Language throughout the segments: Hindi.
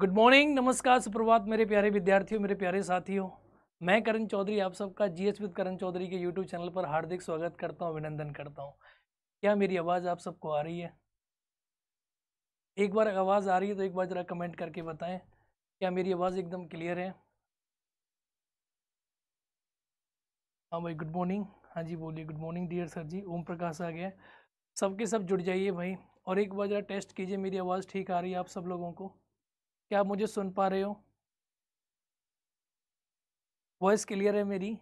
गुड मॉर्निंग नमस्कार सुप्रभात मेरे प्यारे विद्यार्थियों मेरे प्यारे साथियों मैं करण चौधरी आप सबका G S with Karan Chaudhary के यूट्यूब चैनल पर हार्दिक स्वागत करता हूँ अभिनंदन करता हूँ क्या मेरी आवाज़ आप सबको आ रही है एक बार आवाज़ आ रही है तो एक बार ज़रा कमेंट करके बताएं क्या मेरी आवाज़ एकदम क्लियर है हाँ भाई गुड मॉर्निंग हाँ जी बोलिए गुड मॉर्निंग डियर सर जी ओम प्रकाश आ गया सबके सब जुड़ जाइए भाई और एक बार ज़रा टेस्ट कीजिए मेरी आवाज़ ठीक आ रही है आप सब लोगों को क्या आप मुझे सुन पा रहे हो वॉइस क्लियर है मेरी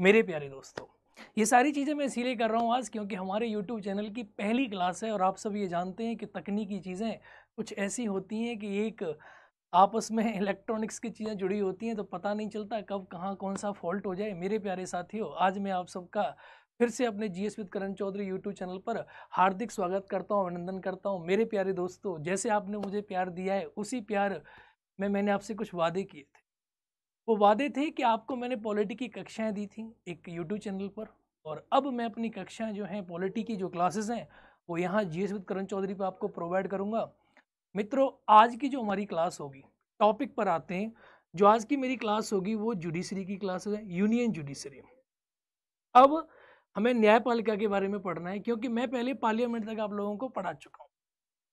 मेरे प्यारे दोस्तों ये सारी चीज़ें मैं इसीलिए कर रहा हूँ आज क्योंकि हमारे YouTube चैनल की पहली क्लास है और आप सब ये जानते हैं कि तकनीकी चीज़ें कुछ ऐसी होती हैं कि एक आपस में इलेक्ट्रॉनिक्स की चीज़ें जुड़ी होती हैं तो पता नहीं चलता कब कहाँ कौन सा फॉल्ट हो जाए मेरे प्यारे साथियों आज मैं आप सबका फिर से अपने GS with Karan Chaudhary YouTube channel पर हार्दिक स्वागत करता हूँ अभिनंदन करता हूँ मेरे प्यारे दोस्तों जैसे आपने मुझे प्यार दिया है उसी प्यार में मैंने आपसे कुछ वादे किए थे वो वादे थे कि आपको मैंने पॉलिटी की कक्षाएँ दी थी एक यूट्यूब चैनल पर और अब मैं अपनी कक्षाएँ जो हैं पॉलिटी की जो क्लासेज हैं वो यहाँ जी विद करण चौधरी पर आपको प्रोवाइड करूँगा मित्रों आज की जो हमारी क्लास होगी टॉपिक पर आते हैं जो आज की मेरी क्लास होगी वो जुडिशरी की क्लासेज है यूनियन जुडिशरी अब हमें न्यायपालिका के बारे में पढ़ना है क्योंकि मैं पहले पार्लियामेंट तक आप लोगों को पढ़ा चुका हूँ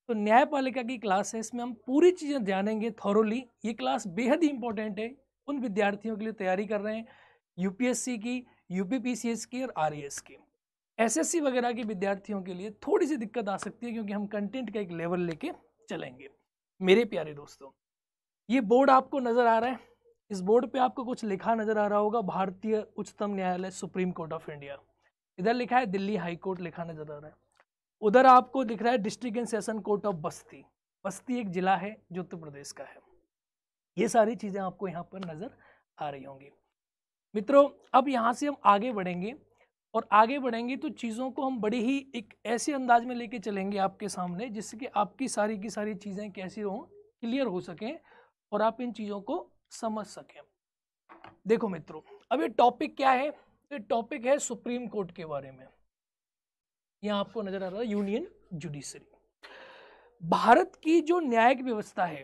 तो न्यायपालिका की क्लास है इसमें हम पूरी चीज़ें जानेंगे थॉरोली ये क्लास बेहद ही इंपॉर्टेंट है उन विद्यार्थियों के लिए तैयारी कर रहे हैं यूपीएससी की यूपीपीसीएस की और आर e की एसएससी वगैरह के विद्यार्थियों के लिए थोड़ी सी दिक्कत आ सकती है क्योंकि हम कंटेंट का एक लेवल लेके चलेंगे मेरे प्यारे दोस्तों ये बोर्ड आपको नज़र आ रहा है इस बोर्ड पे आपको कुछ लिखा नज़र आ रहा होगा भारतीय उच्चतम न्यायालय सुप्रीम कोर्ट ऑफ इंडिया इधर लिखा है दिल्ली हाई कोर्ट लिखा नजर आ रहा है उधर आपको दिख रहा है district and session court of Basti Basti एक जिला है जो उत्तर प्रदेश का है ये सारी चीज़ें आपको यहाँ पर नज़र आ रही होंगी मित्रों अब यहाँ से हम आगे बढ़ेंगे और आगे बढ़ेंगे तो चीज़ों को हम बड़े ही एक ऐसे अंदाज में लेके चलेंगे आपके सामने जिससे कि आपकी सारी की सारी चीज़ें कैसी हों क्लियर हो सकें और आप इन चीज़ों को समझ सकें देखो मित्रों अब ये टॉपिक क्या है तो टॉपिक है सुप्रीम कोर्ट के बारे में यहाँ आपको नजर आ रहा है यूनियन जुडिशरी भारत की जो न्यायिक व्यवस्था है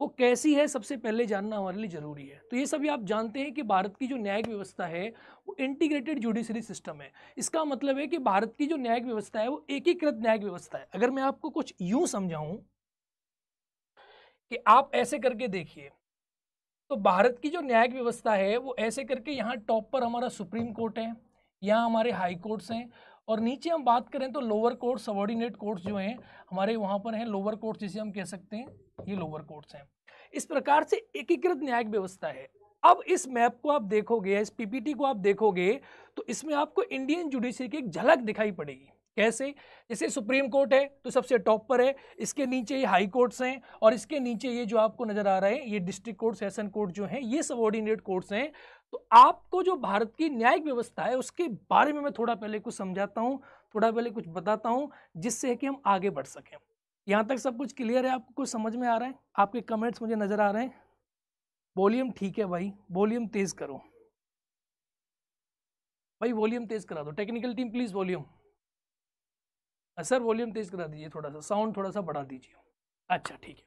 वो कैसी है सबसे पहले जानना हमारे लिए ज़रूरी है तो ये सभी आप जानते हैं कि भारत की जो न्यायिक व्यवस्था है वो इंटीग्रेटेड जुडिशरी सिस्टम है इसका मतलब है कि भारत की जो न्यायिक व्यवस्था है वो एकीकृत न्यायिक व्यवस्था है अगर मैं आपको कुछ यूं समझाऊं कि आप ऐसे करके देखिए तो भारत की जो न्यायिक व्यवस्था है वो ऐसे करके यहाँ टॉप पर हमारा सुप्रीम कोर्ट है यहाँ हमारे हाई कोर्ट्स हैं और नीचे हम बात करें तो लोअर कोर्ट सबॉर्डिनेट कोर्ट्स जो हैं हमारे वहाँ पर हैं लोअर कोर्ट जिसे हम कह सकते हैं ये लोअर कोर्ट्स हैं इस प्रकार से एकीकृत न्यायिक व्यवस्था है अब इस मैप को आप देखोगे इस पीपीटी को आप देखोगे तो इसमें आपको इंडियन जुडिशरी की एक झलक दिखाई पड़ेगी कैसे जैसे सुप्रीम कोर्ट है तो सबसे टॉप पर है इसके नीचे ये हाई कोर्ट्स हैं और इसके नीचे ये जो आपको नज़र आ रहा है ये डिस्ट्रिक्ट कोर्ट सेशन कोर्ट जो हैं ये सबॉर्डिनेट कोर्ट्स हैं तो आपको जो भारत की न्यायिक व्यवस्था है उसके बारे में मैं थोड़ा पहले कुछ समझाता हूँ थोड़ा पहले कुछ बताता हूँ जिससे कि हम आगे बढ़ सकें यहाँ तक सब कुछ क्लियर है आपको कुछ समझ में आ रहा है आपके कमेंट्स मुझे नज़र आ रहे हैं वॉल्यूम ठीक है भाई वॉल्यूम तेज़ करो भाई वॉल्यूम तेज़ करा दो technical team please volume sir volume तेज करा दीजिए थोड़ा सा साउंड थोड़ा सा बढ़ा दीजिए अच्छा ठीक है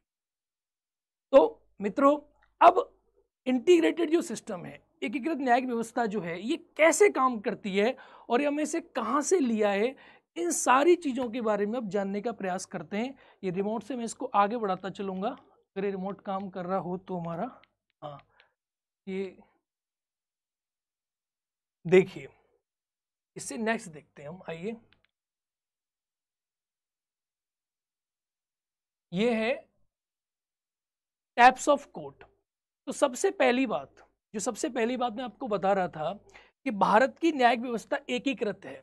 तो मित्रों अब इंटीग्रेटेड जो सिस्टम है एकीकृत न्यायिक व्यवस्था जो है ये कैसे काम करती है और ये हमें इसे कहाँ से लिया है इन सारी चीज़ों के बारे में अब जानने का प्रयास करते हैं ये रिमोट से मैं इसको आगे बढ़ाता चलूँगा अगर ये रिमोट काम कर रहा हो तो हमारा हाँ ये देखिए इससे नेक्स्ट देखते हैं हम आइए ये है टैप्स ऑफ कोर्ट तो सबसे पहली बात जो सबसे पहली बात मैं आपको बता रहा था कि भारत की न्यायिक व्यवस्था एकीकृत है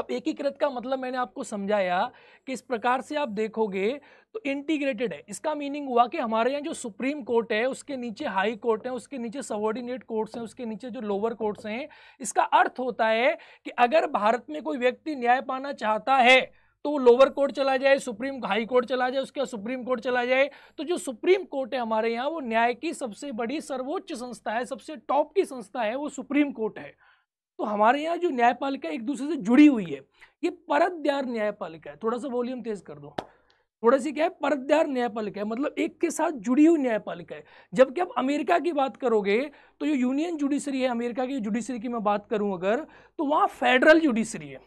अब एकीकृत का मतलब मैंने आपको समझाया कि इस प्रकार से आप देखोगे तो इंटीग्रेटेड है इसका मीनिंग हुआ कि हमारे यहाँ जो सुप्रीम कोर्ट है उसके नीचे हाई कोर्ट है उसके नीचे सबॉर्डिनेट कोर्ट्स हैं उसके नीचे जो लोअर कोर्ट्स हैं इसका अर्थ होता है कि अगर भारत में कोई व्यक्ति न्याय पाना चाहता है तो लोअर कोर्ट चला जाए सुप्रीम हाई कोर्ट चला जाए उसके बाद सुप्रीम कोर्ट चला जाए तो जो सुप्रीम कोर्ट है हमारे यहाँ वो न्याय की सबसे बड़ी सर्वोच्च संस्था है सबसे टॉप की संस्था है वो सुप्रीम कोर्ट है तो हमारे यहाँ जो न्यायपालिका एक दूसरे से जुड़ी हुई है ये परतदार न्यायपालिका है थोड़ा सा वॉल्यूम तेज कर दो थोड़ा सी क्या है परतदार न्यायपालिका है मतलब एक के साथ जुड़ी हुई न्यायपालिका है जबकि आप अमेरिका की बात करोगे तो जो यूनियन जुडिशरी है अमेरिका की जुडिशरी की मैं बात करूं अगर तो वहाँ फेडरल जुडिशरी है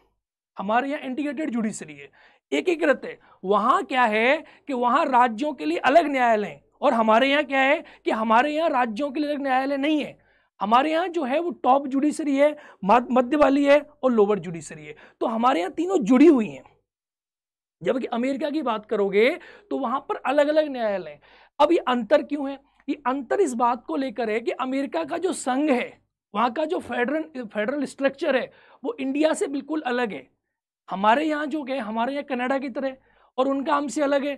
हमारे यहाँ इंटीग्रेटेड जुडिशरी है एकीकृत है वहाँ क्या है कि वहाँ राज्यों के लिए अलग न्यायालय और हमारे यहाँ क्या है कि हमारे यहाँ राज्यों के लिए अलग न्यायालय नहीं है हमारे यहाँ जो है वो टॉप जुडिशरी है मध्य वाली है और लोअर जुडिशरी है तो हमारे यहाँ तीनों जुड़ी हुई हैं जबकि अमेरिका की बात करोगे तो वहां पर अलग अलग न्यायालय अब ये अंतर क्यों है ये अंतर इस बात को लेकर है कि अमेरिका का जो संघ है वहां का जो फेडरल फेडरल स्ट्रक्चर है वो इंडिया से बिल्कुल अलग है हमारे यहाँ जो गए हमारे यहाँ कनाडा की तरह और उनका हमसे अलग है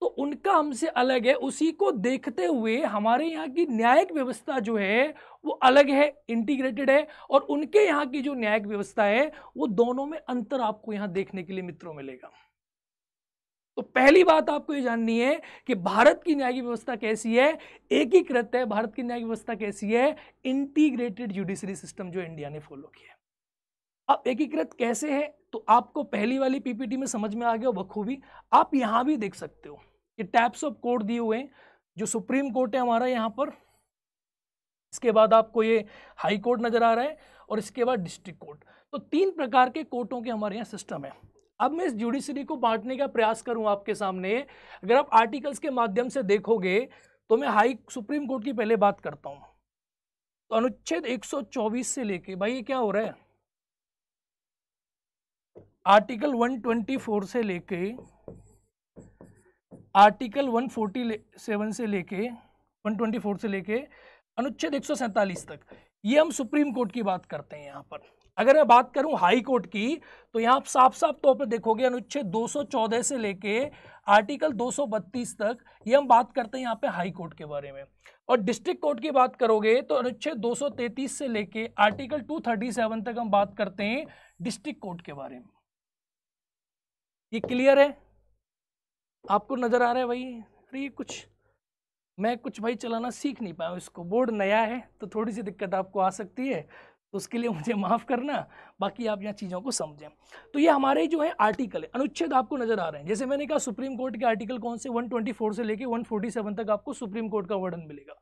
तो उनका हमसे अलग है उसी को देखते हुए हमारे यहाँ की न्यायिक व्यवस्था जो है वो अलग है इंटीग्रेटेड है और उनके यहाँ की जो न्यायिक व्यवस्था है वो दोनों में अंतर आपको यहाँ देखने के लिए मित्रों मिलेगा तो पहली बात आपको ये जाननी है कि भारत की न्यायिक व्यवस्था कैसी है एकीकृत है भारत की न्यायिक व्यवस्था कैसी है इंटीग्रेटेड जुडिशरी सिस्टम जो इंडिया ने फॉलो किया अब एकीकृत कैसे है तो आपको पहली वाली पीपीटी में समझ में आ गया बखूबी आप यहाँ भी देख सकते हो ये टैप्स ऑफ कोर्ट दिए हुए हैं जो सुप्रीम कोर्ट है हमारा यहाँ पर इसके बाद आपको ये हाई कोर्ट नज़र आ रहा है और इसके बाद डिस्ट्रिक्ट कोर्ट तो तीन प्रकार के कोर्टों के हमारे यहाँ सिस्टम है अब मैं इस जुडिशरी को बांटने का प्रयास करूँ आपके सामने अगर आप आर्टिकल्स के माध्यम से देखोगे तो मैं हाई सुप्रीम कोर्ट की पहले बात करता हूँ तो अनुच्छेद 124 से लेके भाई ये क्या हो रहा है आर्टिकल 124 से लेके आर्टिकल 147 से लेके 124 से लेके अनुच्छेद एक तक ये हम सुप्रीम कोर्ट की बात करते हैं यहाँ पर अगर मैं बात करूं हाई कोर्ट की तो यहाँ आप साफ साफ तौर पर देखोगे अनुच्छेद 214 से लेके आर्टिकल 232 तक ये हम बात करते हैं यहाँ पे हाई कोर्ट के बारे में और डिस्ट्रिक्ट कोर्ट की बात करोगे तो अनुच्छेद 233 से लेके आर्टिकल 237 तक हम बात करते हैं डिस्ट्रिक्ट कोर्ट के बारे में ये क्लियर है आपको नज़र आ रहा है भाई अरे ये कुछ मैं कुछ भाई चलाना सीख नहीं पाया इसको बोर्ड नया है तो थोड़ी सी दिक्कत आपको आ सकती है तो उसके लिए मुझे माफ़ करना बाकी आप यहाँ चीज़ों को समझें तो ये हमारे जो है आर्टिकल है अनुच्छेद आपको नज़र आ रहे हैं जैसे मैंने कहा सुप्रीम कोर्ट के आर्टिकल कौन से 124 से लेके 147 तक आपको सुप्रीम कोर्ट का वर्णन मिलेगा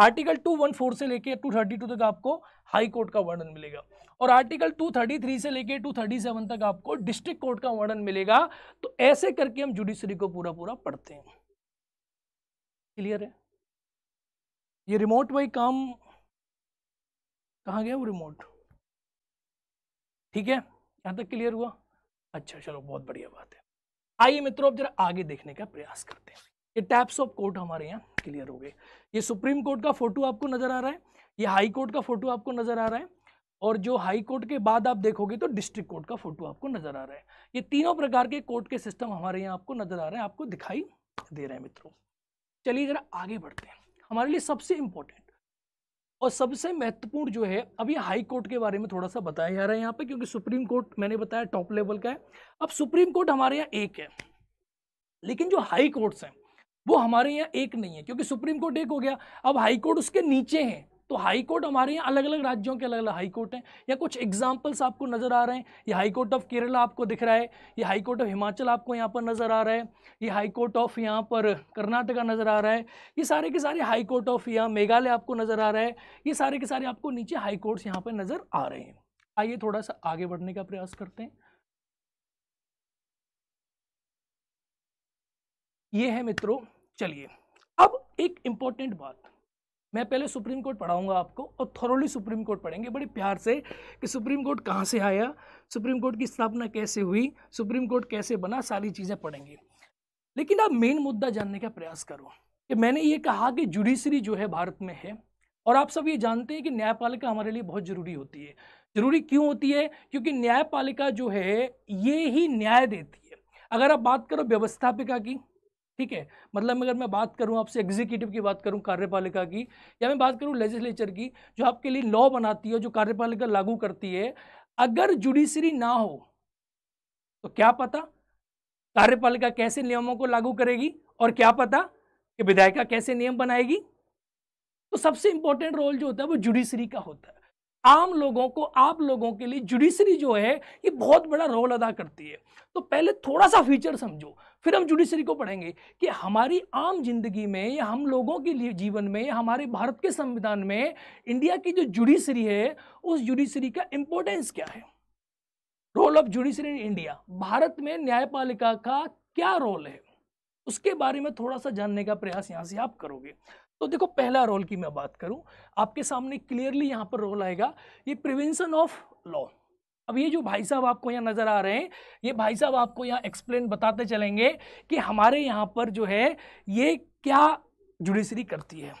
आर्टिकल 214 से लेके 232 तक आपको हाई कोर्ट का वर्णन मिलेगा और आर्टिकल 233 से लेके 237 तक आपको डिस्ट्रिक्ट कोर्ट का वर्णन मिलेगा तो ऐसे करके हम जुडिशरी को पूरा पूरा पढ़ते हैं क्लियर है ये रिमोट वही काम कहाँ गया वो रिमोट ठीक है यहाँ तक क्लियर हुआ अच्छा चलो बहुत बढ़िया बात है आइए मित्रों अब जरा आगे देखने का प्रयास करते हैं ये टैप्स ऑफ कोर्ट हमारे यहाँ क्लियर हो गए ये सुप्रीम कोर्ट का फोटो आपको नजर आ रहा है ये हाई कोर्ट का फोटो आपको नजर आ रहा है और जो हाई कोर्ट के बाद आप देखोगे तो डिस्ट्रिक्ट कोर्ट का फोटो आपको नजर आ रहा है ये तीनों प्रकार के कोर्ट के सिस्टम हमारे यहाँ आपको नजर आ रहे हैं आपको दिखाई दे रहे हैं मित्रों चलिए जरा आगे बढ़ते हैं हमारे लिए सबसे इम्पोर्टेंट और सबसे महत्वपूर्ण जो है अभी हाई कोर्ट के बारे में थोड़ा सा बताया जा रहा है यहाँ पे क्योंकि सुप्रीम कोर्ट मैंने बताया टॉप लेवल का है अब सुप्रीम कोर्ट हमारे यहाँ एक है लेकिन जो हाई कोर्ट्स हैं वो हमारे यहाँ एक नहीं है क्योंकि सुप्रीम कोर्ट एक हो गया अब हाई कोर्ट उसके नीचे हैं तो हाई कोर्ट हमारे यहाँ अलग अलग राज्यों के अलग अलग हाई कोर्ट हैं या कुछ एग्जाम्पल्स आपको नज़र आ रहे हैं ये हाई कोर्ट ऑफ केरला आपको दिख रहा है ये हाई कोर्ट ऑफ हिमाचल आपको यहाँ पर नज़र आ रहा है ये हाई कोर्ट ऑफ यहाँ पर कर्नाटका नज़र आ रहा है ये सारे के सारे हाई कोर्ट ऑफ यहाँ मेघालय आपको नज़र आ रहा है ये सारे के सारे आपको नीचे हाई कोर्ट्स यहाँ पर नज़र आ रहे हैं आइए थोड़ा सा आगे बढ़ने का प्रयास करते हैं ये है मित्रों चलिए अब एक इम्पॉर्टेंट बात मैं पहले सुप्रीम कोर्ट पढ़ाऊंगा आपको और थोरोली सुप्रीम कोर्ट पढ़ेंगे बड़े प्यार से कि सुप्रीम कोर्ट कहाँ से आया सुप्रीम कोर्ट की स्थापना कैसे हुई सुप्रीम कोर्ट कैसे बना सारी चीज़ें पढ़ेंगे लेकिन आप मेन मुद्दा जानने का प्रयास करो कि मैंने ये कहा कि जुडिशरी जो है भारत में है और आप सब ये जानते हैं कि न्यायपालिका हमारे लिए बहुत ज़रूरी होती है ज़रूरी क्यों होती है क्योंकि न्यायपालिका जो है ये ही न्याय देती है अगर आप बात करो व्यवस्थापिका की ठीक है मतलब अगर मैं बात करूं आपसे एग्जीक्यूटिव की बात करूं कार्यपालिका की या मैं बात करूं लेजिस्लेचर की जो आपके लिए लॉ बनाती है जो कार्यपालिका लागू करती है अगर जुडिशरी ना हो तो क्या पता कार्यपालिका कैसे नियमों को लागू करेगी और क्या पता कि विधायिका कैसे नियम बनाएगी तो सबसे इंपॉर्टेंट रोल जो होता है वो जुडिशरी का होता है आम लोगों को आप लोगों के लिए जुडिशरी जो है ये बहुत बड़ा रोल अदा करती है तो पहले थोड़ा सा फीचर समझो फिर हम जुडिशरी को पढ़ेंगे कि हमारी आम जिंदगी में या हम लोगों के लिए जीवन में या हमारे भारत के संविधान में इंडिया की जो जुडिशरी है उस जुडिशरी का इम्पोर्टेंस क्या है role of judiciary in India Bharat में न्यायपालिका का क्या रोल है उसके बारे में थोड़ा सा जानने का प्रयास यहाँ से आप करोगे तो देखो पहला रोल की मैं बात करूं आपके सामने क्लियरली यहाँ पर रोल आएगा ये प्रिवेंशन ऑफ लॉ अब ये जो भाई साहब आपको यहाँ नज़र आ रहे हैं ये भाई साहब आपको यहाँ एक्सप्लेन बताते चलेंगे कि हमारे यहाँ पर जो है ये क्या जुडिशरी करती है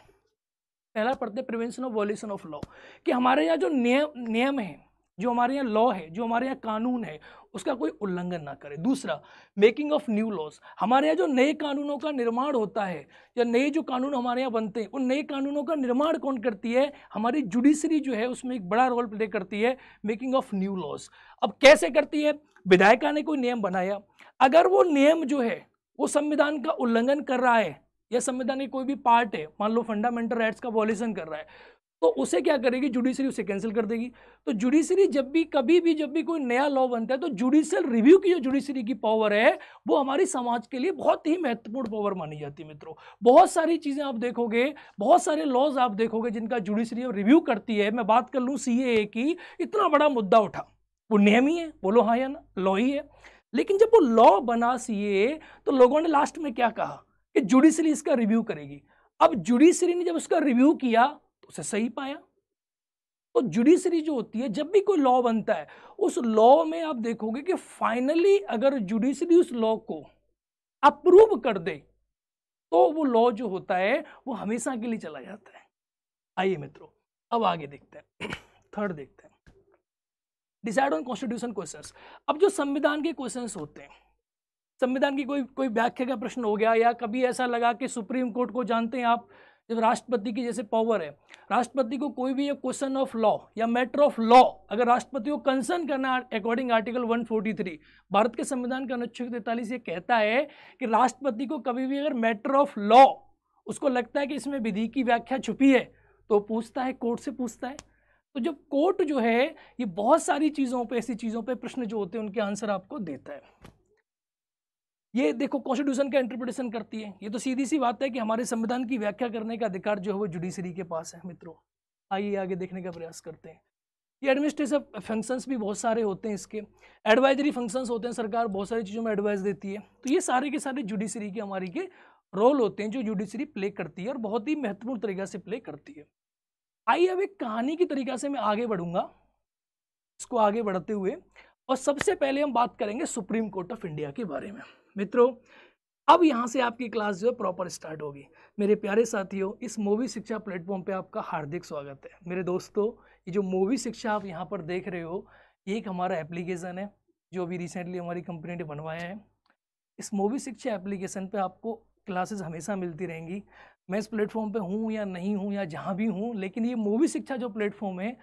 पहला पढ़ते हैं prevention of violation of law कि हमारे यहाँ जो नियम नियम है जो हमारे यहाँ लॉ है जो हमारे यहाँ कानून है उसका कोई उल्लंघन ना करे दूसरा मेकिंग ऑफ न्यू लॉज हमारे यहाँ जो नए कानूनों का निर्माण होता है या नए जो कानून हमारे यहाँ बनते हैं उन नए कानूनों का निर्माण कौन करती है हमारी जुडिशरी जो है उसमें एक बड़ा रोल प्ले करती है मेकिंग ऑफ न्यू लॉज अब कैसे करती है विधायिका ने कोई नियम बनाया अगर वो नियम जो है वो संविधान का उल्लंघन कर रहा है या संविधान की कोई भी पार्ट है मान लो फंडामेंटल राइट्स का वॉल्यूशन कर रहा है तो उसे क्या करेगी जुडिशरी उसे कैंसिल कर देगी तो जुडिशरी जब भी कभी भी जब भी कोई नया लॉ बनता है तो जुडिशियल रिव्यू की जो जुडिशरी की पावर है वो हमारी समाज के लिए बहुत ही महत्वपूर्ण पावर मानी जाती है मित्रों बहुत सारी चीज़ें आप देखोगे बहुत सारे लॉज आप देखोगे जिनका जुडिशरी रिव्यू करती है मैं बात कर लूँ सी की इतना बड़ा मुद्दा उठा वो नियम ही है बोलो हाँ या ना लॉ ही है लेकिन जब वो लॉ बना सी तो लोगों ने लास्ट में क्या कहा कि जुडिशरी इसका रिव्यू करेगी अब जुडिशरी ने जब उसका रिव्यू किया उसे सही पाया तो जुडिशरी जो होती है जब भी कोई लॉ बनता है उस लॉ में आप देखोगे कि फाइनली अगर जुडिशरी उस लॉ को अप्रूव कर दे तो वो लॉ जो होता है वो हमेशा के लिए चला जाता है आइए मित्रों अब आगे देखते हैं थर्ड देखते हैं डिसाइड ऑन कॉन्स्टिट्यूशन क्वेश्चंस अब जो संविधान के क्वेश्चंस होते हैं संविधान की कोई कोई व्याख्या का प्रश्न हो गया या कभी ऐसा लगा कि सुप्रीम कोर्ट को जानते हैं आप जब राष्ट्रपति की जैसे पावर है राष्ट्रपति को कोई भी क्वेश्चन ऑफ लॉ या मैटर ऑफ लॉ अगर राष्ट्रपति को कंसर्न करना अकॉर्डिंग आर्टिकल 143 भारत के संविधान का अनुच्छेद तैतालीस ये कहता है कि राष्ट्रपति को कभी भी अगर मैटर ऑफ लॉ उसको लगता है कि इसमें विधि की व्याख्या छुपी है तो पूछता है कोर्ट से पूछता है तो जब कोर्ट जो है ये बहुत सारी चीज़ों पर ऐसी चीज़ों पर प्रश्न जो होते हैं उनके आंसर आपको देता है ये देखो कॉन्स्टिट्यूशन का इंटरप्रिटेशन करती है ये तो सीधी सी बात है कि हमारे संविधान की व्याख्या करने का अधिकार जो है वो जुडिशरी के पास है मित्रों आइए आगे देखने का प्रयास करते हैं ये एडमिनिस्ट्रेटिव फंक्शंस भी बहुत सारे होते हैं इसके एडवाइजरी फंक्शंस होते हैं सरकार बहुत सारी चीज़ों में एडवाइस देती है तो ये सारे के सारे जुडिशरी के हमारी के रोल होते हैं जो जुडिशरी प्ले करती है और बहुत ही महत्वपूर्ण तरीके से प्ले करती है आइए अब एक कहानी की तरीका से मैं आगे बढ़ूंगा इसको आगे बढ़ते हुए और सबसे पहले हम बात करेंगे सुप्रीम कोर्ट ऑफ इंडिया के बारे में मित्रों अब यहाँ से आपकी क्लास जो है प्रॉपर स्टार्ट होगी मेरे प्यारे साथियों इस मूवी शिक्षा प्लेटफॉर्म पे आपका हार्दिक स्वागत है मेरे दोस्तों ये जो मूवी शिक्षा आप यहाँ पर देख रहे हो ये एक हमारा एप्लीकेशन है जो अभी रिसेंटली हमारी कंपनी ने बनवाया है इस मूवी शिक्षा एप्लीकेशन पर आपको क्लासेज हमेशा मिलती रहेंगी मैं इस प्लेटफॉर्म पर हूँ या नहीं हूँ या जहाँ भी हूँ लेकिन ये मूवी शिक्षा जो प्लेटफॉर्म है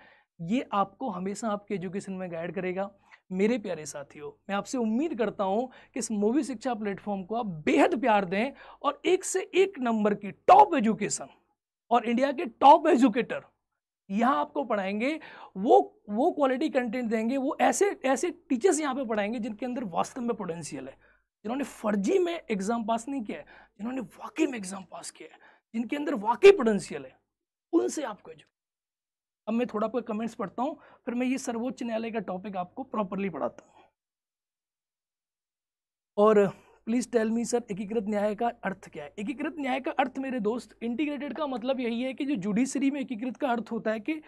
ये आपको हमेशा आपके एजुकेशन में गाइड करेगा मेरे प्यारे साथियों मैं आपसे उम्मीद करता हूं कि इस मूवी शिक्षा प्लेटफॉर्म को आप बेहद प्यार दें और एक से एक नंबर की टॉप एजुकेशन और इंडिया के टॉप एजुकेटर यहाँ आपको पढ़ाएंगे वो वो क्वालिटी कंटेंट देंगे वो ऐसे ऐसे टीचर्स यहाँ पे पढ़ाएंगे जिनके अंदर वास्तव में पोटेंशियल है जिन्होंने फर्जी में एग्ज़ाम पास नहीं किया है जिन्होंने वाकई में एग्ज़ाम पास किया है जिनके अंदर वाकई पोटेंशियल है उनसे आपको एजुकेट अब मैं थोड़ा आपका कमेंट्स पढ़ता हूँ फिर मैं ये सर्वोच्च न्यायालय का टॉपिक आपको प्रॉपरली पढ़ाता हूँ और प्लीज़ टेल मी सर एकीकृत न्याय का अर्थ क्या है एकीकृत न्याय का अर्थ मेरे दोस्त इंटीग्रेटेड का मतलब यही है कि जो जुडिशरी में एकीकृत का अर्थ होता है कि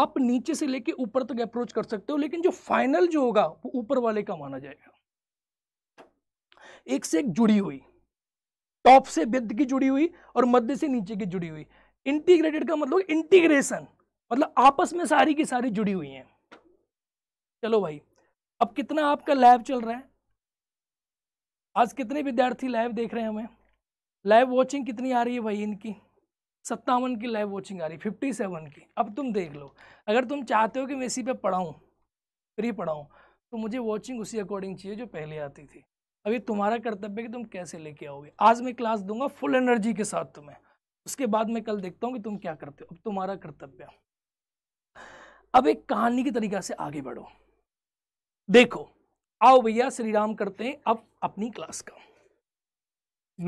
आप नीचे से लेके ऊपर तक अप्रोच कर सकते हो लेकिन जो फाइनल जो होगा वो ऊपर वाले का माना जाएगा एक से एक जुड़ी हुई टॉप से विद की जुड़ी हुई और मध्य से नीचे की जुड़ी हुई इंटीग्रेटेड का मतलब इंटीग्रेशन मतलब आपस में सारी की सारी जुड़ी हुई हैं चलो भाई अब कितना आपका लैब चल रहा है आज कितने विद्यार्थी लाइव देख रहे हैं हमें लाइव वॉचिंग कितनी आ रही है भाई इनकी सत्तावन की लाइव वॉचिंग आ रही है फिफ्टी सेवन की अब तुम देख लो अगर तुम चाहते हो कि मैं इसी पे पढ़ाऊँ फ्री पढ़ाऊँ तो मुझे वॉचिंग उसी अकॉर्डिंग चाहिए जो पहले आती थी अभी तुम्हारा कर्तव्य है कि तुम कैसे लेके आओगे आज मैं क्लास दूंगा फुल एनर्जी के साथ तुम्हें उसके बाद मैं कल देखता हूँ कि तुम क्या करते हो अब तुम्हारा कर्तव्य अब एक कहानी के तरीका से आगे बढ़ो देखो आओ भैया श्री राम करते हैं अब अपनी क्लास का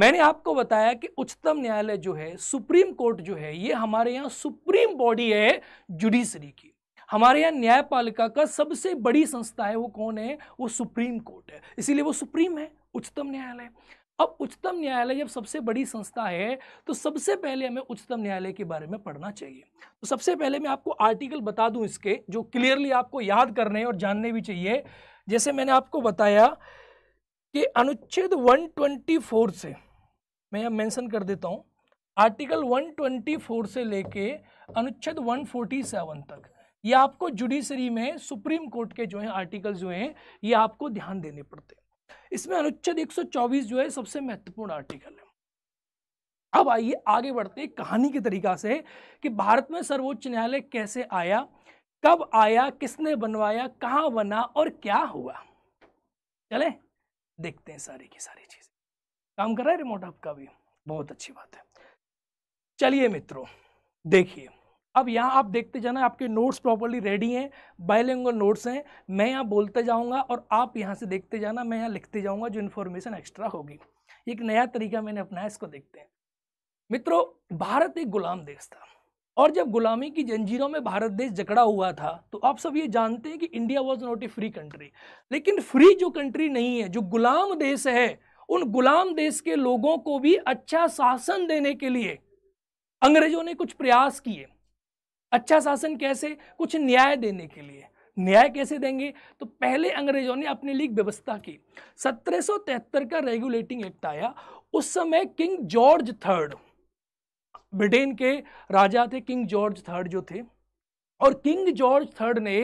मैंने आपको बताया कि उच्चतम न्यायालय जो है सुप्रीम कोर्ट जो है ये हमारे यहाँ सुप्रीम बॉडी है जुडिशरी की हमारे यहाँ न्यायपालिका का सबसे बड़ी संस्था है वो कौन है वो सुप्रीम कोर्ट है इसीलिए वो सुप्रीम है उच्चतम न्यायालय अब उच्चतम न्यायालय जब सबसे बड़ी संस्था है तो सबसे पहले हमें उच्चतम न्यायालय के बारे में पढ़ना चाहिए तो सबसे पहले मैं आपको आर्टिकल बता दूं इसके जो क्लियरली आपको याद करने और जानने भी चाहिए जैसे मैंने आपको बताया कि अनुच्छेद 124 से मैं यहाँ मेंशन कर देता हूँ आर्टिकल 124 से लेके अनुच्छेद 147 तक ये आपको जुडिशरी में सुप्रीम कोर्ट के जो हैं आर्टिकल जो हैं ये आपको ध्यान देने पड़ते हैं इसमें अनुच्छेद 124 जो है सबसे महत्वपूर्ण आर्टिकल है अब आइए आगे बढ़ते कहानी के तरीका से कि भारत में सर्वोच्च न्यायालय कैसे आया कब आया किसने बनवाया कहां बना और क्या हुआ चले देखते हैं सारी की सारी चीज काम कर रहा है रिमोट आपका भी बहुत अच्छी बात है चलिए मित्रों देखिए अब यहाँ आप देखते जाना आपके नोट्स प्रॉपरली रेडी हैं बायलिंगल नोट्स हैं मैं यहाँ बोलते जाऊँगा और आप यहाँ से देखते जाना मैं यहाँ लिखते जाऊँगा जो इन्फॉर्मेशन एक्स्ट्रा होगी एक नया तरीका मैंने अपनाया इसको देखते हैं मित्रों भारत एक गुलाम देश था और जब गुलामी की जंजीरों में भारत देश जकड़ा हुआ था तो आप सब ये जानते हैं कि India was not a free country लेकिन फ्री जो कंट्री नहीं है जो गुलाम देश है उन गुलाम देश के लोगों को भी अच्छा शासन देने के लिए अंग्रेजों ने कुछ प्रयास किए अच्छा शासन कैसे कुछ न्याय देने के लिए न्याय कैसे देंगे तो पहले अंग्रेजों ने अपने लिए व्यवस्था की 1773 का रेगुलेटिंग एक्ट आया उस समय किंग जॉर्ज थर्ड ब्रिटेन के राजा थे किंग जॉर्ज थर्ड जो थे और किंग जॉर्ज थर्ड ने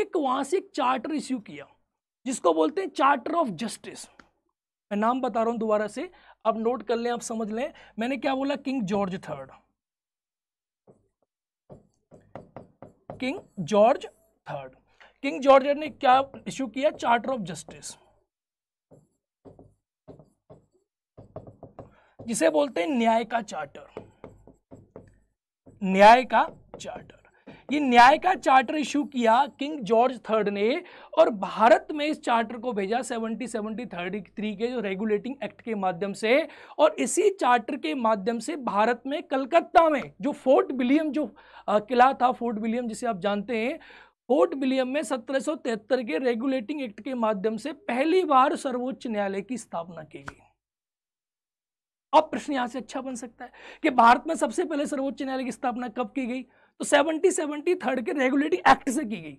एक वहां से चार्टर इश्यू किया जिसको बोलते हैं चार्टर ऑफ जस्टिस मैं नाम बता रहा हूं दोबारा से अब नोट कर लें आप समझ लें मैंने क्या बोला King George third King George third King George ने क्या इश्यू किया चार्टर ऑफ जस्टिस जिसे बोलते हैं न्याय का चार्टर न्याय का चार्टर ये न्याय का चार्टर इशू किया किंग जॉर्ज थर्ड ने और भारत में इस चार्टर को भेजा सेवनटी सेवनटी थर्टी थ्री के जो रेगुलेटिंग एक्ट के माध्यम से और इसी चार्टर के माध्यम से भारत में कलकत्ता में जो फोर्ट विलियम जो किला था फोर्ट विलियम जिसे आप जानते हैं फोर्ट विलियम में सत्रह के रेगुलेटिंग एक्ट के माध्यम से पहली बार सर्वोच्च न्यायालय की स्थापना की गई अब प्रश्न यहां से अच्छा बन सकता है कि भारत में सबसे पहले सर्वोच्च न्यायालय की स्थापना कब की गई तो सेवनटी सेवनटी थर्ड के रेगुलेटिंग एक्ट से की गई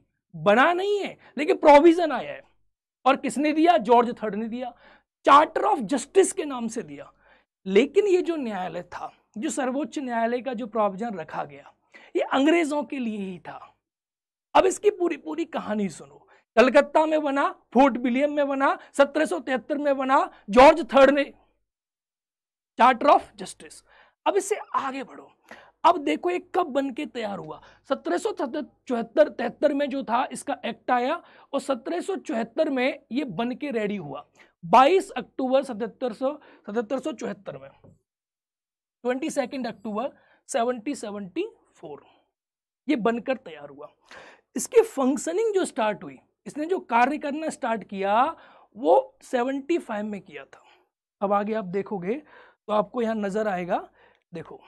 बना नहीं है लेकिन प्रोविजन आया है और किसने दिया जॉर्ज थर्ड ने दिया चार्टर ऑफ जस्टिस के नाम से दिया लेकिन ये जो न्यायालय था जो सर्वोच्च न्यायालय का जो प्रोविजन रखा गया ये अंग्रेजों के लिए ही था अब इसकी पूरी पूरी कहानी सुनो कलकत्ता में बना फोर्ट विलियम में बना सत्रह में बना जॉर्ज थर्ड ने चार्टर ऑफ जस्टिस अब इससे आगे बढ़ो अब देखो ये कब बन के तैयार हुआ सत्रह सौ चौहत्तर तिहत्तर में जो था इसका एक्ट आया और सत्रह चौहत्तर में ये बन के रेडी हुआ 22 अक्टूबर सतहत्तर सौ सतहत्तर चौहत्तर में twenty second October seventy seventy four ये बनकर तैयार हुआ इसकी फंक्शनिंग जो स्टार्ट हुई इसने जो कार्य करना स्टार्ट किया वो 75 में किया था अब आगे आप देखोगे तो आपको यहाँ नज़र आएगा देखो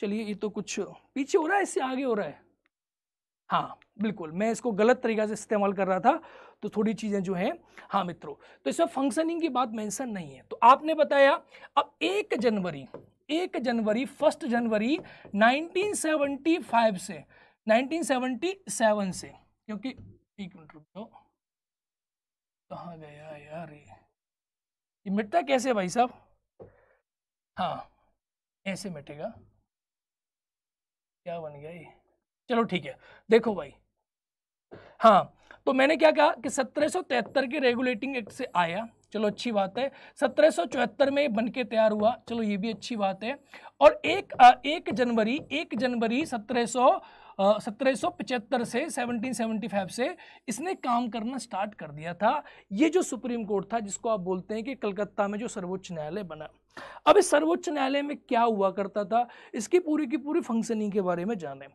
चलिए ये तो कुछ पीछे हो रहा है इससे आगे हो रहा है हाँ बिल्कुल मैं इसको गलत तरीका से इस्तेमाल कर रहा था तो थोड़ी चीज़ें जो हैं हाँ मित्रों तो इसमें फंक्शनिंग की बात मेंशन नहीं है तो आपने बताया अब एक जनवरी एक जनवरी फर्स्ट जनवरी 1975 से 1977 से क्योंकि एक मिनट रुक जाओ कहाँ गया यार ये मिटता कैसे भाई साहब हाँ ऐसे मिटेगा क्या बन गया ये चलो ठीक है देखो भाई हाँ तो मैंने क्या कहा कि 1773 के रेगुलेटिंग एक्ट से आया चलो अच्छी बात है 1774 में बन के तैयार हुआ चलो ये भी अच्छी बात है और एक एक जनवरी एक जनवरी 1700 1775 से 1775 से इसने काम करना स्टार्ट कर दिया था ये जो सुप्रीम कोर्ट था जिसको आप बोलते हैं कि कलकत्ता में जो सर्वोच्च न्यायालय बना अब इस सर्वोच्च न्यायालय में क्या हुआ करता था इसकी पूरी की पूरी फंक्शनिंग के बारे में जाने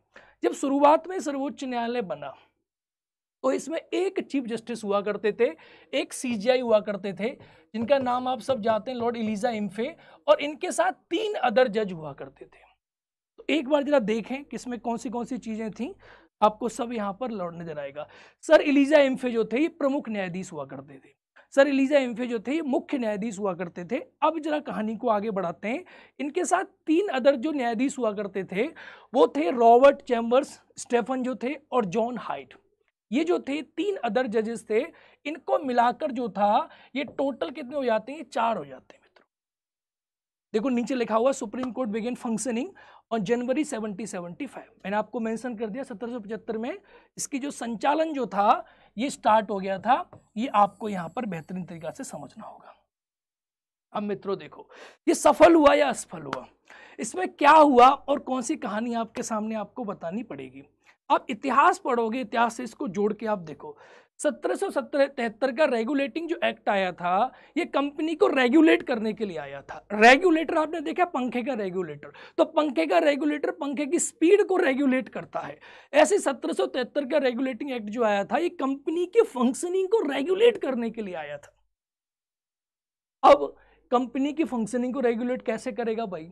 जब शुरुआत में सर्वोच्च न्यायालय बना तो इसमें एक चीफ जस्टिस हुआ करते थे एक सीजीआई हुआ करते थे जिनका नाम आप सब जानते हैं लॉर्ड इलिजा इम्फे और इनके साथ तीन अदर जज हुआ करते थे तो एक बार जरा देखें कि इसमें कौन सी कौन सी चीज़ें थी आपको सब यहाँ पर लौट नजर आएगा सर इलिजा इम्फे जो थे ये प्रमुख न्यायाधीश हुआ करते थे सर एलिजा एम्फे जो थे मुख्य न्यायाधीश हुआ करते थे अब जरा कहानी को आगे बढ़ाते हैं इनके साथ तीन अदर जो न्यायाधीश हुआ करते थे वो थे रॉबर्ट चैम्बर्स स्टेफन जो थे और जॉन हाइट ये जो थे तीन अदर जजेस थे इनको मिलाकर जो था ये टोटल कितने हो जाते हैं चार हो जाते हैं मित्रों देखो नीचे लिखा हुआ supreme court began functioning on January 1775 मैंने आपको मेंशन कर दिया 1775 में इसकी जो संचालन जो था ये स्टार्ट हो गया था ये आपको यहाँ पर बेहतरीन तरीका से समझना होगा अब मित्रों देखो ये सफल हुआ या असफल हुआ इसमें क्या हुआ और कौन सी कहानी आपके सामने आपको बतानी पड़ेगी आप इतिहास पढ़ोगे इतिहास से इसको जोड़ के आप देखो सत्रह सौ तिहत्तर का रेगुलेटिंग जो एक्ट आया था ये कंपनी को रेगुलेट करने के लिए आया था रेगुलेटर आपने देखा पंखे का रेगुलेटर तो पंखे का रेगुलेटर पंखे की स्पीड को रेगुलेट करता है ऐसे सत्रह का रेगुलेटिंग एक्ट जो आया था ये कंपनी के फंक्शनिंग को रेगुलेट करने के लिए आया था अब कंपनी की फंक्शनिंग को रेगुलेट कैसे करेगा भाई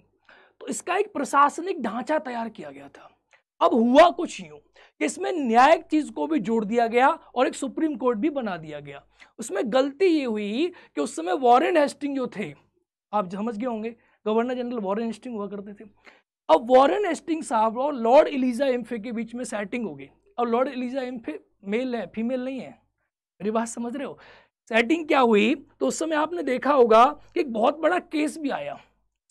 तो इसका एक प्रशासनिक ढांचा तैयार किया गया था अब हुआ कुछ यूं इसमें न्यायिक चीज को भी जोड़ दिया गया और एक सुप्रीम कोर्ट भी बना दिया गया उसमें गलती ये हुई कि उस समय वॉरेन हेस्टिंग जो थे आप समझ गए होंगे गवर्नर जनरल वॉरेन हेस्टिंग हुआ करते थे अब वॉरेन हेस्टिंग साहब और लॉर्ड एलिजा एम्फे के बीच में सेटिंग हो गई अब लॉर्ड एलिजा एम्फे मेल है फीमेल नहीं है मेरी बात समझ रहे हो सेटिंग क्या हुई तो उस समय आपने देखा होगा कि एक बहुत बड़ा केस भी आया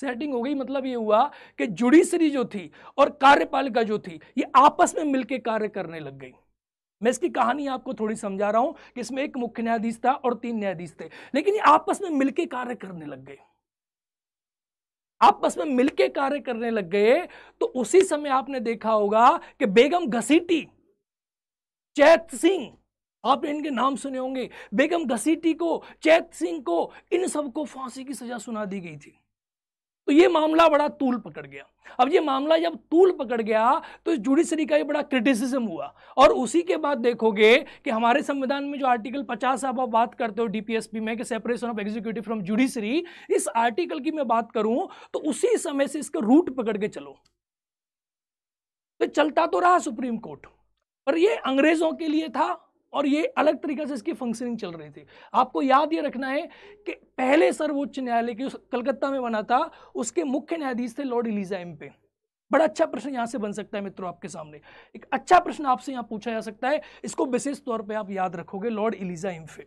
सेटिंग हो गई मतलब ये हुआ कि जुडिशरी जो थी और कार्यपालिका जो थी ये आपस में मिलकर कार्य करने लग गई मैं इसकी कहानी आपको थोड़ी समझा रहा हूं कि इसमें एक मुख्य न्यायाधीश था और तीन न्यायाधीश थे लेकिन ये आपस में मिलकर कार्य करने लग गए आपस में मिलकर कार्य करने लग गए तो उसी समय आपने देखा होगा कि बेगम घसीटी चैत सिंह आपने इनके नाम सुने होंगे बेगम घसीटी को चैत सिंह को इन सबको फांसी की सजा सुना दी गई थी तो ये मामला बड़ा तूल पकड़ गया अब ये मामला जब तूल पकड़ गया तो इस जुडिशरी का ये बड़ा क्रिटिसिज्म हुआ और उसी के बाद देखोगे कि हमारे संविधान में जो आर्टिकल 50 आप बात करते हो डीपीएसपी में कि separation of executive from judiciary इस आर्टिकल की मैं बात करूं तो उसी समय से इसका रूट पकड़ के चलो तो चलता तो रहा सुप्रीम कोर्ट पर ये अंग्रेजों के लिए था और ये अलग तरीके से इसकी फंक्शनिंग चल रही थी आपको याद ये रखना है कि पहले सर्वोच्च न्यायालय के कलकत्ता में बना था उसके मुख्य न्यायाधीश थे लॉर्ड इलीजा एम पे बड़ा अच्छा प्रश्न यहाँ से बन सकता है मित्रों आपके सामने एक अच्छा प्रश्न आपसे यहाँ पूछा जा सकता है इसको विशेष तौर पर आप याद रखोगे लॉर्ड इलीजा एम्फे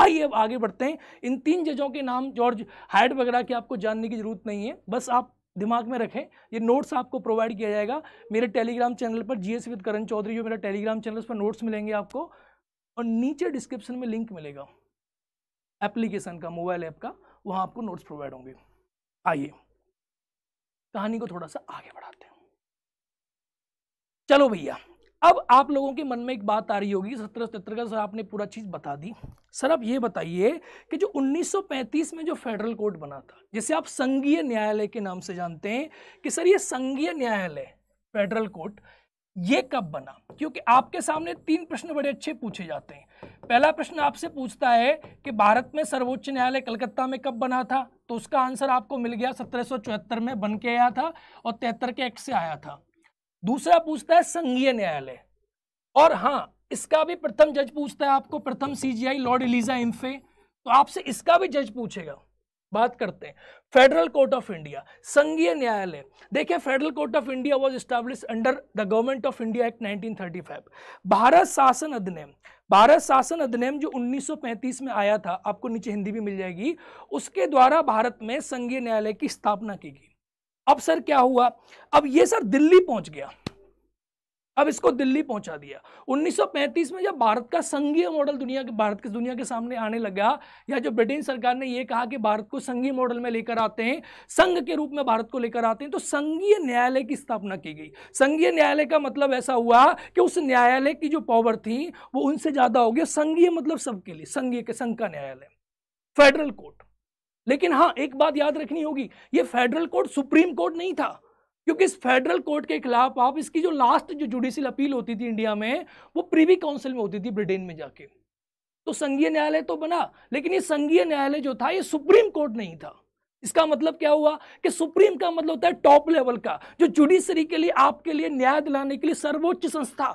आइए अब आगे बढ़ते हैं इन तीन जजों के नाम जॉर्ज हाइड वगैरह की आपको जानने की जरूरत नहीं है बस आप दिमाग में रखें ये नोट्स आपको प्रोवाइड किया जाएगा मेरे टेलीग्राम चैनल पर जीएस विद करण चौधरी जो मेरा टेलीग्राम चैनल उस पर नोट्स मिलेंगे आपको और नीचे डिस्क्रिप्शन में लिंक मिलेगा एप्लीकेशन का मोबाइल ऐप का वहाँ आपको नोट्स प्रोवाइड होंगे आइए कहानी को थोड़ा सा आगे बढ़ाते हैं चलो भैया अब आप लोगों के मन में एक बात आ रही होगी सत्रह सतर का सर आपने पूरा चीज़ बता दी सर आप ये बताइए कि जो 1935 में जो फेडरल कोर्ट बना था जिसे आप संघीय न्यायालय के नाम से जानते हैं कि सर ये संघीय न्यायालय फेडरल कोर्ट ये कब बना क्योंकि आपके सामने तीन प्रश्न बड़े अच्छे पूछे जाते हैं पहला प्रश्न आपसे पूछता है कि भारत में सर्वोच्च न्यायालय कलकत्ता में कब बना था तो उसका आंसर आपको मिल गया सत्रह में बन के आया था और तिहत्तर के एक्ट से आया था दूसरा पूछता है संघीय न्यायालय और हाँ इसका भी प्रथम जज पूछता है आपको प्रथम सीजीआई लॉर्ड इलिजा इम्फे तो आपसे इसका भी जज पूछेगा बात करते हैं फेडरल कोर्ट ऑफ इंडिया संघीय न्यायालय देखिए federal court of India was establish under the government of India act 1935 Bharat शासन अधिनियम भारत शासन अधिनियम जो 1935 में आया था आपको नीचे हिंदी भी मिल जाएगी उसके द्वारा भारत में संघीय न्यायालय की स्थापना की गई अब सर क्या हुआ अब ये सर दिल्ली पहुंच गया अब इसको दिल्ली पहुंचा दिया 1935 में जब भारत का संघीय मॉडल दुनिया के भारत की दुनिया के सामने आने लगा या जो ब्रिटेन सरकार ने यह कहा कि भारत को संघीय मॉडल में लेकर आते हैं संघ के रूप में भारत को लेकर आते हैं तो संघीय न्यायालय की स्थापना की गई संघीय न्यायालय का मतलब ऐसा हुआ कि उस न्यायालय की जो पावर थी वो उनसे ज़्यादा हो गया संघीय मतलब सबके लिए संघीय के संघ का न्यायालय फेडरल कोर्ट लेकिन हाँ एक बात याद रखनी होगी ये फेडरल कोर्ट सुप्रीम कोर्ट नहीं था क्योंकि इस फेडरल कोर्ट के खिलाफ आप इसकी जो लास्ट जो जुडिशियल अपील होती थी इंडिया में वो प्रीवी काउंसिल में होती थी ब्रिटेन में जाके तो संघीय न्यायालय तो बना लेकिन ये संघीय न्यायालय जो था ये सुप्रीम कोर्ट नहीं था इसका मतलब क्या हुआ कि सुप्रीम का मतलब होता है टॉप लेवल का जो जुडिशरी के लिए आपके लिए न्याय दिलाने के लिए सर्वोच्च संस्था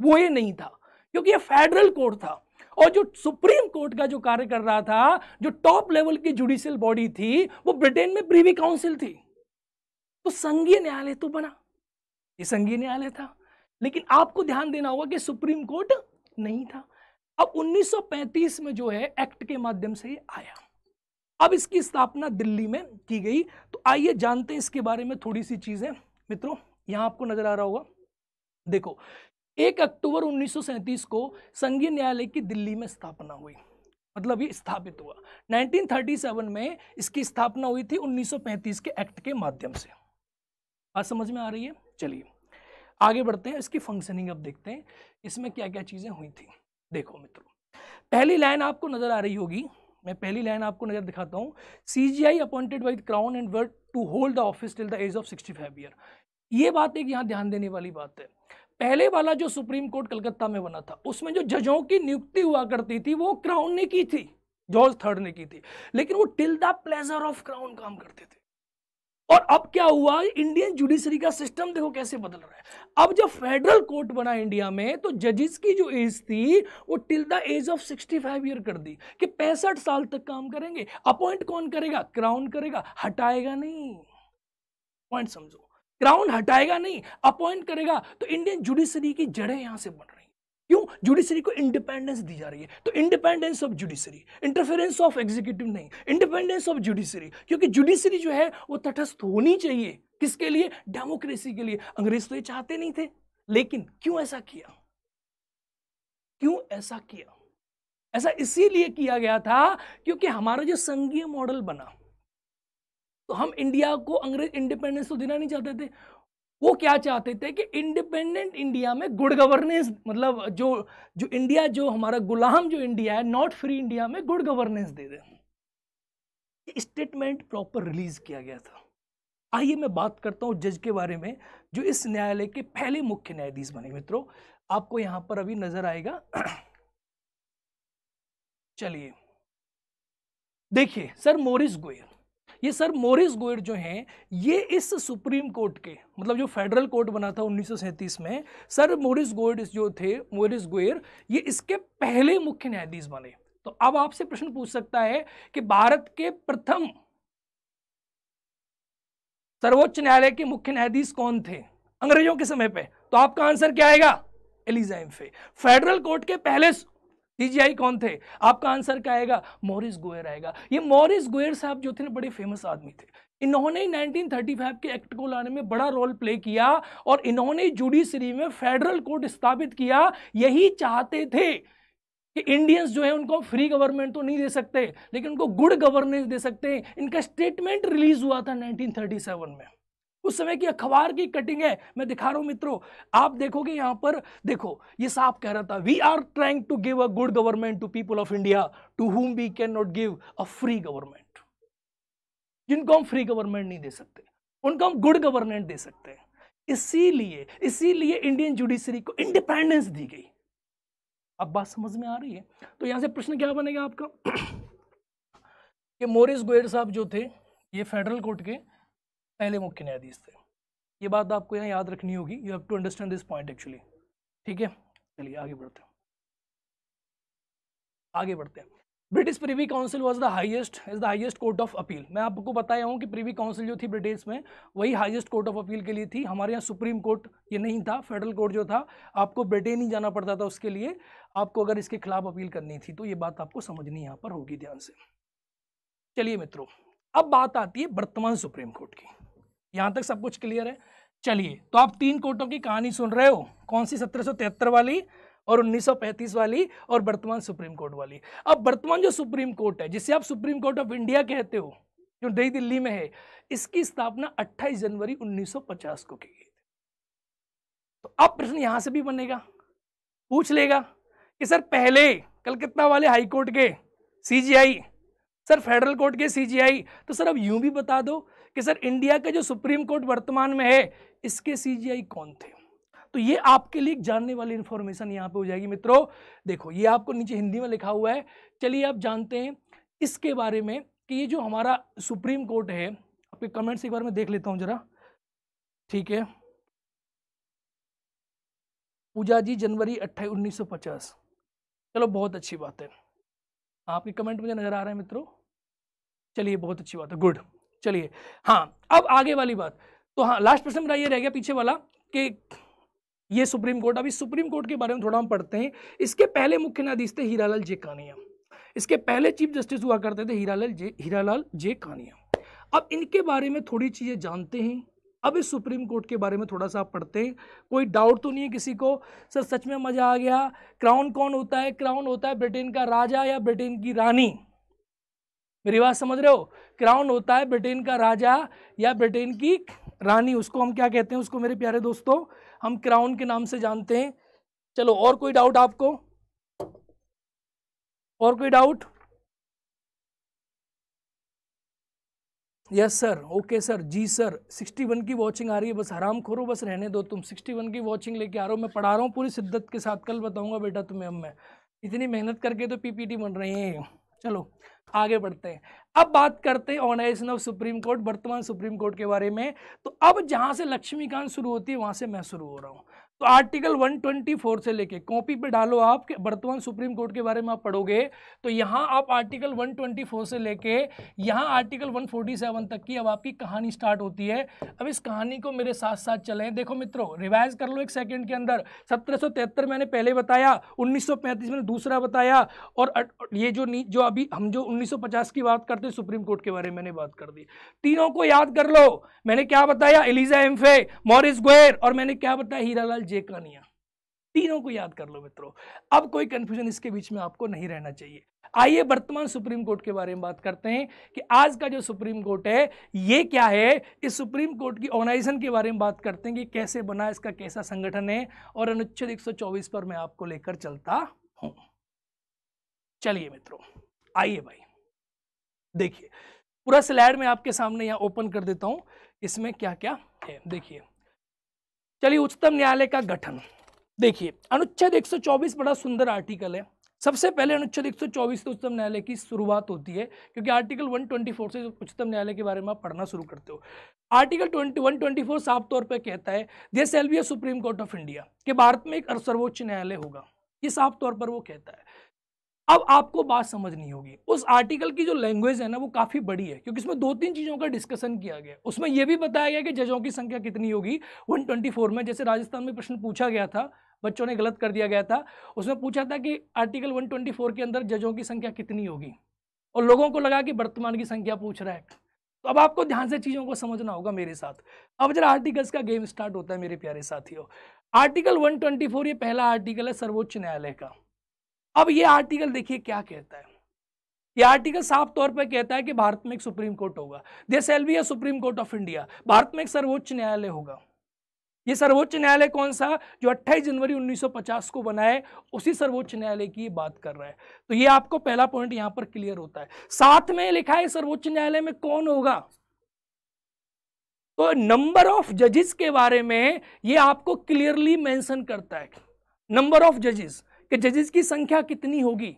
वो ये नहीं था क्योंकि ये फेडरल कोर्ट था और जो सुप्रीम कोर्ट का जो कार्य कर रहा था जो टॉप लेवल की जुडिशियल बॉडी थी वो ब्रिटेन में प्रीवी काउंसिल थी तो संघीय न्यायालय तो बना ये संघीय न्यायालय था लेकिन आपको ध्यान देना होगा कि सुप्रीम कोर्ट नहीं था अब 1935 में जो है एक्ट के माध्यम से आया अब इसकी स्थापना दिल्ली में की गई तो आइए जानते हैं इसके बारे में थोड़ी सी चीजें मित्रों यहां आपको नजर आ रहा होगा देखो एक अक्टूबर 1937 को संघीय न्यायालय की दिल्ली में स्थापना हुई मतलब ये स्थापित हुआ 1937 में इसकी स्थापना हुई थी 1935 के एक्ट के माध्यम से बात समझ में आ रही है चलिए आगे बढ़ते हैं इसकी फंक्शनिंग अब देखते हैं इसमें क्या क्या चीज़ें हुई थी देखो मित्रों पहली लाइन आपको नज़र आ रही होगी मैं पहली लाइन आपको नज़र दिखाता हूँ C G I appointed by crown and word to hold the office till the age of sixty five year ये बात एक यहाँ ध्यान देने वाली बात है पहले वाला जो सुप्रीम कोर्ट कलकत्ता में बना था उसमें जो जजों की नियुक्ति हुआ करती थी वो क्राउन ने की थी जॉर्ज थर्ड ने की थी लेकिन वो till the pleasure of crown काम करते थे और अब क्या हुआ इंडियन जुडिशरी का सिस्टम देखो कैसे बदल रहा है अब जब फेडरल कोर्ट बना इंडिया में तो जजिस की जो एज थी वो till the age of 65 year कर दी कि पैंसठ साल तक काम करेंगे अपॉइंट कौन करेगा क्राउन करेगा हटाएगा नहीं पॉइंट समझो क्राउन हटाएगा नहीं अपॉइंट करेगा तो इंडियन जुडिशरी की जड़ें यहां से बन रही क्यों जुडिशरी को इंडिपेंडेंस दी जा रही है तो independence of judiciary interference of executive नहीं इंडिपेंडेंस ऑफ जुडिशरी क्योंकि जुडिशरी जो है वो तटस्थ होनी चाहिए किसके लिए डेमोक्रेसी के लिए अंग्रेज तो ये चाहते नहीं थे लेकिन क्यों ऐसा किया क्यों ऐसा किया ऐसा इसीलिए किया गया था क्योंकि हमारा जो संघीय मॉडल बना तो हम इंडिया को अंग्रेज इंडिपेंडेंस तो देना नहीं चाहते थे वो क्या चाहते थे कि इंडिपेंडेंट इंडिया में गुड गवर्नेंस मतलब जो जो इंडिया जो हमारा गुलाम जो इंडिया है नॉट फ्री इंडिया में गुड गवर्नेंस दे दें स्टेटमेंट प्रॉपर रिलीज किया गया था आइए मैं बात करता हूँ जज के बारे में जो इस न्यायालय के पहले मुख्य न्यायाधीश बने मित्रों आपको यहाँ पर अभी नजर आएगा चलिए देखिए सर मोरिस गोयल ये सर मोरिस गोयर जो हैं ये इस सुप्रीम कोर्ट के मतलब जो फेडरल कोर्ट बना था उन्नीस में सर मोरिस गोयर जो थे मोरिस गोयर ये इसके पहले मुख्य न्यायाधीश बने तो अब आपसे प्रश्न पूछ सकता है कि भारत के प्रथम सर्वोच्च न्यायालय के मुख्य न्यायाधीश कौन थे अंग्रेजों के समय पे तो आपका आंसर क्या आएगा एलिजाइम्फे फेडरल कोर्ट के पहले टीजीआई कौन थे आपका आंसर क्या आएगा मॉरिस गोयर आएगा ये मॉरिस गोयर साहब जो थे ना बड़े फेमस आदमी थे इन्होंने 1935 के एक्ट को लाने में बड़ा रोल प्ले किया और इन्होंने जुडिशरी में फेडरल कोर्ट स्थापित किया यही चाहते थे कि इंडियंस जो है उनको फ्री गवर्नमेंट तो नहीं दे सकते लेकिन उनको गुड गवर्नेंस दे सकते हैं इनका स्टेटमेंट रिलीज हुआ था 1937 में उस समय की अखबार की कटिंग है मैं दिखा रहा हूं मित्रों आप देखोगे यहाँ पर देखो ये साफ कह रहा था we are trying to give a good government to people of India to whom we can not give a free government जिनको हम फ्री गवर्नमेंट नहीं दे सकते उनको हम गुड गवर्नमेंट दे सकते हैं इसीलिए इसीलिए इंडियन जुडिशरी को इंडिपेंडेंस दी गई अब बात समझ में आ रही है तो यहाँ से प्रश्न क्या बनेगा आपका कि मोरिस गोयर साहब जो थे ये फेडरल कोर्ट के पहले मुख्य न्यायाधीश थे ये बात आपको यहाँ याद रखनी होगी you have to understand this point actually ठीक है चलिए आगे बढ़ते हैं आगे बढ़ते हैं British privy council was the highest is the highest court of appeal मैं आपको बताया हूँ कि प्रीवी काउंसिल जो थी ब्रिटिश में वही हाइएस्ट कोर्ट ऑफ अपील के लिए थी हमारे यहाँ सुप्रीम कोर्ट ये नहीं था फेडरल कोर्ट जो था आपको ब्रिटेन ही जाना पड़ता था उसके लिए आपको अगर इसके खिलाफ अपील करनी थी तो ये बात आपको समझनी यहाँ पर होगी ध्यान से चलिए मित्रों अब बात आती है वर्तमान सुप्रीम कोर्ट की यहाँ तक सब कुछ क्लियर है चलिए तो आप तीन कोटों की कहानी सुन रहे हो कौन सी सत्रह वाली और 1935 वाली और वर्तमान सुप्रीम कोर्ट वाली अब वर्तमान जो सुप्रीम कोर्ट है जिसे आप सुप्रीम कोर्ट ऑफ इंडिया कहते हो जो नई दिल्ली में है इसकी स्थापना 28 जनवरी 1950 को की गई थी तो अब प्रश्न यहां से भी बनेगा पूछ लेगा कि सर पहले कलकत्ता वाले हाई कोर्ट के सीजीआई सर फेडरल कोर्ट के सीजीआई तो सर अब यूं भी बता दो कि सर इंडिया का जो सुप्रीम कोर्ट वर्तमान में है इसके सीजीआई कौन थे तो ये आपके लिए जानने वाली इंफॉर्मेशन यहाँ पे हो जाएगी मित्रों देखो ये आपको नीचे हिंदी में लिखा हुआ है चलिए आप जानते हैं इसके बारे में कि ये जो हमारा सुप्रीम कोर्ट है आपके कमेंट्स एक बार मैं देख लेता हूँ जरा ठीक है पूजा जी जनवरी अट्ठाईस उन्नीस सौ पचास चलो बहुत अच्छी बात है आपके कमेंट मुझे नज़र आ रहे हैं मित्रों चलिए बहुत अच्छी बात है गुड चलिए हाँ अब आगे वाली बात तो हाँ लास्ट प्रश्न मेरा ये रह गया पीछे वाला कि ये सुप्रीम कोर्ट अभी सुप्रीम कोर्ट के बारे में थोड़ा हम पढ़ते हैं इसके पहले मुख्य न्यायाधीश थे हीरालाल जे कानिया इसके पहले चीफ जस्टिस हुआ करते थे हीरालाल जे हीरालाल जे कानिया अब इनके बारे में थोड़ी चीज़ें जानते हैं अब इस सुप्रीम कोर्ट के बारे में थोड़ा सा आप पढ़ते हैं कोई डाउट तो नहीं है किसी को सर सच में मज़ा आ गया क्राउन कौन होता है क्राउन होता है ब्रिटेन का राजा या ब्रिटेन की रानी मेरी बात समझ रहे हो क्राउन होता है ब्रिटेन का राजा या ब्रिटेन की रानी उसको हम क्या कहते हैं उसको मेरे प्यारे दोस्तों हम क्राउन के नाम से जानते हैं चलो और कोई डाउट आपको और कोई doubt yes sir okay sir जी सर सिक्सटी वन की वॉचिंग आ रही है बस हराम खोरो बस रहने दो तुम सिक्सटी वन की वॉचिंग लेके आ रहा हो मैं पढ़ा रहा हूँ पूरी शिद्दत के साथ कल बताऊंगा बेटा तुम्हें अब मैं इतनी मेहनत करके तो पीपीटी बन रही है चलो आगे बढ़ते हैं अब बात करते हैं ऑर्गेनाइजेशन ऑफ सुप्रीम कोर्ट वर्तमान सुप्रीम कोर्ट के बारे में तो अब जहाँ से लक्ष्मीकांत शुरू होती है वहाँ से मैं शुरू हो रहा हूँ तो आर्टिकल 124 से लेके कॉपी पे डालो आप वर्तमान सुप्रीम कोर्ट के बारे में आप पढ़ोगे तो यहाँ आप आर्टिकल 124 से लेके यहाँ आर्टिकल 147 तक की अब आपकी कहानी स्टार्ट होती है अब इस कहानी को मेरे साथ साथ चलें देखो मित्रों रिवाइज कर लो एक सेकंड के अंदर सत्रह मैंने पहले बताया उन्नीस मैंने दूसरा बताया और ये जो जो अभी हम जो उन्नीस की बात करते हैं सुप्रीम कोर्ट के बारे में मैंने बात कर दी तीनों को याद कर लो मैंने क्या बताया एलिजा एम्फे मॉरिस गोयर और मैंने क्या बताया हीरालाल जे कानिया तीनों को याद कर लो मित्रों अब कोई कंफ्यूजन इसके बीच में आपको नहीं रहना चाहिए आइए वर्तमान सुप्रीम कोर्ट के बारे में बात करते हैं कि आज का जो सुप्रीम कोर्ट है ये क्या है इस सुप्रीम कोर्ट की ऑर्गेनाइजेशन के बारे में बात करते हैं कि कैसे बना इसका कैसा संगठन है और अनुच्छेद 124 पर मैं आपको लेकर चलता हूं चलिए मित्रों आइए भाई देखिए पूरा स्लाइड में आपके सामने यहां ओपन कर देता हूं इसमें क्या क्या है देखिए चलिए उच्चतम न्यायालय का गठन देखिए अनुच्छेद 124 बड़ा सुंदर आर्टिकल है सबसे पहले अनुच्छेद 124 से उच्चतम न्यायालय की शुरुआत होती है क्योंकि आर्टिकल 124 से उच्चतम न्यायालय के बारे में आप पढ़ना शुरू करते हो आर्टिकल 20 124 साफ तौर पर कहता है this shall be supreme court of India कि भारत में एक सर्वोच्च न्यायालय होगा ये साफ तौर पर वो कहता है अब आपको बात समझनी होगी उस आर्टिकल की जो लैंग्वेज है ना वो काफ़ी बड़ी है क्योंकि इसमें दो तीन चीज़ों का डिस्कशन किया गया उसमें यह भी बताया गया कि जजों की संख्या कितनी होगी 124 में जैसे राजस्थान में प्रश्न पूछा गया था बच्चों ने गलत कर दिया गया था उसमें पूछा था कि आर्टिकल 124 के अंदर जजों की संख्या कितनी होगी और लोगों को लगा कि वर्तमान की संख्या पूछ रहा है तो अब आपको ध्यान से चीज़ों को समझना होगा मेरे साथ अब जरा आर्टिकल्स का गेम स्टार्ट होता है मेरे प्यारे साथियों आर्टिकल 124 ये पहला आर्टिकल है सर्वोच्च न्यायालय का अब ये आर्टिकल देखिए क्या कहता है ये आर्टिकल साफ तौर पर कहता है कि भारत में एक सुप्रीम कोर्ट होगा there shall be supreme court of India Bharat में एक सर्वोच्च न्यायालय होगा ये सर्वोच्च न्यायालय कौन सा जो 28 जनवरी 1950 को बनाए उसी सर्वोच्च न्यायालय की बात कर रहा है तो ये आपको पहला पॉइंट यहां पर क्लियर होता है साथ में लिखा है सर्वोच्च न्यायालय में कौन होगा तो नंबर ऑफ जजेस के बारे में ये आपको क्लियरली मेंशन करता है नंबर ऑफ जजेस कि जजेस की संख्या कितनी होगी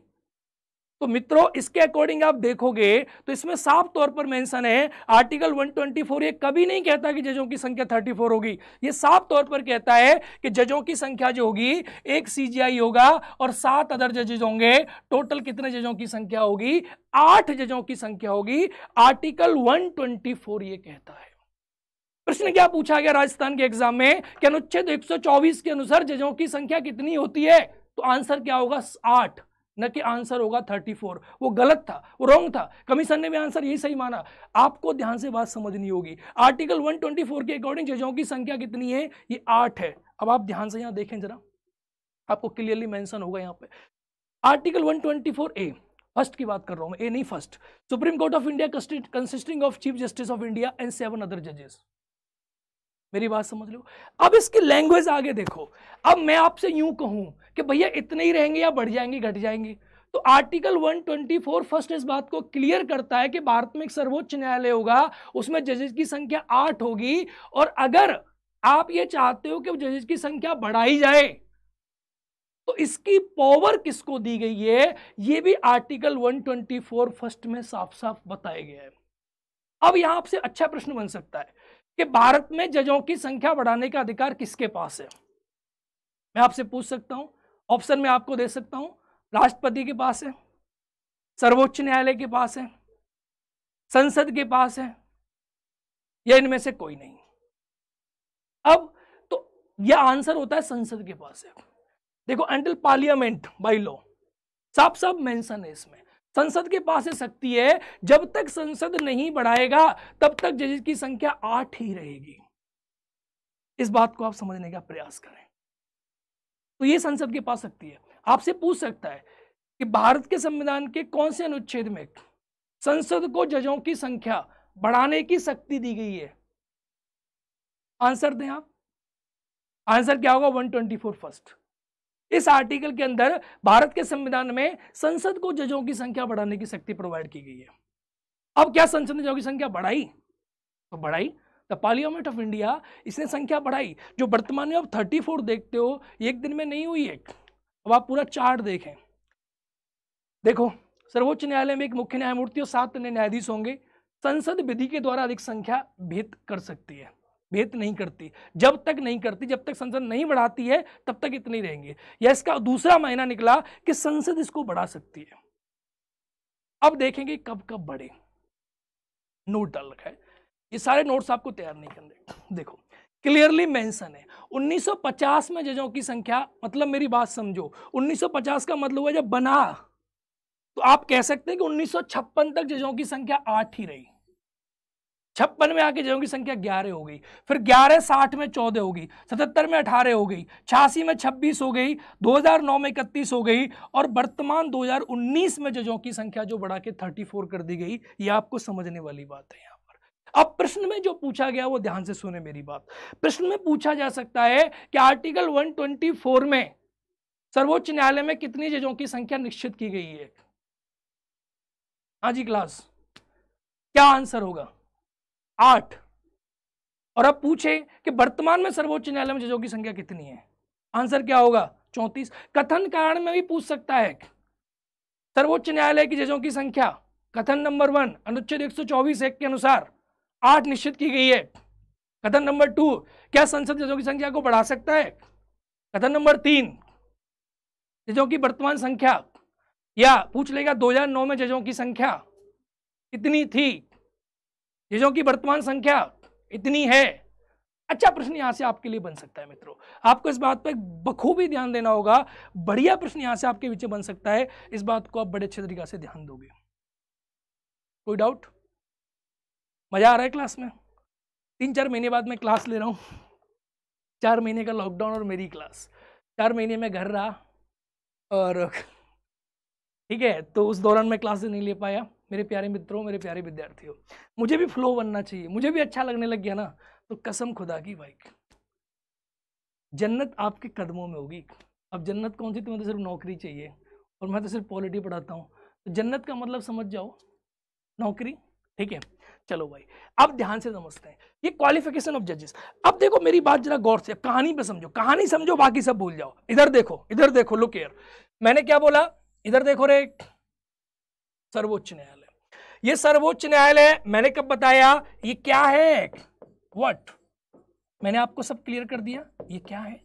तो मित्रों इसके अकॉर्डिंग आप देखोगे तो इसमें साफ तौर पर मेंशन है आर्टिकल 124 ये कभी नहीं कहता कि जजों की संख्या 34 होगी ये साफ तौर पर कहता है कि जजों की संख्या जो होगी एक सीजीआई होगा और सात अदर जजेज होंगे टोटल कितने जजों की संख्या होगी आठ जजों की संख्या होगी आर्टिकल 124 ये कहता है प्रश्न क्या पूछा गया राजस्थान के एग्जाम में कि अनुच्छेद चौबीस के अनुसार जजों की संख्या कितनी होती है तो आंसर क्या होगा आठ न कि आंसर होगा थर्टी फोर वो गलत था वो रॉन्ग था कमीशन ने भी आंसर यही सही माना आपको ध्यान से बात समझनी होगी आर्टिकल 124 के अकॉर्डिंग जजों की संख्या कितनी है ये आठ है अब आप ध्यान से यहाँ देखें जरा आपको क्लियरली मेंशन होगा यहाँ पे आर्टिकल 124 ए फर्स्ट की बात कर रहा हूँ ए नहीं first supreme court of India consisting of chief justice of India and seven other जजेस मेरी बात समझ लो अब इसकी लैंग्वेज आगे देखो अब मैं आपसे यूं कहूं कि भैया इतने ही रहेंगे या बढ़ जाएंगे घट जाएंगे तो आर्टिकल 124 फर्स्ट इस बात को क्लियर करता है कि भारत में एक सर्वोच्च न्यायालय होगा उसमें जजेज की संख्या आठ होगी और अगर आप ये चाहते हो कि जजेज की संख्या बढ़ाई जाए तो इसकी पावर किसको दी गई है ये भी आर्टिकल 124 फर्स्ट में साफ साफ बताया गया है अब यहां आपसे अच्छा प्रश्न बन सकता है कि भारत में जजों की संख्या बढ़ाने का अधिकार किसके पास है मैं आपसे पूछ सकता हूं ऑप्शन में आपको दे सकता हूं राष्ट्रपति के पास है सर्वोच्च न्यायालय के पास है संसद के पास है या इनमें से कोई नहीं अब तो यह आंसर होता है संसद के पास है देखो एंटल पार्लियामेंट बाई लॉ साफ साफ मेंशन है इसमें संसद के पास शक्ति है जब तक संसद नहीं बढ़ाएगा तब तक जजेस की संख्या आठ ही रहेगी इस बात को आप समझने का प्रयास करें तो ये संसद के पास शक्ति है आपसे पूछ सकता है कि भारत के संविधान के कौन से अनुच्छेद में संसद को जजों की संख्या बढ़ाने की शक्ति दी गई है आंसर दें आप आंसर क्या होगा 124 फर्स्ट इस आर्टिकल के अंदर भारत के संविधान में संसद को जजों की संख्या बढ़ाने की शक्ति प्रोवाइड की गई है अब क्या संसद ने जजों की संख्या बढ़ाई तो बढ़ाई द पार्लियामेंट ऑफ इंडिया इसने संख्या बढ़ाई जो वर्तमान में आप थर्टी फोर देखते हो एक दिन में नहीं हुई है अब आप पूरा चार्ट देखें देखो सर्वोच्च न्यायालय में एक मुख्य न्यायमूर्ति और सात अन्य न्यायाधीश होंगे संसद विधि के द्वारा अधिक संख्या भेद कर सकती है भेद नहीं करती जब तक नहीं करती जब तक संसद नहीं बढ़ाती है तब तक इतनी रहेंगे या इसका दूसरा महीना निकला कि संसद इसको बढ़ा सकती है अब देखेंगे कब कब बढ़े नोट डाल रखा है ये सारे नोट्स आपको तैयार नहीं करने देखो क्लियरली मेंशन है 1950 में जजों की संख्या मतलब मेरी बात समझो 1950 का मतलब हुआ जब बना तो आप कह सकते हैं कि 1956 तक जजों की संख्या आठ ही रही छप्पन में आके जयों की संख्या ग्यारह हो गई फिर ग्यारह साठ में चौदह हो गई सतहत्तर में अठारह हो गई छियासी में छब्बीस हो गई दो हजार नौ में इकतीस हो गई और वर्तमान दो हजार उन्नीस में जजों की संख्या जो बढ़ा के थर्टी फोर कर दी गई ये आपको समझने वाली बात है यहाँ पर अब प्रश्न में जो पूछा गया वो ध्यान से सुने मेरी बात प्रश्न में पूछा जा सकता है कि आर्टिकल फोर में सर्वोच्च न्यायालय में कितनी जजों की संख्या निश्चित की गई है हाँ जी क्लास क्या आंसर होगा आठ और अब पूछे कि वर्तमान में सर्वोच्च न्यायालय में जजों की संख्या कितनी है आंसर क्या होगा चौंतीस कथन कारण में भी पूछ सकता है सर्वोच्च न्यायालय की जजों की संख्या कथन नंबर वन अनुच्छेद चौबीस एक के अनुसार आठ निश्चित की गई है कथन नंबर टू क्या संसद जजों की संख्या को बढ़ा सकता है कथन नंबर तीन जजों की वर्तमान संख्या या पूछ लेगा 2009 में जजों की संख्या कितनी थी चीज़ों की वर्तमान संख्या इतनी है अच्छा प्रश्न यहां से आपके लिए बन सकता है मित्रों आपको इस बात पर बखूबी ध्यान देना होगा बढ़िया प्रश्न यहां से आपके पीछे बन सकता है इस बात को आप बड़े अच्छे तरीके से ध्यान दोगे कोई डाउट मज़ा आ रहा है क्लास में तीन चार महीने बाद मैं क्लास ले रहा हूं चार महीने का लॉकडाउन और मेरी क्लास चार महीने में घर रहा और ठीक है तो उस दौरान मैं क्लासेस नहीं ले पाया मेरे प्यारे मित्रों मेरे प्यारे विद्यार्थियों मुझे भी फ्लो बनना चाहिए मुझे भी अच्छा लगने लग गया ना तो कसम खुदा की भाई जन्नत आपके कदमों में होगी अब जन्नत कौन सी तुम्हें तो सिर्फ नौकरी चाहिए और मैं तो सिर्फ पॉलिटी पढ़ाता हूँ तो जन्नत का मतलब समझ जाओ नौकरी ठीक है चलो भाई अब ध्यान से समझते हैं ये क्वालिफिकेशन ऑफ जजेस अब देखो मेरी बात जरा गौर से कहानी पे समझो कहानी समझो बाकी सब भूल जाओ इधर देखो इधर देखो लुक एयर मैंने क्या बोला इधर देखो रे सर्वोच्च न्यायालय ये सर्वोच्च न्यायालय मैंने कब बताया ये क्या है वट मैंने आपको सब क्लियर कर दिया ये क्या है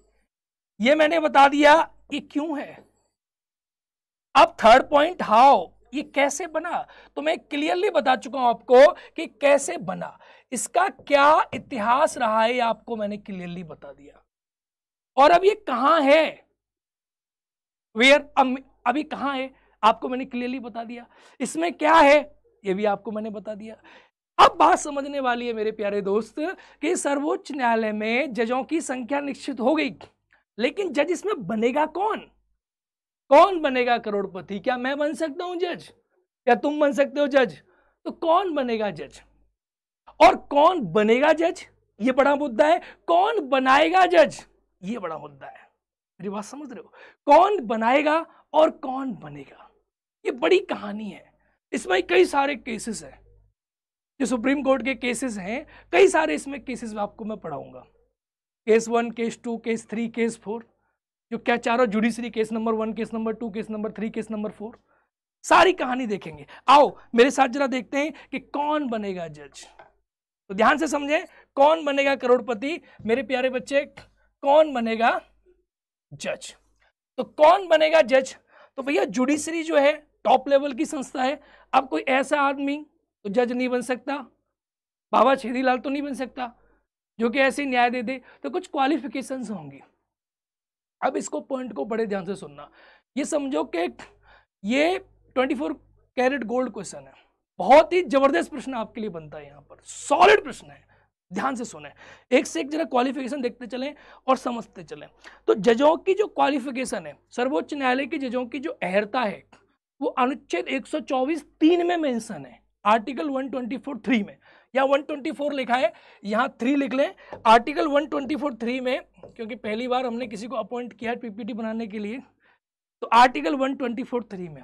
ये मैंने बता दिया ये क्यों है अब थर्ड पॉइंट हाउ ये कैसे बना तो मैं क्लियरली बता चुका हूं आपको कि कैसे बना इसका क्या इतिहास रहा है आपको मैंने क्लियरली बता दिया और अब ये कहां है वेयर अभी कहां है आपको मैंने क्लियरली बता दिया इसमें क्या है ये भी आपको मैंने बता दिया अब बात समझने वाली है मेरे प्यारे दोस्त कि सर्वोच्च न्यायालय में जजों की संख्या निश्चित हो गई लेकिन जज इसमें बनेगा कौन कौन बनेगा करोड़पति क्या मैं बन सकता हूं जज क्या तुम बन सकते हो जज तो कौन बनेगा जज और कौन बनेगा जज ये बड़ा मुद्दा है कौन बनाएगा जज ये बड़ा मुद्दा है मेरी बात समझ रहे हो कौन बनाएगा और कौन बनेगा ये बड़ी कहानी है इसमें कई सारे केसेस हैं जो सुप्रीम कोर्ट के केसेस हैं कई सारे इसमें केसेस आपको मैं पढ़ाऊंगा case one case two case three case four जो क्या चारों judiciary case number one case number two case number three case number four सारी कहानी देखेंगे आओ मेरे साथ जरा देखते हैं कि कौन बनेगा जज तो ध्यान से समझे कौन बनेगा करोड़पति मेरे प्यारे बच्चे कौन बनेगा जज तो कौन बनेगा जज तो भैया जुडिशरी जो है टॉप लेवल की संस्था है अब कोई ऐसा आदमी तो जज नहीं बन सकता बाबा छेदी लाल तो नहीं बन सकता जो कि ऐसे न्याय दे दे तो कुछ क्वालिफिकेशन होंगी अब इसको पॉइंट को बड़े ध्यान से सुनना ये समझो कि ये 24 कैरेट गोल्ड क्वेश्चन है बहुत ही जबरदस्त प्रश्न आपके लिए बनता है यहाँ पर सॉलिड प्रश्न है ध्यान से सुने एक से एक जरा क्वालिफिकेशन देखते चलें और समझते चलें तो जजों की जो क्वालिफिकेशन है सर्वोच्च न्यायालय के जजों की जो अहरता है वो अनुच्छेद 124 तीन में मेंशन है आर्टिकल 124 थ्री में या 124 लिखा है यहाँ थ्री लिख लें आर्टिकल 124 थ्री में क्योंकि पहली बार हमने किसी को अपॉइंट किया है पीपीटी बनाने के लिए तो आर्टिकल 124 थ्री में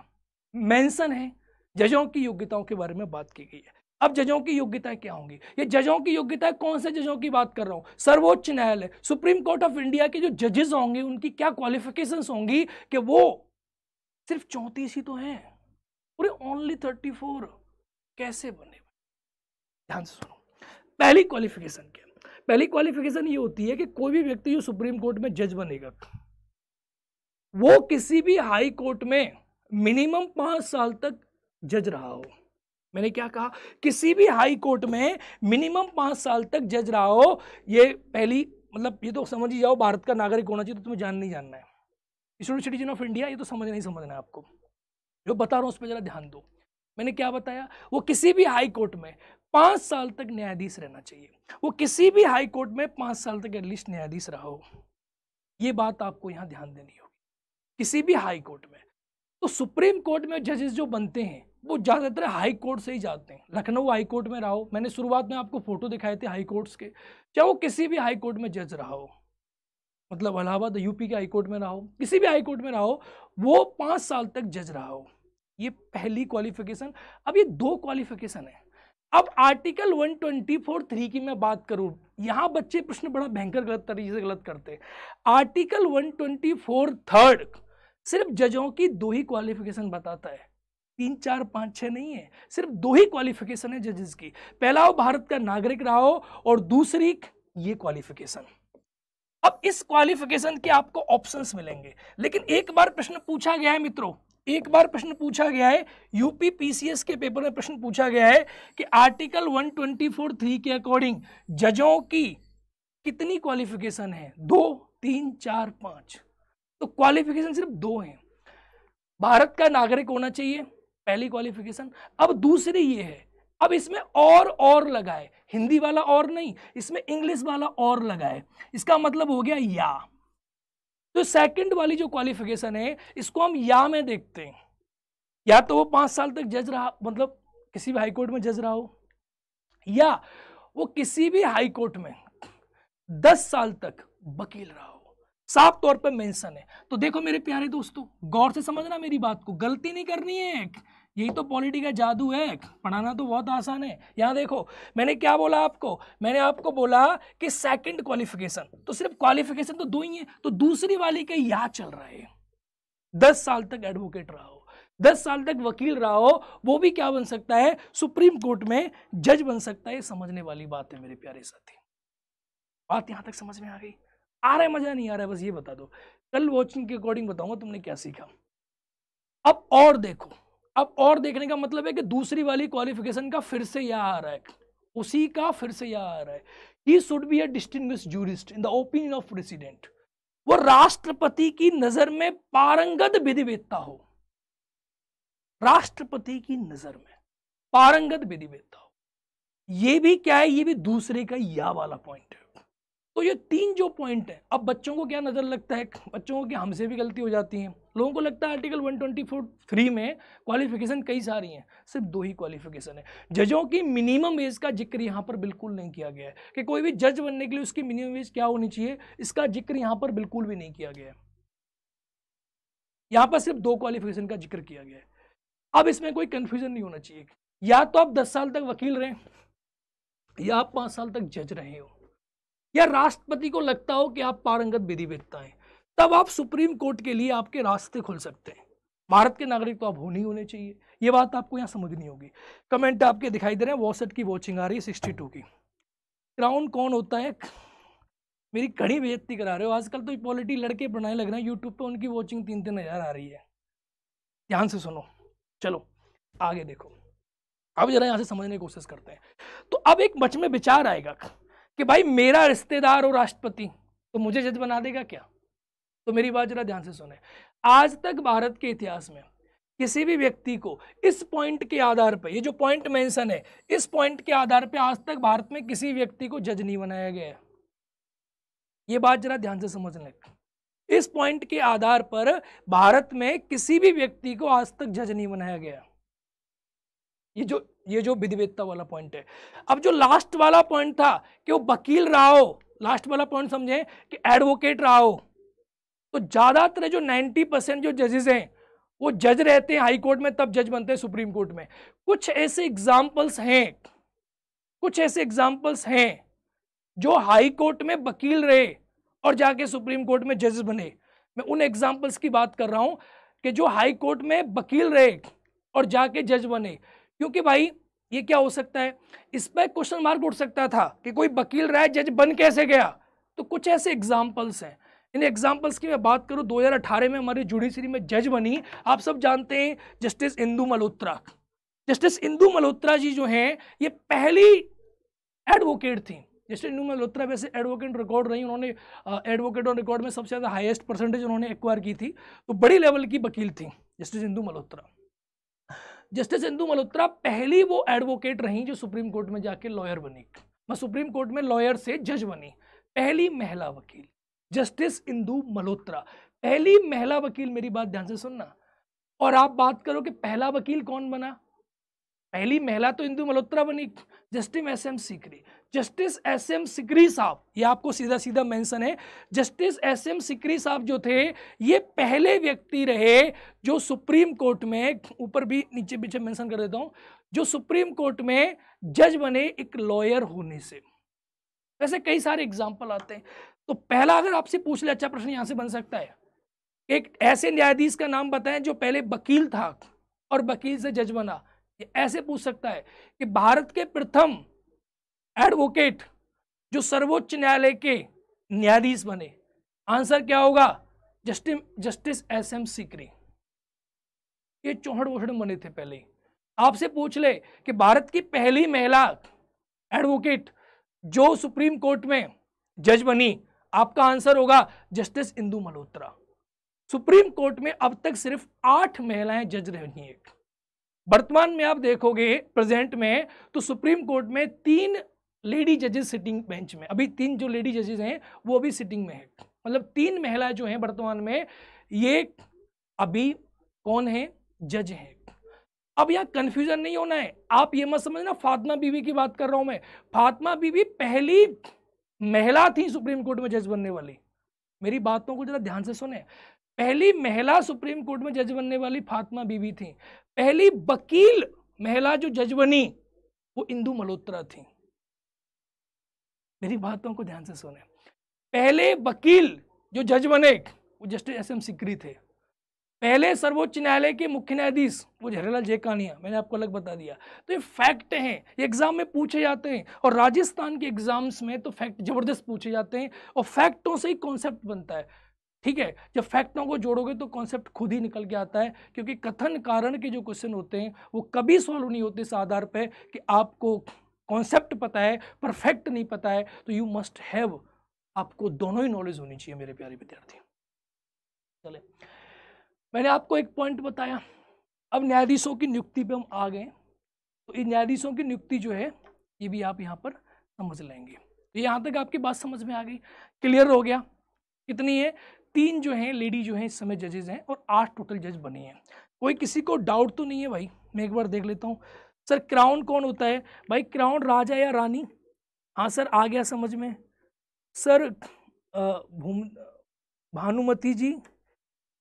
मेंशन है जजों की योग्यताओं के बारे में बात की गई है अब जजों की योग्यताएं क्या होंगी ये जजों की योग्यता कौन से जजों की बात कर रहा हूँ सर्वोच्च न्यायालय सुप्रीम कोर्ट ऑफ इंडिया के जो जजेस होंगे उनकी क्या क्वालिफिकेशंस होंगी कि वो सिर्फ चौंतीस ही तो है पूरे ओनली थर्टी फोर कैसे बने ध्यान से सुनो पहली क्वालिफिकेशन क्या पहली क्वालिफिकेशन ये होती है कि कोई भी व्यक्ति जो सुप्रीम कोर्ट में जज बनेगा वो किसी भी हाई कोर्ट में मिनिमम पांच साल तक जज रहा हो मैंने क्या कहा किसी भी हाई कोर्ट में मिनिमम पांच साल तक जज रहा हो ये पहली मतलब ये तो समझ ही जाओ भारत का नागरिक होना चाहिए तो तुम्हें जान नहीं जानना है स्टूडेंट सिटीजन ऑफ इंडिया ये तो समझ नहीं समझना है आपको जो बता रहा हूँ उस पर जरा ध्यान दो मैंने क्या बताया वो किसी भी हाई कोर्ट में पाँच साल तक न्यायाधीश रहना चाहिए वो किसी भी हाई कोर्ट में पाँच साल तक एटलीस्ट न्यायाधीश रहा हो ये बात आपको यहाँ ध्यान देनी होगी किसी भी हाई कोर्ट में तो सुप्रीम कोर्ट में जजेस जो बनते हैं वो ज़्यादातर हाई कोर्ट से ही जाते हैं लखनऊ हाई कोर्ट में रहा हो मैंने शुरुआत में आपको फ़ोटो दिखाए थे हाई कोर्ट्स के चाहे वो किसी भी हाई कोर्ट में जज रहा हो मतलब अलाहाबाद यूपी के हाई कोर्ट में रहा हो किसी भी हाई कोर्ट में रहा हो वो पाँच साल तक जज रहा हो ये पहली क्वालिफिकेशन अब ये दो क्वालिफिकेशन है अब आर्टिकल 124 थ्री की मैं बात करूं यहाँ बच्चे प्रश्न बड़ा भयंकर गलत तरीके से गलत करते हैं आर्टिकल 124 थर्ड सिर्फ जजों की दो ही क्वालिफिकेशन बताता है तीन चार पाँच छः नहीं है सिर्फ दो ही क्वालिफिकेशन है जजेस की पहला वो भारत का नागरिक रहा हो और दूसरी ये क्वालिफिकेशन अब इस क्वालिफिकेशन के आपको ऑप्शंस मिलेंगे लेकिन एक बार प्रश्न पूछा गया है मित्रों एक बार प्रश्न पूछा गया है यूपी पीसीएस के पेपर में प्रश्न पूछा गया है कि आर्टिकल 1243 थ्री के अकॉर्डिंग जजों की कितनी क्वालिफिकेशन है दो तीन चार पांच तो क्वालिफिकेशन सिर्फ दो है भारत का नागरिक होना चाहिए पहली क्वालिफिकेशन अब दूसरी ये है अब इसमें और और लगाए हिंदी वाला और नहीं इसमें इंग्लिश वाला और लगाए इसका मतलब हो गया या तो सेकंड वाली जो क्वालिफिकेशन है इसको हम या में देखते हैं या तो वो पांच साल तक जज रहा मतलब किसी भी हाईकोर्ट में जज रहा हो या वो किसी भी हाईकोर्ट में दस साल तक वकील रहा हो साफ तौर पर मेंशन है तो देखो मेरे प्यारे दोस्तों गौर से समझना मेरी बात को गलती नहीं करनी है यही तो पॉलिटी का जादू है पढ़ाना तो बहुत आसान है यहाँ देखो मैंने क्या बोला आपको मैंने आपको बोला कि सेकंड क्वालिफिकेशन तो सिर्फ क्वालिफिकेशन तो दो ही है तो दूसरी वाली का यहाँ चल रहा है दस साल तक एडवोकेट रहा हो दस साल तक वकील रहा हो वो भी क्या बन सकता है सुप्रीम कोर्ट में जज बन सकता है समझने वाली बात है मेरे प्यारे साथी बात यहाँ तक समझ में आ गई आ रहा है मजा नहीं आ रहा है बस ये बता दो कल वॉचिंग के अकॉर्डिंग बताऊंगा तुमने क्या सीखा अब और देखो अब और देखने का मतलब है कि दूसरी वाली क्वालिफिकेशन का फिर से यह आ रहा है उसी का फिर से यह आ रहा है he should be a distinguished jurist in the opinion of president वो राष्ट्रपति की नजर में पारंगत विधिवेत्ता हो राष्ट्रपति की नजर में पारंगत विधिवेत्ता हो ये भी क्या है ये भी दूसरे का यह वाला पॉइंट है तो ये तीन जो पॉइंट है अब बच्चों को क्या नज़र लगता है बच्चों को क्या हमसे भी गलती हो जाती है लोगों को लगता है आर्टिकल 124 थ्री में क्वालिफिकेशन कई सारी हैं सिर्फ दो ही क्वालिफिकेशन है जजों की मिनिमम वेज का जिक्र यहाँ पर बिल्कुल नहीं किया गया है कि कोई भी जज बनने के लिए उसकी मिनिमम वेज क्या होनी चाहिए इसका जिक्र यहाँ पर बिल्कुल भी नहीं किया गया है यहाँ पर सिर्फ दो क्वालिफिकेशन का जिक्र किया गया है अब इसमें कोई कन्फ्यूजन नहीं होना चाहिए या तो आप दस साल तक वकील रहें या आप पाँच साल तक जज रहे हो या राष्ट्रपति को लगता हो कि आप पारंगत विधि विधिवेदता हैं तब आप सुप्रीम कोर्ट के लिए आपके रास्ते खुल सकते हैं भारत के नागरिक तो आप हो नहीं होने चाहिए ये बात आपको यहाँ समझनी होगी कमेंट आपके दिखाई दे रहे हैं वॉसट की वॉचिंग आ रही है सिक्सटी टू की क्राउन कौन होता है मेरी कड़ी बेजती करा रहे हो आजकल तो पॉलिटी लड़के बनाने लग रहे हैं यूट्यूब पर उनकी वॉचिंग तीन तीन हज़ार आ रही है ध्यान से सुनो चलो आगे देखो अब जरा यहाँ से समझने की कोशिश करते हैं तो अब एक मच में विचार आएगा कि भाई मेरा रिश्तेदार और राष्ट्रपति तो मुझे जज बना देगा क्या तो मेरी बात जरा ध्यान से सुने आज तक भारत के इतिहास में किसी भी व्यक्ति को इस पॉइंट के आधार पर ये जो पॉइंट मेंशन है इस पॉइंट के आधार पर आज तक भारत में किसी व्यक्ति को जज नहीं बनाया गया है ये बात जरा ध्यान से समझ लें इस पॉइंट के आधार पर भारत में किसी भी व्यक्ति को आज तक जज नहीं बनाया गया है ये जो ये जो विधिवेदता वाला पॉइंट है अब जो लास्ट वाला पॉइंट था कि वो वकील रहा हो लास्ट वाला पॉइंट समझें कि एडवोकेट रहा हो तो ज़्यादातर जो 90 परसेंट जो जजेज हैं वो जज रहते हैं हाई कोर्ट में तब जज बनते हैं सुप्रीम कोर्ट में कुछ ऐसे एग्जाम्पल्स हैं कुछ ऐसे एग्जाम्पल्स हैं जो हाई कोर्ट में वकील रहे और जाके सुप्रीम कोर्ट में जजेस बने मैं उन एग्जाम्पल्स की बात कर रहा हूँ कि जो हाई कोर्ट में वकील रहे और जाके जज बने क्योंकि भाई ये क्या हो सकता है इस पर क्वेश्चन मार्क उठ सकता था कि कोई वकील रहा जज बन कैसे गया तो कुछ ऐसे एग्जाम्पल्स हैं इन एग्जाम्पल्स की मैं बात करूँ दो में हमारी जुडिशरी में जज बनी आप सब जानते हैं जस्टिस इंदू मल्होत्रा जस्टिस इंदू मल्होत्रा जी जो हैं ये पहली एडवोकेट थी जस्टिस इंदू मल्होत्रा वैसे एडवोकेट रिकॉर्ड रही उन्होंने एडवोकेट और रिकॉर्ड में सबसे ज़्यादा हाईएस्ट परसेंटेज उन्होंने एक्वायर की थी तो बड़ी लेवल की वकील थी जस्टिस इंदू मल्होत्रा जस्टिस इंदू मल्होत्रा पहली वो एडवोकेट रही जो सुप्रीम कोर्ट में जाके लॉयर बनी मैं सुप्रीम कोर्ट में लॉयर से जज बनी पहली महिला वकील जस्टिस इंदू मल्होत्रा पहली महिला वकील मेरी बात ध्यान से सुनना और आप बात करो कि पहला वकील कौन बना पहली महिला तो इंदु मल्होत्रा बनी justice S M Sikri justice S M Sikri साहब ये आपको सीधा सीधा मेंशन है जस्टिस एस एम सिकरी साहब जो थे ये पहले व्यक्ति रहे जो सुप्रीम कोर्ट में ऊपर भी नीचे पीछे मेंशन कर देता हूँ जो सुप्रीम कोर्ट में जज बने एक लॉयर होने से वैसे कई सारे एग्जाम्पल आते हैं तो पहला अगर आपसे पूछ ले अच्छा प्रश्न यहाँ से बन सकता है एक ऐसे न्यायाधीश का नाम बताएं जो पहले वकील था और वकील से जज बना ये ऐसे पूछ सकता है कि भारत के प्रथम एडवोकेट जो सर्वोच्च न्यायालय के न्यायाधीश बने आंसर क्या होगा justice justice S M Sikri ये चौहड़ वोहड़ बने थे पहले आपसे पूछ ले कि भारत की पहली महिला एडवोकेट जो सुप्रीम कोर्ट में जज बनी आपका आंसर होगा justice Indu Malhotra supreme court में अब तक सिर्फ आठ महिलाएं जज रही हैं वर्तमान में आप देखोगे प्रेजेंट में तो सुप्रीम कोर्ट में तीन लेडी जजेस सिटिंग बेंच में अभी तीन जो लेडी जजेस हैं वो अभी सिटिंग में है मतलब तीन महिला जो हैं वर्तमान में ये अभी कौन है जज हैं अब यहाँ कन्फ्यूजन नहीं होना है आप ये मत समझना फातिमा बीवी की बात कर रहा हूँ मैं फातिमा बीवी पहली महिला थी सुप्रीम कोर्ट में जज बनने वाली मेरी बातों को जरा ध्यान से सुने पहली महिला सुप्रीम कोर्ट में जज बनने वाली फातिमा बीबी थी पहली वकील महिला जो जज बनी वो इंदु मल्होत्रा थी मेरी बातों को ध्यान से सुने पहले वकील जो जज बने वो जस्टिस एस एम सिकरी थे पहले सर्वोच्च न्यायालय के मुख्य न्यायाधीश वो जहरीलाल जयकानिया मैंने आपको अलग बता दिया तो ये फैक्ट हैं ये एग्जाम में पूछे जाते हैं और राजस्थान के एग्जाम्स में तो फैक्ट जबरदस्त पूछे जाते हैं और फैक्टों से ही कॉन्सेप्ट बनता है ठीक है जब फैक्टों को जोड़ोगे तो कॉन्सेप्ट खुद ही निकल के आता है क्योंकि कथन कारण के जो क्वेश्चन होते हैं वो कभी सॉल्व नहीं होते इस आधार पर कि आपको कॉन्सेप्ट पता है परफेक्ट नहीं पता है तो यू मस्ट हैव आपको दोनों ही नॉलेज होनी चाहिए मेरे प्यारे विद्यार्थी चले मैंने आपको एक पॉइंट बताया अब न्यायाधीशों की नियुक्ति पे हम आ गए तो इन न्यायाधीशों की नियुक्ति जो है ये भी आप यहाँ पर समझ लेंगे तो यहाँ तक आपकी बात समझ में आ गई क्लियर हो गया कितनी है तीन जो हैं लेडी जो हैं इस समय जजेज हैं और आठ टोटल जज बने हैं कोई किसी को डाउट तो नहीं है भाई मैं एक बार देख लेता हूँ सर क्राउन कौन होता है भाई क्राउन राजा या रानी हाँ सर आ गया समझ में सर भूम भानुमति जी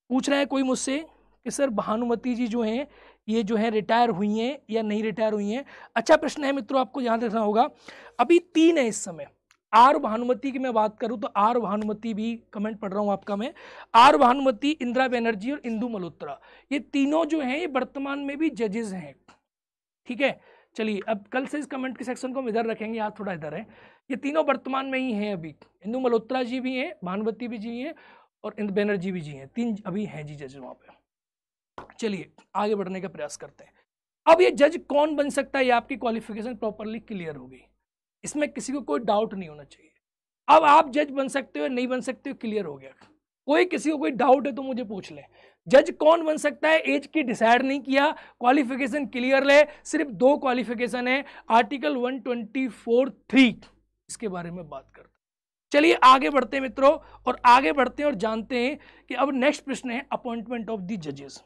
पूछ रहे हैं कोई मुझसे कि सर भानुमति जी जो हैं ये जो है रिटायर हुई हैं या नहीं रिटायर हुई हैं अच्छा प्रश्न है मित्रों आपको याद रखना होगा अभी तीन है इस समय आर भानुमति की मैं बात करूं तो आर भानुमति भी कमेंट पढ़ रहा हूं आपका मैं आर भानुमति इंदिरा बनर्जी और इंदू मल्होत्रा ये तीनों जो हैं ये वर्तमान में भी जजेस हैं ठीक है चलिए अब कल से इस कमेंट के सेक्शन को हम इधर रखेंगे आज थोड़ा इधर है ये तीनों वर्तमान में ही हैं अभी इंदू मल्होत्रा जी भी हैं भानुमति भी जी हैं और इंद्र बैनर्जी भी जी हैं तीन अभी हैं जी जजेस वहाँ पर चलिए आगे बढ़ने का प्रयास करते हैं अब ये जज कौन बन सकता है ये आपकी क्वालिफिकेशन प्रॉपरली क्लियर हो गई इसमें किसी को कोई डाउट नहीं होना चाहिए अब आप जज बन सकते हो नहीं बन सकते हो क्लियर हो गया कोई किसी को कोई डाउट है तो मुझे पूछ ले जज कौन बन सकता है एज की डिसाइड नहीं किया क्वालिफिकेशन क्लियर ले सिर्फ दो क्वालिफिकेशन है आर्टिकल 124 थ्री इसके बारे में बात करते चलिए आगे बढ़ते हैं मित्रों और आगे बढ़ते हैं और जानते हैं कि अब नेक्स्ट प्रश्न है अपॉइंटमेंट ऑफ दी जजेस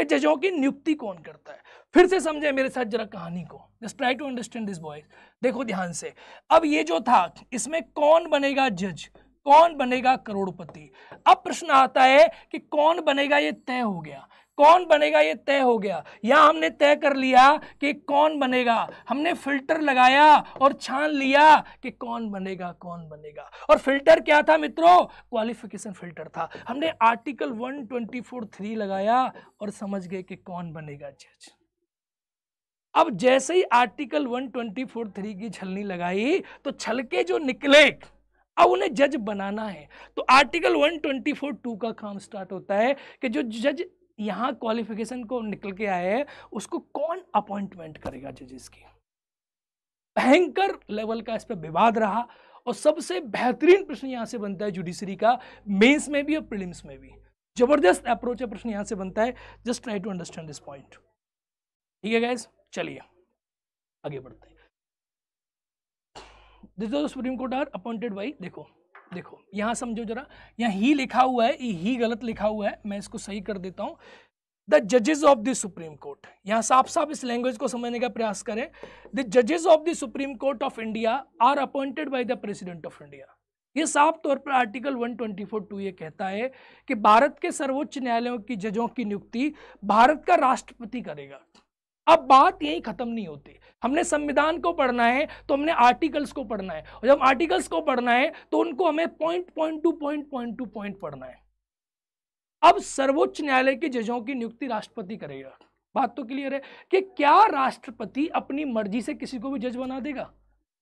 कि जजों की नियुक्ति कौन करता है फिर से समझे मेरे साथ जरा कहानी को just try to understand this boy देखो ध्यान से अब ये जो था इसमें कौन बनेगा जज कौन बनेगा करोड़पति अब प्रश्न आता है कि कौन बनेगा ये तय हो गया कौन बनेगा ये तय हो गया या हमने तय कर लिया कि कौन बनेगा हमने फिल्टर लगाया और छान लिया कि कौन बनेगा कौन बनेगा और फिल्टर क्या था मित्रों क्वालिफिकेशन फिल्टर था हमने आर्टिकल 124.3 लगाया और समझ गए कि कौन बनेगा जज अब जैसे ही आर्टिकल 124.3 की छलनी लगाई तो छलके जो निकले अब उन्हें जज बनाना है तो आर्टिकल 124.2 का काम स्टार्ट होता है कि जो जज यहाँ क्वालिफिकेशन को निकल के आए हैं उसको कौन अपॉइंटमेंट करेगा जजेस की भयंकर लेवल का इस पर विवाद रहा और सबसे बेहतरीन प्रश्न यहाँ से बनता है जुडिशरी का मेंस में भी और प्रिलिम्स में भी जबरदस्त अप्रोच है प्रश्न यहाँ से बनता है just try to understand this point ठीक है गैस चलिए आगे बढ़ते हैं supreme court are appointed by देखो देखो यहां समझो जरा यहां ही लिखा हुआ है ही गलत लिखा हुआ है मैं इसको सही कर देता हूं द जजेस ऑफ द सुप्रीम कोर्ट यहाँ साफ साफ इस लैंग्वेज को समझने का प्रयास करें द जजेस of the supreme court of India are appointed by the president of India ये साफ तौर पर आर्टिकल 124 टू ये कहता है कि भारत के सर्वोच्च न्यायालयों की जजों की नियुक्ति भारत का राष्ट्रपति करेगा अब बात यही खत्म नहीं होती हमने संविधान को पढ़ना है तो हमने आर्टिकल्स को पढ़ना है और जब आर्टिकल्स को पढ़ना है तो उनको हमें point point to point point to point पढ़ना है अब सर्वोच्च न्यायालय के जजों की नियुक्ति राष्ट्रपति करेगा बात तो क्लियर है कि क्या राष्ट्रपति अपनी मर्जी से किसी को भी जज बना देगा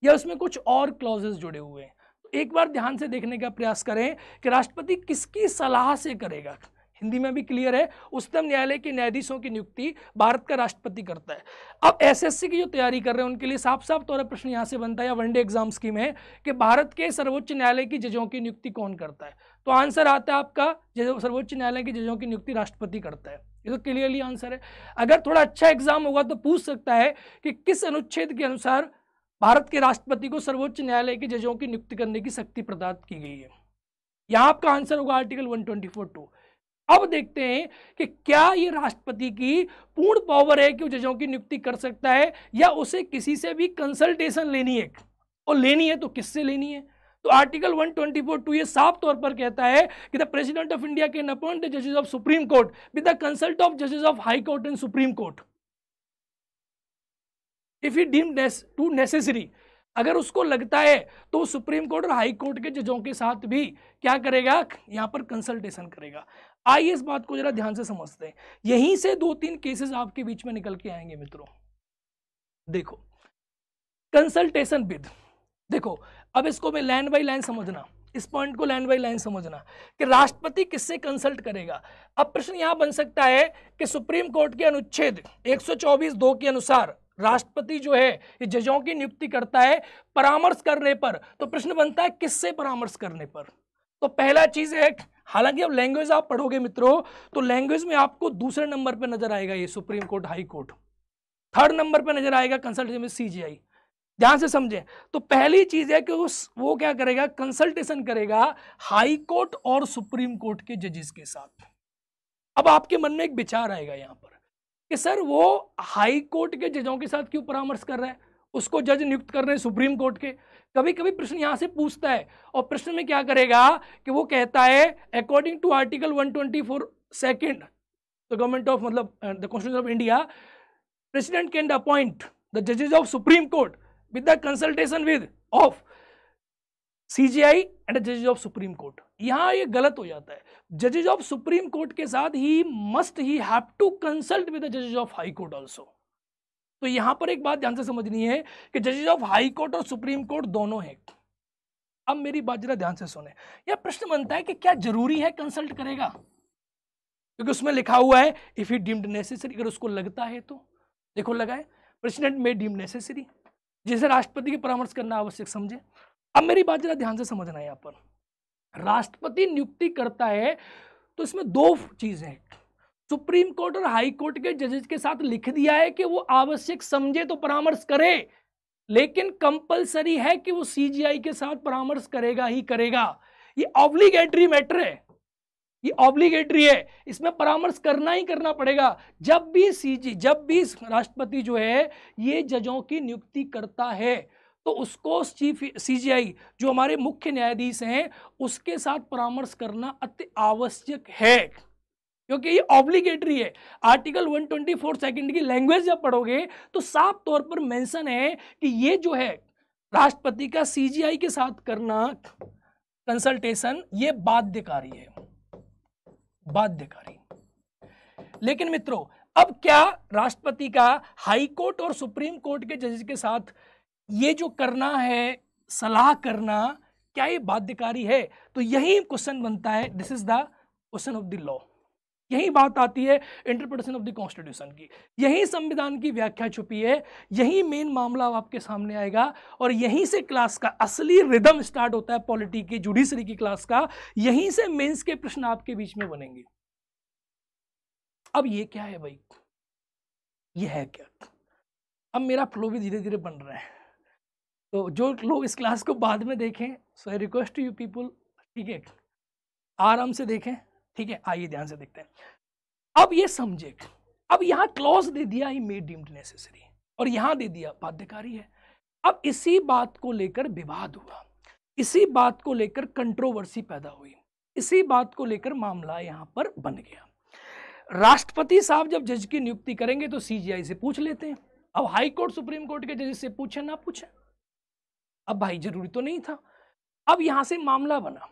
या उसमें कुछ और क्लॉजेस जुड़े हुए हैं तो एक बार ध्यान से देखने का प्रयास करें कि राष्ट्रपति किसकी सलाह से करेगा हिंदी में भी क्लियर है उच्चतम न्यायालय के न्यायाधीशों की नियुक्ति भारत का राष्ट्रपति करता है अब एसएससी की जो तैयारी कर रहे हैं उनके लिए साफ साफ तौर पर प्रश्न यहाँ से बनता है या वनडे एग्जाम स्कीम है कि भारत के सर्वोच्च न्यायालय की जजों की नियुक्ति कौन करता है तो आंसर आता है आपका सर्वोच्च न्यायालय के जजों की नियुक्ति राष्ट्रपति करता है ये तो क्लियरली आंसर है अगर थोड़ा अच्छा एग्जाम होगा तो पूछ सकता है कि किस अनुच्छेद के अनुसार भारत के राष्ट्रपति को सर्वोच्च न्यायालय के जजों की नियुक्ति करने की शक्ति प्रदान की गई है यहाँ आपका आंसर होगा article one twenty four two अब देखते हैं कि क्या ये राष्ट्रपति की पूर्ण पावर है कि वो जजों की नियुक्ति कर सकता है या उसे किसी से भी कंसल्टेशन लेनी है और लेनी है तो किससे लेनी है तो आर्टिकल 124 ट्वेंटी टू ये साफ तौर पर कहता है कि the president of India can appoint the जजेज of supreme court with the consult of जजेज of high court and supreme court if you deem to necessary अगर उसको लगता है तो सुप्रीम कोर्ट और हाई कोर्ट के जजों के साथ भी क्या करेगा यहां पर कंसल्टेशन करेगा आइए इस बात को जरा ध्यान से समझते हैं यहीं से दो तीन केसेस आपके बीच में निकल के आएंगे मित्रों देखो कंसल्टेशन विद देखो अब इसको मैं लाइन बाई लाइन समझना इस पॉइंट को लाइन बाई लाइन समझना कि राष्ट्रपति किससे कंसल्ट करेगा अब प्रश्न यहां बन सकता है कि सुप्रीम कोर्ट के अनुच्छेद 124 दो के अनुसार राष्ट्रपति जो है ये जजों की नियुक्ति करता है परामर्श करने पर तो प्रश्न बनता है किससे परामर्श करने पर तो पहला चीज है हालांकि अब लैंग्वेज आप पढ़ोगे मित्रों तो लैंग्वेज में आपको दूसरे नंबर पर नजर आएगा ये supreme court high court third number पर नजर आएगा कंसल्टेशन में सीजीआई ध्यान से समझें तो पहली चीज है कि उस वो क्या करेगा कंसल्टेशन करेगा हाई कोर्ट और सुप्रीम कोर्ट के जजेस के साथ अब आपके मन में एक विचार आएगा यहां पर कि सर वो हाई कोर्ट के जजों के साथ क्यों परामर्श कर रहा है उसको जज नियुक्त कर रहे हैं सुप्रीम कोर्ट के कभी कभी प्रश्न यहां से पूछता है और प्रश्न में क्या करेगा कि वो कहता है according to article 124 twenty four second the government of मतलब the constitution of India president can appoint the जजेज of supreme court with the consultation with of CGI and जजेज of supreme court यहाँ ये गलत हो जाता है जजेज ऑफ सुप्रीम कोर्ट के साथ he must he have to consult with the जजेज ऑफ हाई कोर्ट ऑल्सो तो यहां पर एक बात ध्यान से समझनी है कि जजेज ऑफ हाई कोर्ट और सुप्रीम कोर्ट दोनों हैं अब मेरी बात जरा ध्यान से सुने यह प्रश्न बनता है कि क्या जरूरी है कंसल्ट करेगा क्योंकि उसमें लिखा हुआ है इफ़ ही डीम्ड नेसेसरी अगर उसको लगता है तो देखो लगाए प्रेसिडेंट में डीम्ड नेसेसरी जिसे राष्ट्रपति के परामर्श करना आवश्यक समझे अब मेरी बात जरा ध्यान से समझना है यहाँ पर राष्ट्रपति नियुक्ति करता है तो इसमें दो चीज़ें हैं सुप्रीम कोर्ट और हाई कोर्ट के जजेस के साथ लिख दिया है कि वो आवश्यक समझे तो परामर्श करे लेकिन कंपलसरी है कि वो सीजीआई के साथ परामर्श करेगा ही करेगा ये ऑब्लिगेटरी मैटर है ये ऑब्लिगेटरी है इसमें परामर्श करना ही करना पड़ेगा जब भी सीजी जब भी राष्ट्रपति जो है ये जजों की नियुक्ति करता है तो उसको चीफ सीजीआई जो हमारे मुख्य न्यायाधीश हैं उसके साथ परामर्श करना अति आवश्यक है क्योंकि ये ऑब्लिगेटरी है आर्टिकल 124 सेकंड की लैंग्वेज जब पढ़ोगे तो साफ तौर पर मेंशन है कि ये जो है राष्ट्रपति का सीजीआई के साथ करना कंसल्टेशन ये बाध्यकारी है बाध्यकारी लेकिन मित्रों अब क्या राष्ट्रपति का हाई कोर्ट और सुप्रीम कोर्ट के जज के साथ ये जो करना है सलाह करना क्या ये बाध्यकारी है तो यही क्वेश्चन बनता है this is the question of the law यही बात आती है इंटरप्रिटेशन ऑफ द कॉन्स्टिट्यूशन की यही संविधान की व्याख्या छुपी है यही मेन मामला आपके सामने आएगा और यहीं से क्लास का असली रिदम स्टार्ट होता है पॉलिटी की जुडिशरी की क्लास का यहीं से मेंस के प्रश्न आपके बीच में बनेंगे अब ये क्या है भाई ये है क्या अब मेरा फ्लो भी धीरे धीरे बन रहा है तो जो लोग इस क्लास को बाद में देखें so I request you people ठीक है आराम से देखें ठीक है आइए ध्यान से देखते हैं अब ये समझे अब यहाँ क्लॉज दे दिया ही मेड डीम्ड नेसेसरी और यहाँ दे दिया बाध्यकारी है अब इसी बात को लेकर विवाद हुआ इसी बात को लेकर कंट्रोवर्सी पैदा हुई इसी बात को लेकर मामला यहाँ पर बन गया राष्ट्रपति साहब जब जज की नियुक्ति करेंगे तो सीजीआई से पूछ लेते हैं अब हाई कोर्ट सुप्रीम कोर्ट के जज से पूछे ना पूछे अब भाई जरूरी तो नहीं था अब यहां से मामला बना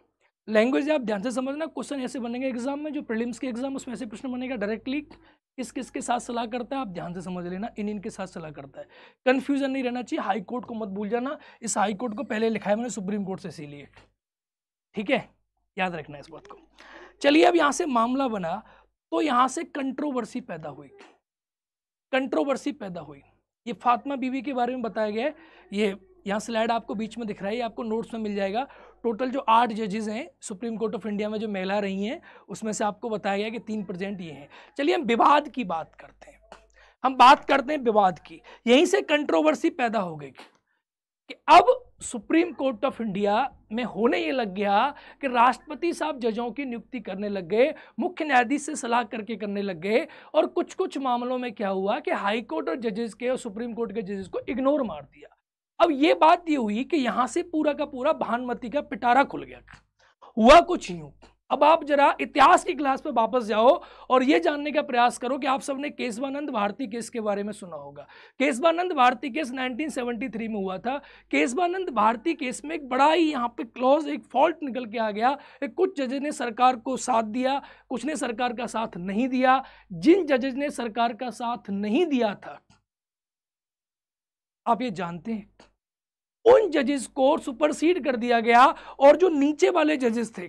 लैंग्वेज आप ध्यान से समझना क्वेश्चन ऐसे बनेंगे एग्जाम में जो प्रीलिम्स के एग्जाम उसमें ऐसे प्रश्न बनेगा डायरेक्टली किस किस के साथ सलाह करता है आप ध्यान से समझ लेना इन इन के साथ सलाह करता है कन्फ्यूजन नहीं रहना चाहिए हाई कोर्ट को मत भूल जाना इस हाई कोर्ट को पहले लिखा है मैंने सुप्रीम कोर्ट से इसीलिए ठीक है याद रखना इस बात को चलिए अब यहाँ से मामला बना तो यहाँ से कंट्रोवर्सी पैदा हुई कंट्रोवर्सी पैदा हुई ये फातिमा बीवी के बारे में बताया गया है ये यहाँ स्लाइड आपको बीच में दिख रहा है ये आपको नोट्स में मिल जाएगा टोटल जो आठ जजेज़ हैं सुप्रीम कोर्ट ऑफ इंडिया में जो महिला रही हैं उसमें से आपको बताया गया कि तीन परसेंट ये हैं चलिए हम विवाद की बात करते हैं हम बात करते हैं विवाद की यहीं से कंट्रोवर्सी पैदा हो गई कि अब सुप्रीम कोर्ट ऑफ इंडिया में होने ये लग गया कि राष्ट्रपति साहब जजों की नियुक्ति करने लग गए मुख्य न्यायाधीश से सलाह करके करने लग गए और कुछ कुछ मामलों में क्या हुआ कि हाई कोर्ट और जजेस के और सुप्रीम कोर्ट के जजेस को इग्नोर मार दिया अब ये बात ये हुई कि यहां से पूरा का पूरा भानुमती का पिटारा खुल गया हुआ कुछ यूं अब आप जरा इतिहास की क्लास पर वापस जाओ और ये जानने का प्रयास करो कि आप सबने केशवानंद भारती केस के बारे में सुना होगा केशवानंद भारती केस 1973 में हुआ था केशवानंद भारती केस में एक बड़ा ही यहाँ पे क्लोज एक फॉल्ट निकल के आ गया एक कुछ जजेज ने सरकार को साथ दिया कुछ ने सरकार का साथ नहीं दिया जिन जजेज ने सरकार का साथ नहीं दिया था आप ये जानते हैं उन जजेस को सुपरसीड कर दिया गया और जो नीचे वाले जजेस थे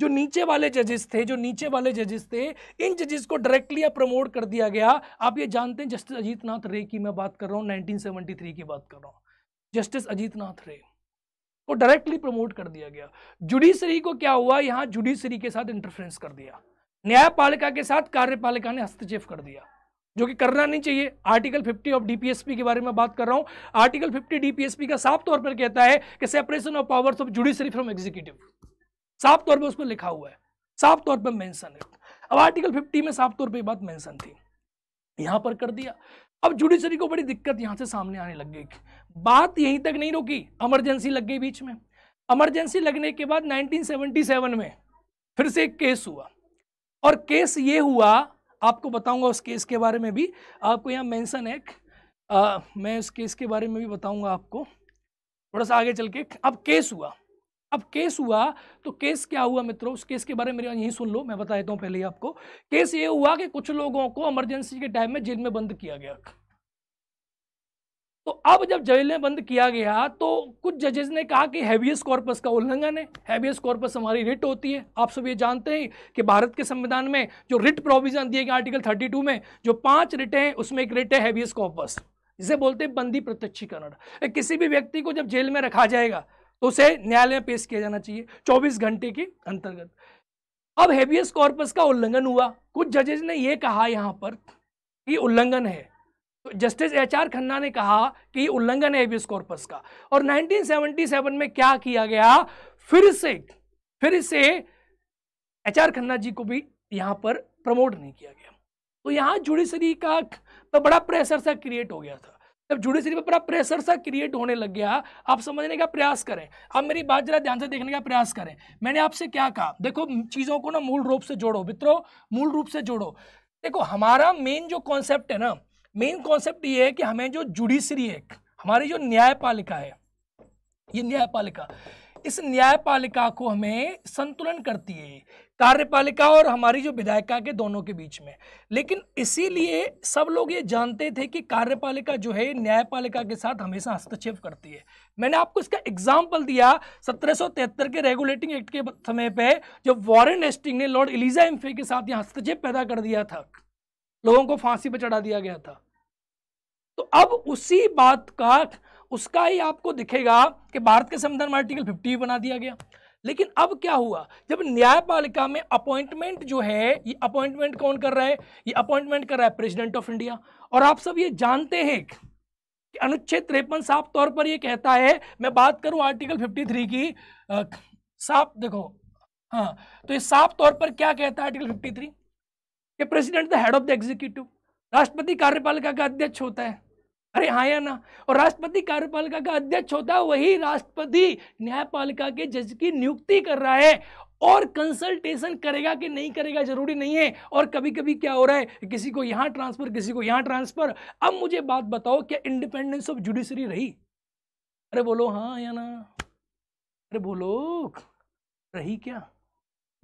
जो नीचे वाले जजेस थे जो नीचे वाले जजेस थे इन जजेस को डायरेक्टली प्रमोट कर दिया गया आप ये जानते हैं जस्टिस अजीत नाथ रे की मैं बात कर रहा हूँ नाइनटीन की बात कर रहा हूँ जस्टिस अजीत नाथ रे को डायरेक्टली प्रमोट कर दिया गया जुडिशरी को क्या हुआ यहाँ जुडिशरी के साथ इंटरफेरेंस कर दिया न्यायपालिका के साथ कार्यपालिका ने हस्तक्षेप कर दिया जो कि करना नहीं चाहिए आर्टिकल 50 ऑफ डीपीएसपी के बारे में बात कर रहा हूं आर्टिकल 50 डीपीएसपी का साफ तौर पर कहता है कि separation of powers of judiciary from executive साफ तौर पर उसमें लिखा हुआ है साफ तौर पर मेंशन है अब आर्टिकल 50 में साफ तौर पर बात मेंशन थी यहां पर कर दिया अब जुडिशरी को बड़ी दिक्कत यहां से सामने आने लग गई बात यहीं तक नहीं रोकी इमरजेंसी लग गई बीच में इमरजेंसी लगने के बाद नाइनटीन में फिर से एक केस हुआ और केस ये हुआ आपको बताऊंगा उस केस के बारे में भी आपको यहाँ मेंशन है आ, मैं उस केस के बारे में भी बताऊंगा आपको थोड़ा सा आगे चल के अब केस हुआ अब केस हुआ तो केस क्या हुआ मित्रों उस केस के बारे में यही यहीं सुन लो मैं बता देता हूँ पहले ही आपको केस ये हुआ कि कुछ लोगों को इमरजेंसी के टाइम में जेल में बंद किया गया तो अब जब जेलें बंद किया गया तो कुछ जजेस ने कहा कि हैवियस कॉर्पस का उल्लंघन है हैवियस कॉर्पस हमारी रिट होती है आप सब ये जानते हैं कि भारत के संविधान में जो रिट प्रोविजन दिए गए आर्टिकल 32 में जो पांच रिटें हैं उसमें एक रिट है हैवियस कॉर्पस जिसे बोलते हैं बंदी प्रत्यक्षीकरण किसी भी व्यक्ति को जब जेल में रखा जाएगा तो उसे न्यायालय में पेश किया जाना चाहिए चौबीस घंटे के अंतर्गत अब हैवियस कॉर्पस का उल्लंघन हुआ कुछ जजेज ने यह कहा यहाँ पर कि उल्लंघन है जस्टिस एच आर खन्ना ने कहा कि उल्लंघन है हेबियस कॉर्पस का और 1977 में क्या किया गया फिर से फिर से एच आर खन्ना जी को भी यहाँ पर प्रमोट नहीं किया गया तो यहाँ जुडिशरी का तो बड़ा प्रेशर सा क्रिएट हो गया था जब जुडिशरी पर बड़ा प्रेशर सा क्रिएट होने लग गया आप समझने का प्रयास करें आप मेरी बात जरा ध्यान से देखने का प्रयास करें मैंने आपसे क्या कहा देखो चीज़ों को ना मूल रूप से जोड़ो मित्रों मूल रूप से जोड़ो देखो हमारा मेन जो कॉन्सेप्ट है ना मेन कॉन्सेप्ट ये है कि हमें जो जुडिशरी है हमारी जो न्यायपालिका है ये न्यायपालिका इस न्यायपालिका को हमें संतुलन करती है कार्यपालिका और हमारी जो विधायिका के दोनों के बीच में लेकिन इसीलिए सब लोग ये जानते थे कि कार्यपालिका जो है न्यायपालिका के साथ हमेशा हस्तक्षेप करती है मैंने आपको इसका एग्जाम्पल दिया 1773 के रेगुलेटिंग एक्ट के समय पे जब वॉरेन एस्टिंग ने लॉर्ड एलिजा एम्फे के साथ यहाँ हस्तक्षेप पैदा कर दिया था लोगों को फांसी पर चढ़ा दिया गया था तो अब उसी बात का उसका ही आपको दिखेगा कि भारत के संविधान में आर्टिकल फिफ्टी बना दिया गया लेकिन अब क्या हुआ जब न्यायपालिका में अपॉइंटमेंट जो है ये अपॉइंटमेंट कौन कर रहा है ये अपॉइंटमेंट कर रहा है प्रेसिडेंट ऑफ इंडिया और आप सब ये जानते हैं कि अनुच्छेद त्रेपन साफ तौर पर ये कहता है मैं बात करूं आर्टिकल 53 की साफ देखो हाँ तो ये साफ तौर पर क्या कहता है आर्टिकल 53 कि president the head of the executive राष्ट्रपति कार्यपालिका का अध्यक्ष होता है अरे हाँ या ना और राष्ट्रपति कार्यपालिका का अध्यक्ष होता है वही राष्ट्रपति न्यायपालिका के जज की नियुक्ति कर रहा है और कंसल्टेशन करेगा कि नहीं करेगा जरूरी नहीं है और कभी कभी क्या हो रहा है किसी को यहाँ ट्रांसफर किसी को यहाँ ट्रांसफर अब मुझे बात बताओ क्या इंडिपेंडेंस ऑफ जुडिशरी रही अरे बोलो हाँ या ना अरे बोलो रही क्या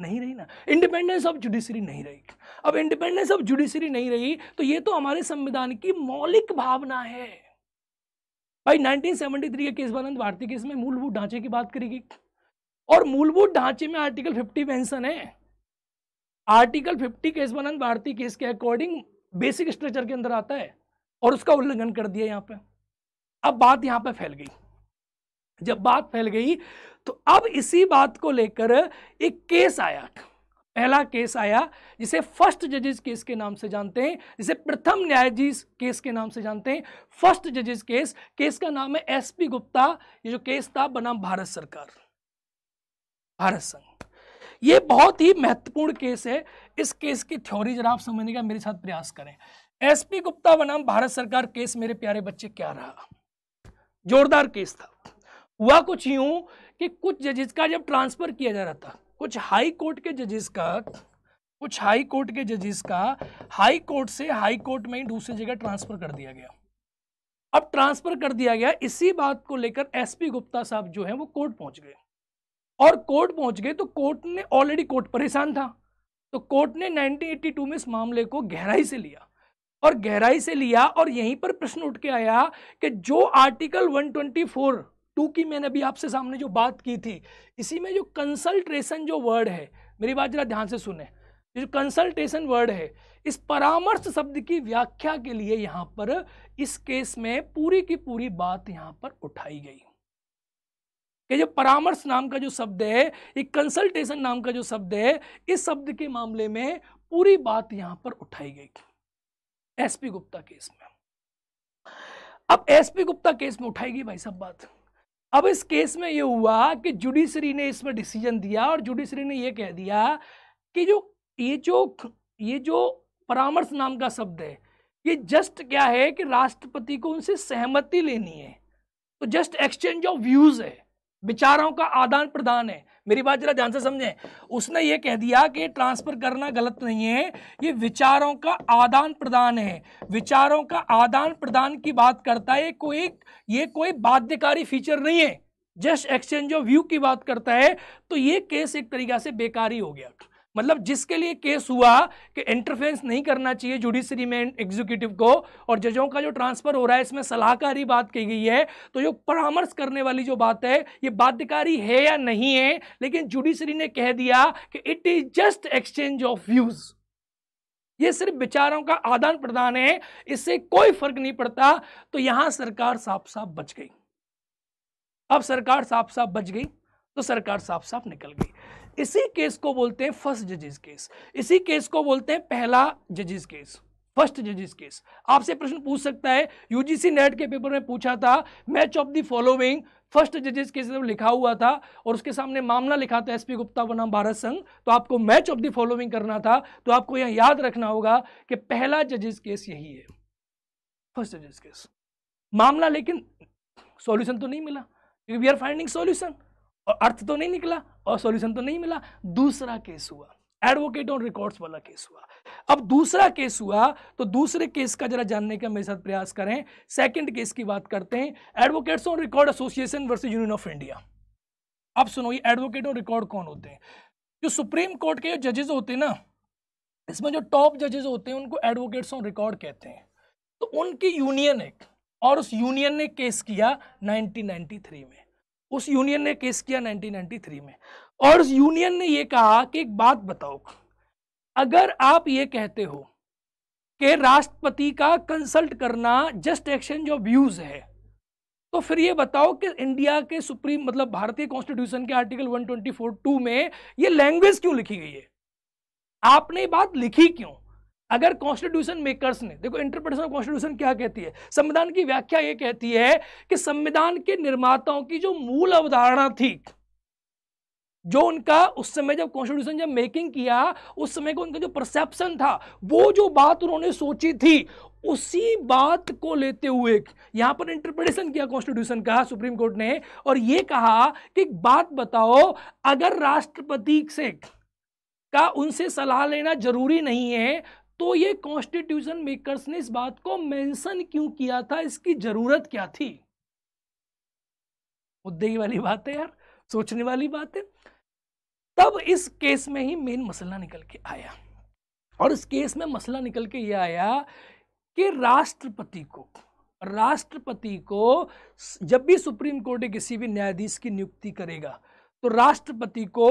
नहीं रही ना इंडिपेंडेंस ऑफ जुडिशरी नहीं रही अब इंडिपेंडेंस ऑफ जुडिशरी नहीं रही तो ये तो हमारे संविधान की मौलिक भावना है भाई 1973 के केस बनंद भारती केस में मूलभूत ढांचे की बात करेगी और मूलभूत ढांचे में आर्टिकल 50 मेंशन है आर्टिकल 50 केस बनंद भारती केस के अकॉर्डिंग बेसिक स्ट्रक्चर के अंदर आता है और उसका उल्लंघन कर दिया यहाँ पे अब बात यहाँ पे फैल गई जब बात फैल गई तो अब इसी बात को लेकर एक केस आया पहला केस आया जिसे फर्स्ट जजेस केस के नाम से जानते हैं जिसे प्रथम न्यायाधीश केस के नाम से जानते हैं फर्स्ट जजेस केस केस का नाम है एसपी गुप्ता ये जो केस था बनाम भारत सरकार भारत संघ ये बहुत ही महत्वपूर्ण केस है इस केस की थ्योरी जरा आप समझने का मेरे साथ प्रयास करें एसपी गुप्ता बनाम भारत सरकार केस मेरे प्यारे बच्चे क्या रहा जोरदार केस था हुआ कुछ यूं कि कुछ जजेस का जब ट्रांसफ़र किया जा रहा था कुछ हाई कोर्ट के जजेस का कुछ हाई कोर्ट के जजेस का हाई कोर्ट से हाई कोर्ट में ही दूसरी जगह ट्रांसफ़र कर दिया गया अब ट्रांसफ़र कर दिया गया इसी बात को लेकर एसपी गुप्ता साहब जो है वो कोर्ट पहुंच गए और कोर्ट पहुंच गए तो कोर्ट ने ऑलरेडी कोर्ट परेशान था तो कोर्ट ने 1982 में इस मामले को गहराई से लिया और गहराई से लिया और यहीं पर प्रश्न उठ के आया कि जो आर्टिकल 124 टू की मैंने अभी आपसे सामने जो बात की थी इसी में जो कंसल्ट्रेशन जो वर्ड है मेरी बात जरा ध्यान से सुने जो कंसल्टेशन वर्ड है इस परामर्श शब्द की व्याख्या के लिए यहाँ पर इस केस में पूरी की पूरी बात यहाँ पर उठाई गई कि जो परामर्श नाम का जो शब्द है ये कंसल्टेशन नाम का जो शब्द है इस शब्द के मामले में पूरी बात यहाँ पर उठाई गई एसपी गुप्ता केस में अब एसपी गुप्ता केस में उठाई गई भाई सब बात अब इस केस में ये हुआ कि जुडिशरी ने इसमें डिसीजन दिया और जुडिशरी ने ये कह दिया कि जो ये जो ये जो परामर्श नाम का शब्द है ये जस्ट क्या है कि राष्ट्रपति को उनसे सहमति लेनी है तो जस्ट एक्सचेंज ऑफ व्यूज़ है विचारों का आदान प्रदान है मेरी बात जरा ध्यान से समझें उसने ये कह दिया कि ट्रांसफर करना गलत नहीं है ये विचारों का आदान प्रदान है विचारों का आदान प्रदान की बात करता है कोई ये कोई बाध्यकारी फीचर नहीं है जस्ट एक्सचेंज ऑफ व्यू की बात करता है तो ये केस एक तरीका से बेकारी हो गया मतलब जिसके लिए केस हुआ कि इंटरफेरेंस नहीं करना चाहिए जुडिशरी में एग्जीक्यूटिव को और जजों का जो ट्रांसफर हो रहा है इसमें सलाहकारी बात कही गई है तो जो परामर्श करने वाली जो बात है ये बाध्यकारी है या नहीं है लेकिन जुडिशरी ने कह दिया कि it is just exchange of views ये सिर्फ विचारों का आदान प्रदान है इससे कोई फर्क नहीं पड़ता तो यहां सरकार साफ साफ बच गई अब सरकार साफ साफ बच गई तो सरकार साफ साफ निकल गई इसी केस को बोलते हैं फर्स्ट जजेस केस इसी केस को बोलते हैं पहला जजेस केस फर्स्ट जजेस केस आपसे प्रश्न पूछ सकता है यूजीसी नेट e के पेपर में पूछा था match of the following first जजेस केस लिखा हुआ था और उसके सामने मामला लिखा था एसपी गुप्ता बनाम भारत संघ तो आपको मैच ऑफ द फॉलोइंग करना था तो आपको यह याद रखना होगा कि पहला जजेस केस यही है फर्स्ट जजेस केस मामला लेकिन सॉल्यूशन तो नहीं मिला वी आर फाइंडिंग सॉल्यूशन और अर्थ तो नहीं निकला और सॉल्यूशन तो नहीं मिला दूसरा केस हुआ एडवोकेट ऑन रिकॉर्ड्स वाला केस हुआ अब दूसरा केस हुआ तो दूसरे केस का जरा जानने का मेरे साथ प्रयास करें सेकंड केस की बात करते हैं advocates on record association versus union of India अब सुनो ये एडवोकेट ऑन रिकॉर्ड कौन होते हैं जो सुप्रीम कोर्ट के जो जजेज होते हैं ना इसमें जो टॉप जजेज होते हैं उनको एडवोकेट्स ऑन रिकॉर्ड कहते हैं तो उनकी यूनियन एक और उस यूनियन ने केस किया 1993 में उस यूनियन ने केस किया 1993 में और उस यूनियन ने यह कहा कि एक बात बताओ अगर आप ये कहते हो कि राष्ट्रपति का कंसल्ट करना जस्ट एक्शन जो व्यूज है तो फिर ये बताओ कि इंडिया के सुप्रीम मतलब भारतीय कॉन्स्टिट्यूशन के आर्टिकल 124 टू में ये लैंग्वेज क्यों लिखी गई है आपने बात लिखी क्यों अगर कॉन्स्टिट्यूशन मेकर्स ने देखो इंटरप्रिटेशन ऑफ कॉन्स्टिट्यूशन क्या कहती है संविधान की व्याख्या ये कहती है कि संविधान के निर्माताओं की जो मूल अवधारणा थी जो उनका उस समय जब कॉन्स्टिट्यूशन जब मेकिंग किया उस समय का उनका जो परसेप्शन था वो जो बात उन्होंने सोची थी उसी बात को लेते हुए यहां पर इंटरप्रिटेशन किया कॉन्स्टिट्यूशन का सुप्रीम कोर्ट ने और ये कहा कि बात बताओ अगर राष्ट्रपति से का उनसे सलाह लेना जरूरी नहीं है तो ये कॉन्स्टिट्यूशन मेकर्स ने इस बात को मेंशन क्यों किया था इसकी जरूरत क्या थी मुद्दे वाली बात है यार सोचने वाली बात है तब इस केस में ही मेन मसला निकल के आया और इस केस में मसला निकल के ये आया कि राष्ट्रपति को राष्ट्रपति को जब भी सुप्रीम कोर्ट किसी भी न्यायाधीश की नियुक्ति करेगा तो राष्ट्रपति को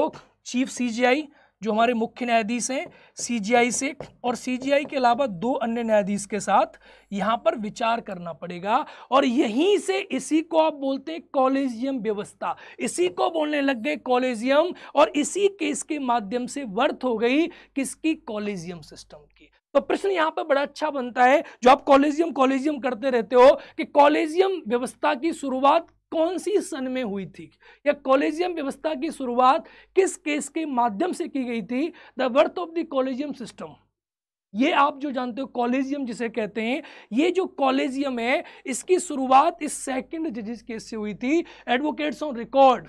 चीफ सीजीआई जो हमारे मुख्य न्यायाधीश हैं सीजीआई से और सीजीआई के अलावा दो अन्य न्यायाधीश के साथ यहाँ पर विचार करना पड़ेगा और यहीं से इसी को आप बोलते हैं कॉलेजियम व्यवस्था इसी को बोलने लग गए कॉलेजियम और इसी केस के माध्यम से वर्थ हो गई किसकी कॉलेजियम सिस्टम की तो प्रश्न यहाँ पर बड़ा अच्छा बनता है जो आप कॉलेजियम कॉलेजियम करते रहते हो कि कॉलेजियम व्यवस्था की शुरुआत कौन सी सन में हुई थी या कॉलेजियम व्यवस्था की शुरुआत किस केस के माध्यम से की गई थी the birth of the collegium system ये आप जो जानते हो कॉलेजियम जिसे कहते हैं ये जो कॉलेजियम है इसकी शुरुआत इस सेकंड जजिस केस से हुई थी एडवोकेट्स ऑन रिकॉर्ड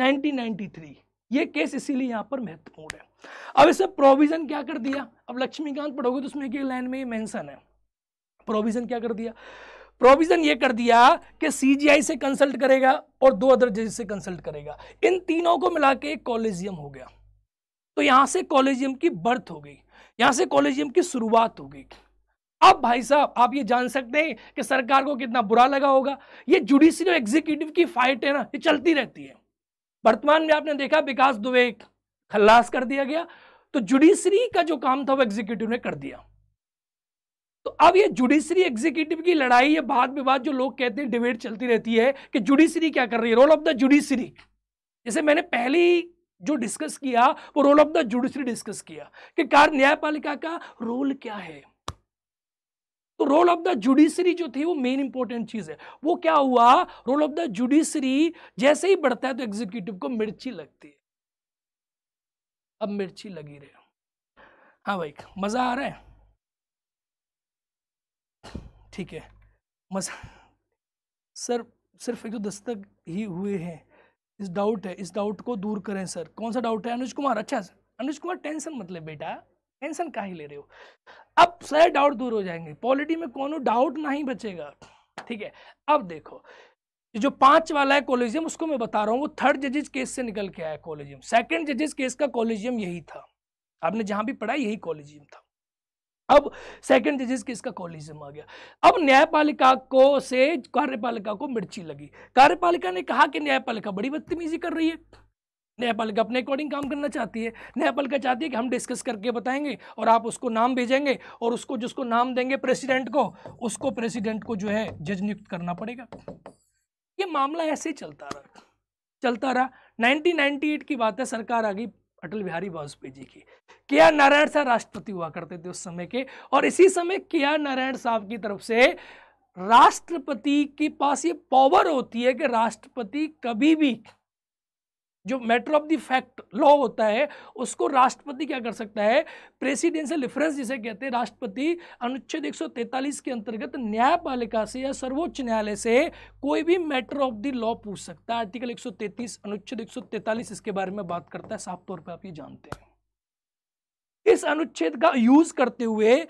1993 ये केस इसीलिए यहां पर महत्वपूर्ण है अब इसे प्रोविजन क्या कर दिया अब लक्ष्मीकांत पढ़ोगे तो उसमें एक लाइन में मेंशन है प्रोविजन क्या कर दिया प्रोविजन ये कर दिया कि सीजीआई से कंसल्ट करेगा और दो अदर जजेस से कंसल्ट करेगा इन तीनों को मिला के कॉलेजियम हो गया तो यहां से कॉलेजियम की बर्थ हो गई यहां से कॉलेजियम की शुरुआत हो गई अब भाई साहब आप ये जान सकते हैं कि सरकार को कितना बुरा लगा होगा ये जुडिशियल और एग्जीक्यूटिव की फाइट है ना ये चलती रहती है वर्तमान में आपने देखा विकास दुबे खल्लास कर दिया गया तो जुडिशरी का जो काम था वो एग्जीक्यूटिव ने कर दिया तो अब ये जुडिशरी एग्जीक्यूटिव की लड़ाई है बाद विवाद जो लोग कहते हैं डिबेट चलती रहती है कि जुडिशरी क्या कर रही है रोल ऑफ द जुडिशरी जैसे मैंने पहली जो डिस्कस किया वो role of the judiciary discuss किया कि कार न्यायपालिका का रोल क्या है तो रोल ऑफ द जुडिशरी जो थी वो मेन इंपॉर्टेंट चीज है वो क्या हुआ रोल ऑफ द जुडिशरी जैसे ही बढ़ता है तो एग्जीक्यूटिव को मिर्ची लगती है अब मिर्ची लगी रहे हाँ भाई मजा आ रहा है ठीक है मस सर सिर्फ एक सौ तो ही हुए हैं इस डाउट है इस डाउट को दूर करें सर कौन सा डाउट है अनुज कुमार अच्छा सर अनुज कुमार टेंशन मतलब बेटा टेंशन का ही ले रहे हो अब सारे डाउट दूर हो जाएंगे पॉलिटी में कौन डाउट नहीं बचेगा ठीक है अब देखो जो पांच वाला है कॉलेजियम उसको मैं बता रहा हूँ वो थर्ड जजेज केस से निकल के आया कॉलेजियम सेकंड जजेज केस का कॉलेजियम यही था आपने जहाँ भी पढ़ा यही कॉलेजियम था अब सेकंड जजेस किसका कॉलिज्म आ गया अब न्यायपालिका को से कार्यपालिका को मिर्ची लगी कार्यपालिका ने कहा कि न्यायपालिका बड़ी बदतमीजी कर रही है न्यायपालिका अपने अकॉर्डिंग काम करना चाहती है न्यायपालिका चाहती है कि हम डिस्कस करके बताएंगे और आप उसको नाम भेजेंगे और उसको जिसको नाम देंगे प्रेसिडेंट को उसको प्रेसिडेंट को जो है जज नियुक्त करना पड़ेगा ये मामला ऐसे चलता रहा चलता रहा 1998 की बात है सरकार आ गई अटल बिहारी वाजपेयी जी की के आर नारायण साहब राष्ट्रपति हुआ करते थे उस समय के और इसी समय के आर नारायण साहब की तरफ से राष्ट्रपति के पास ये पावर होती है कि राष्ट्रपति कभी भी जो matter of the fact law होता है उसको राष्ट्रपति क्या कर सकता है प्रेसिडेंशियल रिफरेंस जिसे कहते हैं राष्ट्रपति अनुच्छेद 143 के अंतर्गत न्यायपालिका से या सर्वोच्च न्यायालय से कोई भी मैटर ऑफ द लॉ पूछ सकता है आर्टिकल 133 अनुच्छेद 143 इसके बारे में बात करता है साफ तौर पर आप ये जानते हैं इस अनुच्छेद का यूज करते हुए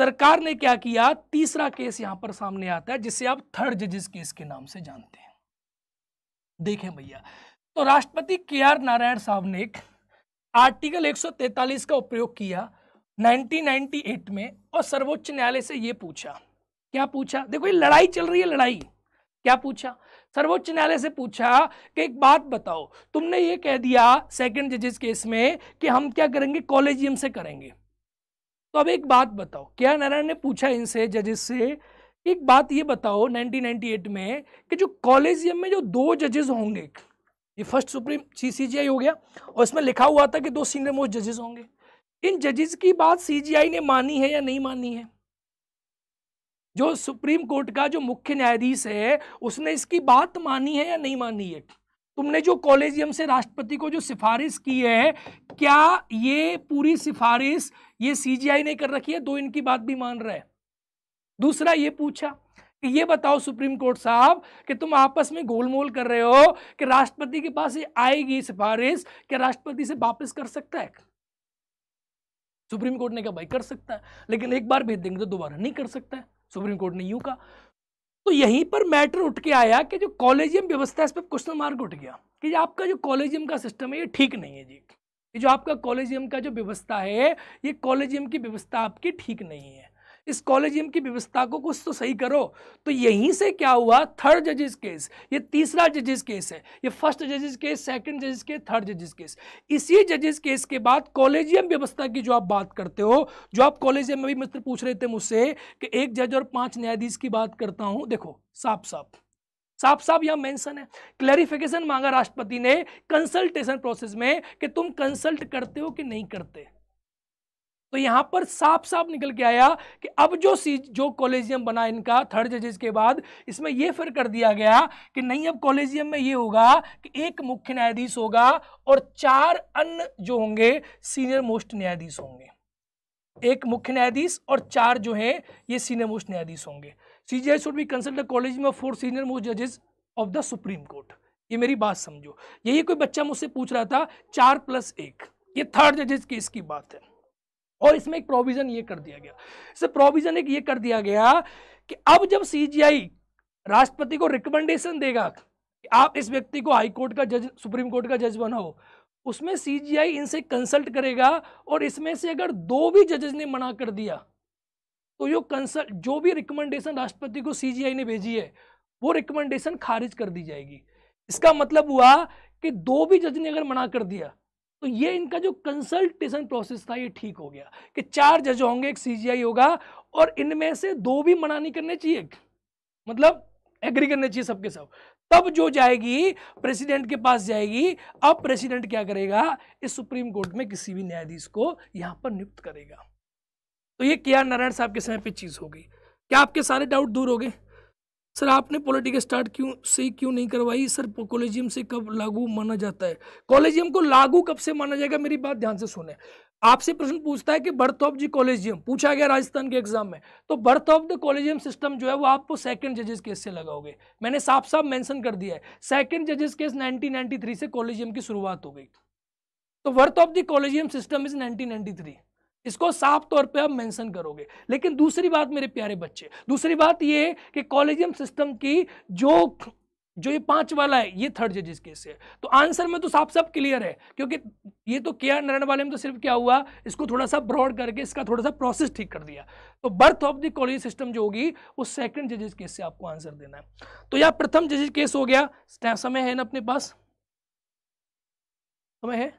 सरकार ने क्या किया तीसरा केस यहां पर सामने आता है जिसे आप थर्ड जजिस केस के नाम से जानते हैं देखें भैया तो राष्ट्रपति के आर नारायण साहब ने आर्टिकल 143 का उपयोग किया 1998 में और सर्वोच्च न्यायालय से ये पूछा क्या पूछा देखो ये लड़ाई चल रही है लड़ाई क्या पूछा सर्वोच्च न्यायालय से पूछा कि एक बात बताओ तुमने ये कह दिया सेकंड जजेस केस में कि हम क्या करेंगे कॉलेजियम से करेंगे तो अब एक बात बताओ क्या नारायण ने पूछा इनसे जजेस से एक बात ये बताओ 1998 में कि जो कॉलेजियम में जो दो जजेस होंगे ये फर्स्ट सुप्रीम सी सी हो गया और इसमें लिखा हुआ था कि दो सीनियर मोस्ट जजेस होंगे इन जजेस की बात सीजीआई ने मानी है या नहीं मानी है जो सुप्रीम कोर्ट का जो मुख्य न्यायाधीश है उसने इसकी बात मानी है या नहीं मानी है तुमने जो कॉलेजियम से राष्ट्रपति को जो सिफारिश की है क्या ये पूरी सिफारिश ये सीजीआई ने कर रखी है दो इनकी बात भी मान रहा है दूसरा ये पूछा कि ये बताओ सुप्रीम कोर्ट साहब कि तुम आपस में गोलमोल कर रहे हो कि राष्ट्रपति के पास ये आएगी सिफारिश क्या राष्ट्रपति से वापस कर सकता है सुप्रीम कोर्ट ने कहा भाई कर सकता है लेकिन एक बार भेज देंगे तो दोबारा नहीं कर सकता है सुप्रीम कोर्ट ने यूं कहा तो यहीं पर मैटर उठ के आया कि जो कॉलेजियम व्यवस्था है इस पर क्वेश्चन मार्क उठ गया कि आपका जो कॉलेजियम का सिस्टम है ये ठीक नहीं है जी जो आपका कॉलेजियम का जो व्यवस्था है ये कॉलेजियम की व्यवस्था आपकी ठीक नहीं है इस कॉलेजियम की व्यवस्था को कुछ तो सही करो तो यहीं से क्या हुआ थर्ड जजेस केस ये तीसरा जजेस केस है ये फर्स्ट जजेस केस सेकंड जजेस केस थर्ड जजेस केस इसी जजेस केस के बाद कॉलेजियम व्यवस्था की जो आप बात करते हो जो आप कॉलेजियम में भी मित्र पूछ रहे थे मुझसे कि एक जज और पांच न्यायाधीश की बात करता हूं देखो साफ साफ साफ साफ यहां मेंशन है क्लैरिफिकेशन मांगा राष्ट्रपति ने कंसल्टेशन प्रोसेस में कि तुम कंसल्ट करते हो कि नहीं करते तो यहां पर साफ साफ निकल के आया कि अब जो सीज जो कॉलेजियम बना इनका थर्ड जजेस के बाद इसमें यह फिर कर दिया गया कि नहीं अब कॉलेजियम में यह होगा कि एक मुख्य न्यायाधीश होगा और चार अन्य जो होंगे सीनियर मोस्ट न्यायाधीश होंगे एक मुख्य न्यायाधीश और चार जो हैं ये सीनियर मोस्ट न्यायाधीश होंगे CGI should be consult college में फोर सीनियर मोस्ट जजेस ऑफ द सुप्रीम कोर्ट ये मेरी बात समझो यही कोई बच्चा मुझसे पूछ रहा था चार प्लस एक ये थर्ड जजेस केस की बात है और इसमें एक प्रोविजन ये कर दिया गया इसे प्रोविजन एक ये कर दिया गया कि अब जब सीजीआई राष्ट्रपति को रिकमेंडेशन देगा कि आप इस व्यक्ति को हाई कोर्ट का जज सुप्रीम कोर्ट का जज बनाओ उसमें सीजीआई इनसे कंसल्ट करेगा और इसमें से अगर दो भी जजेस ने मना कर दिया तो यो कंसल्ट जो भी रिकमेंडेशन राष्ट्रपति को सीजीआई ने भेजी है वो रिकमेंडेशन खारिज कर दी जाएगी इसका मतलब हुआ कि दो भी जज ने अगर मना कर दिया तो ये इनका जो कंसल्टेशन प्रोसेस था ये ठीक हो गया कि चार जज होंगे एक सीजीआई होगा और इनमें से दो भी मना नहीं करने चाहिए मतलब एग्री करने चाहिए सबके सब तब जो जाएगी प्रेसिडेंट के पास जाएगी अब प्रेसिडेंट क्या करेगा इस सुप्रीम कोर्ट में किसी भी न्यायाधीश को यहां पर नियुक्त करेगा तो ये के आर नारायण साहब के समय पर चीज़ हो गई क्या आपके सारे डाउट दूर हो गए सर आपने पॉलिटिक स्टार्ट क्यों से क्यों नहीं करवाई सर कॉलेजियम से कब लागू माना जाता है कॉलेजियम को लागू कब से माना जाएगा मेरी बात ध्यान से सुने आपसे प्रश्न पूछता है कि बर्थ ऑफ जी कॉलेजियम पूछा गया राजस्थान के एग्जाम में तो birth of the collegium system जो है वो आपको सेकंड जजेस केस से लगाओगे मैंने साफ साफ मेंशन कर दिया है सेकंड जजेस केस 1993 से कॉलेजियम की शुरुआत हो गई तो birth of the collegium system is 1993 इसको साफ तौर पे आप मेंशन करोगे लेकिन दूसरी बात मेरे प्यारे बच्चे दूसरी बात ये है कि कॉलेजियम सिस्टम की जो जो ये पांच वाला है ये थर्ड जजेस केस है तो आंसर में तो साफ साफ क्लियर है क्योंकि ये तो के आर नारायण वाले में तो सिर्फ क्या हुआ इसको थोड़ा सा ब्रॉड करके इसका थोड़ा सा प्रोसेस ठीक कर दिया तो birth of the college system जो होगी वो सेकंड जजेस केस से आपको आंसर देना है तो यह प्रथम जजेस केस हो गया समय है ना अपने पास समय है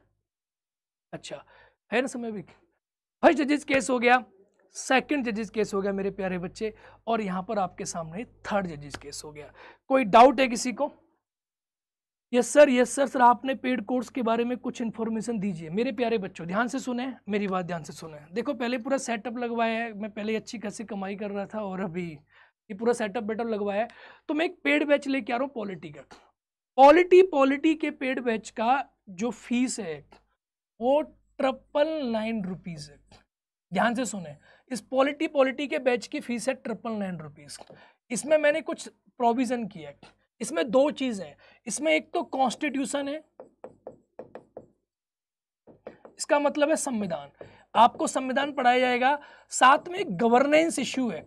अच्छा है ना समय भी फर्स्ट जजेस केस हो गया सेकंड जजेस केस हो गया मेरे प्यारे बच्चे और यहाँ पर आपके सामने थर्ड जजेस केस हो गया कोई डाउट है किसी को yes sir yes sir sir आपने पेड कोर्स के बारे में कुछ इन्फॉर्मेशन दीजिए मेरे प्यारे बच्चों ध्यान से सुने मेरी बात ध्यान से सुने देखो पहले पूरा सेटअप लगवाया है मैं पहले अच्छी खासी कमाई कर रहा था और अभी ये पूरा सेटअप बेटअप लगवाया है तो मैं एक पेड बैच लेके आ रहा हूँ पॉलिटी का पॉलिटी पॉलिटी के पेड बैच का जो फीस है वो ट्रिपल नाइन रुपीज़ है ध्यान से सुने इस पॉलिटी पॉलिटी के बैच की फीस है ट्रिपल नाइन रुपीज़ इसमें मैंने कुछ प्रोविज़न किया है इसमें दो चीज़ है इसमें एक तो कॉन्स्टिट्यूशन है इसका मतलब है संविधान आपको संविधान पढ़ाया जाएगा साथ में गवर्नेंस इश्यू है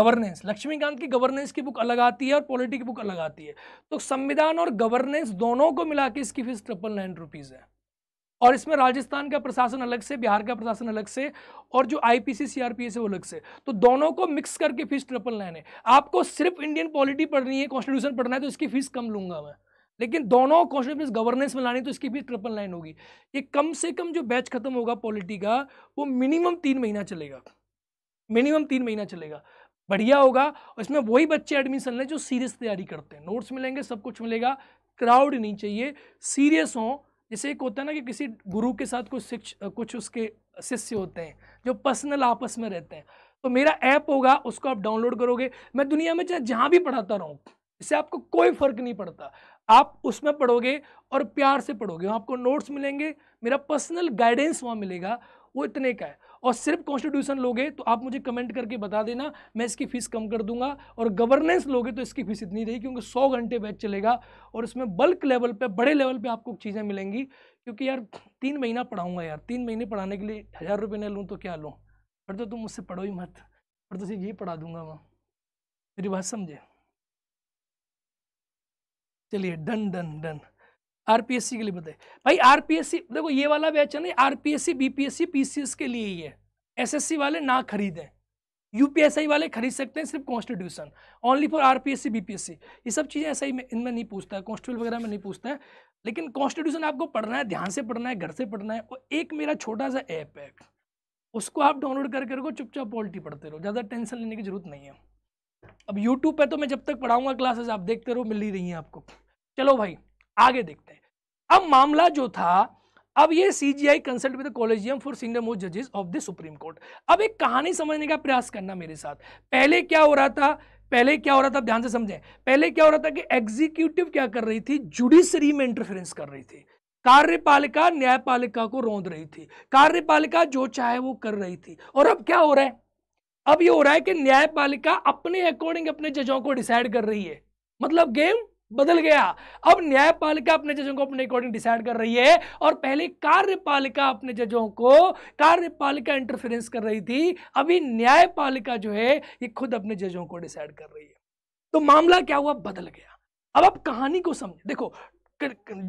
गवर्नेंस लक्ष्मीकांत की गवर्नेंस की बुक अलग आती है और पॉलिटी की बुक अलग आती है तो संविधान और गवर्नेंस दोनों को मिला के इसकी फीस ट्रिपल नाइन रुपीज़ है और इसमें राजस्थान का प्रशासन अलग से बिहार का प्रशासन अलग से और जो आई पी है वो अलग से तो दोनों को मिक्स करके फीस ट्रिपल नाइन है आपको सिर्फ इंडियन पॉलिटी पढ़नी है कॉन्स्टिट्यूशन पढ़ना है तो इसकी फीस कम लूंगा मैं लेकिन दोनों कॉन्स्टिट्यूशन गवर्नेंस में लानी तो इसकी फीस ट्रिपल नाइन होगी ये कम से कम जो बैच खत्म होगा पॉलिटी का वो मिनिमम तीन महीना चलेगा मिनिमम तीन महीना चलेगा बढ़िया होगा और इसमें वही बच्चे एडमिशन लें जो सीरियस तैयारी करते हैं नोट्स मिलेंगे सब कुछ मिलेगा क्राउड नहीं चाहिए सीरियस हों जैसे एक होता है ना कि किसी गुरु के साथ कुछ शिक्ष कुछ उसके शिष्य होते हैं जो पर्सनल आपस में रहते हैं तो मेरा ऐप होगा उसको आप डाउनलोड करोगे मैं दुनिया में चाहे जहाँ भी पढ़ाता रहूँ इससे आपको कोई फ़र्क नहीं पड़ता आप उसमें पढ़ोगे और प्यार से पढ़ोगे वहाँ आपको नोट्स मिलेंगे मेरा पर्सनल गाइडेंस वहाँ मिलेगा वो इतने का है और सिर्फ कॉन्स्टिट्यूशन लोगे तो आप मुझे कमेंट करके बता देना मैं इसकी फ़ीस कम कर दूंगा और गवर्नेंस लोगे तो इसकी फ़ीस इतनी रही क्योंकि सौ घंटे बैच चलेगा और इसमें बल्क लेवल पर बड़े लेवल पर आपको चीज़ें मिलेंगी क्योंकि यार तीन महीना पढ़ाऊँगा यार तीन महीने पढ़ाने के लिए हज़ार रुपये न लूँ तो क्या लूँ फिर तो तुम मुझसे पढ़ो ही मत फिर तो सिर्फ ये पढ़ा दूंगा मैं मेरी बात समझे चलिए डन डन डन आरपीएससी के लिए बताए भाई आरपीएससी देखो ये वाला बैच है ना आरपीएससी बीपीएससी पीसीएस के लिए ही है एसएससी वाले ना खरीदें यूपीएसआई वाले खरीद सकते हैं सिर्फ constitution only for RPSC BPSC ये सब चीज़ें ऐसा ही इनमें नहीं पूछता है कॉन्स्टेबल वगैरह में नहीं पूछता है लेकिन कॉन्स्टिट्यूशन आपको पढ़ना है ध्यान से पढ़ना है घर से पढ़ना है और एक मेरा छोटा सा ऐप है उसको आप डाउनलोड कर करके चुपचाप पॉलिटी पढ़ते रहो ज़्यादा टेंशन लेने की जरूरत नहीं है अब यूट्यूब पर तो मैं जब तक पढ़ाऊँगा क्लासेस आप देखते रहो मिल ही रही हैं आपको चलो भाई आगे देखते हैं अब मामला जो था अब ये C G I consult with collegium for senior most जजेस ऑफ द सुप्रीम कोर्ट अब एक कहानी समझने का प्रयास करना मेरे साथ पहले क्या हो रहा था पहले क्या हो रहा था ध्यान से समझें पहले क्या हो रहा था कि एग्जीक्यूटिव क्या कर रही थी जुडिशरी में इंटरफेरेंस कर रही थी कार्यपालिका न्यायपालिका को रोंद रही थी कार्यपालिका जो चाहे वो कर रही थी और अब क्या हो रहा है अब ये हो रहा है कि न्यायपालिका अपने अकॉर्डिंग अपने जजों को डिसाइड कर रही है मतलब गेम बदल गया अब न्यायपालिका अपने जजों को अपने अकॉर्डिंग डिसाइड कर रही है और पहले कार्यपालिका अपने जजों को कार्यपालिका इंटरफेरेंस कर रही थी अभी न्यायपालिका जो है ये खुद अपने जजों को डिसाइड कर रही है तो मामला क्या हुआ बदल गया अब आप कहानी को समझे देखो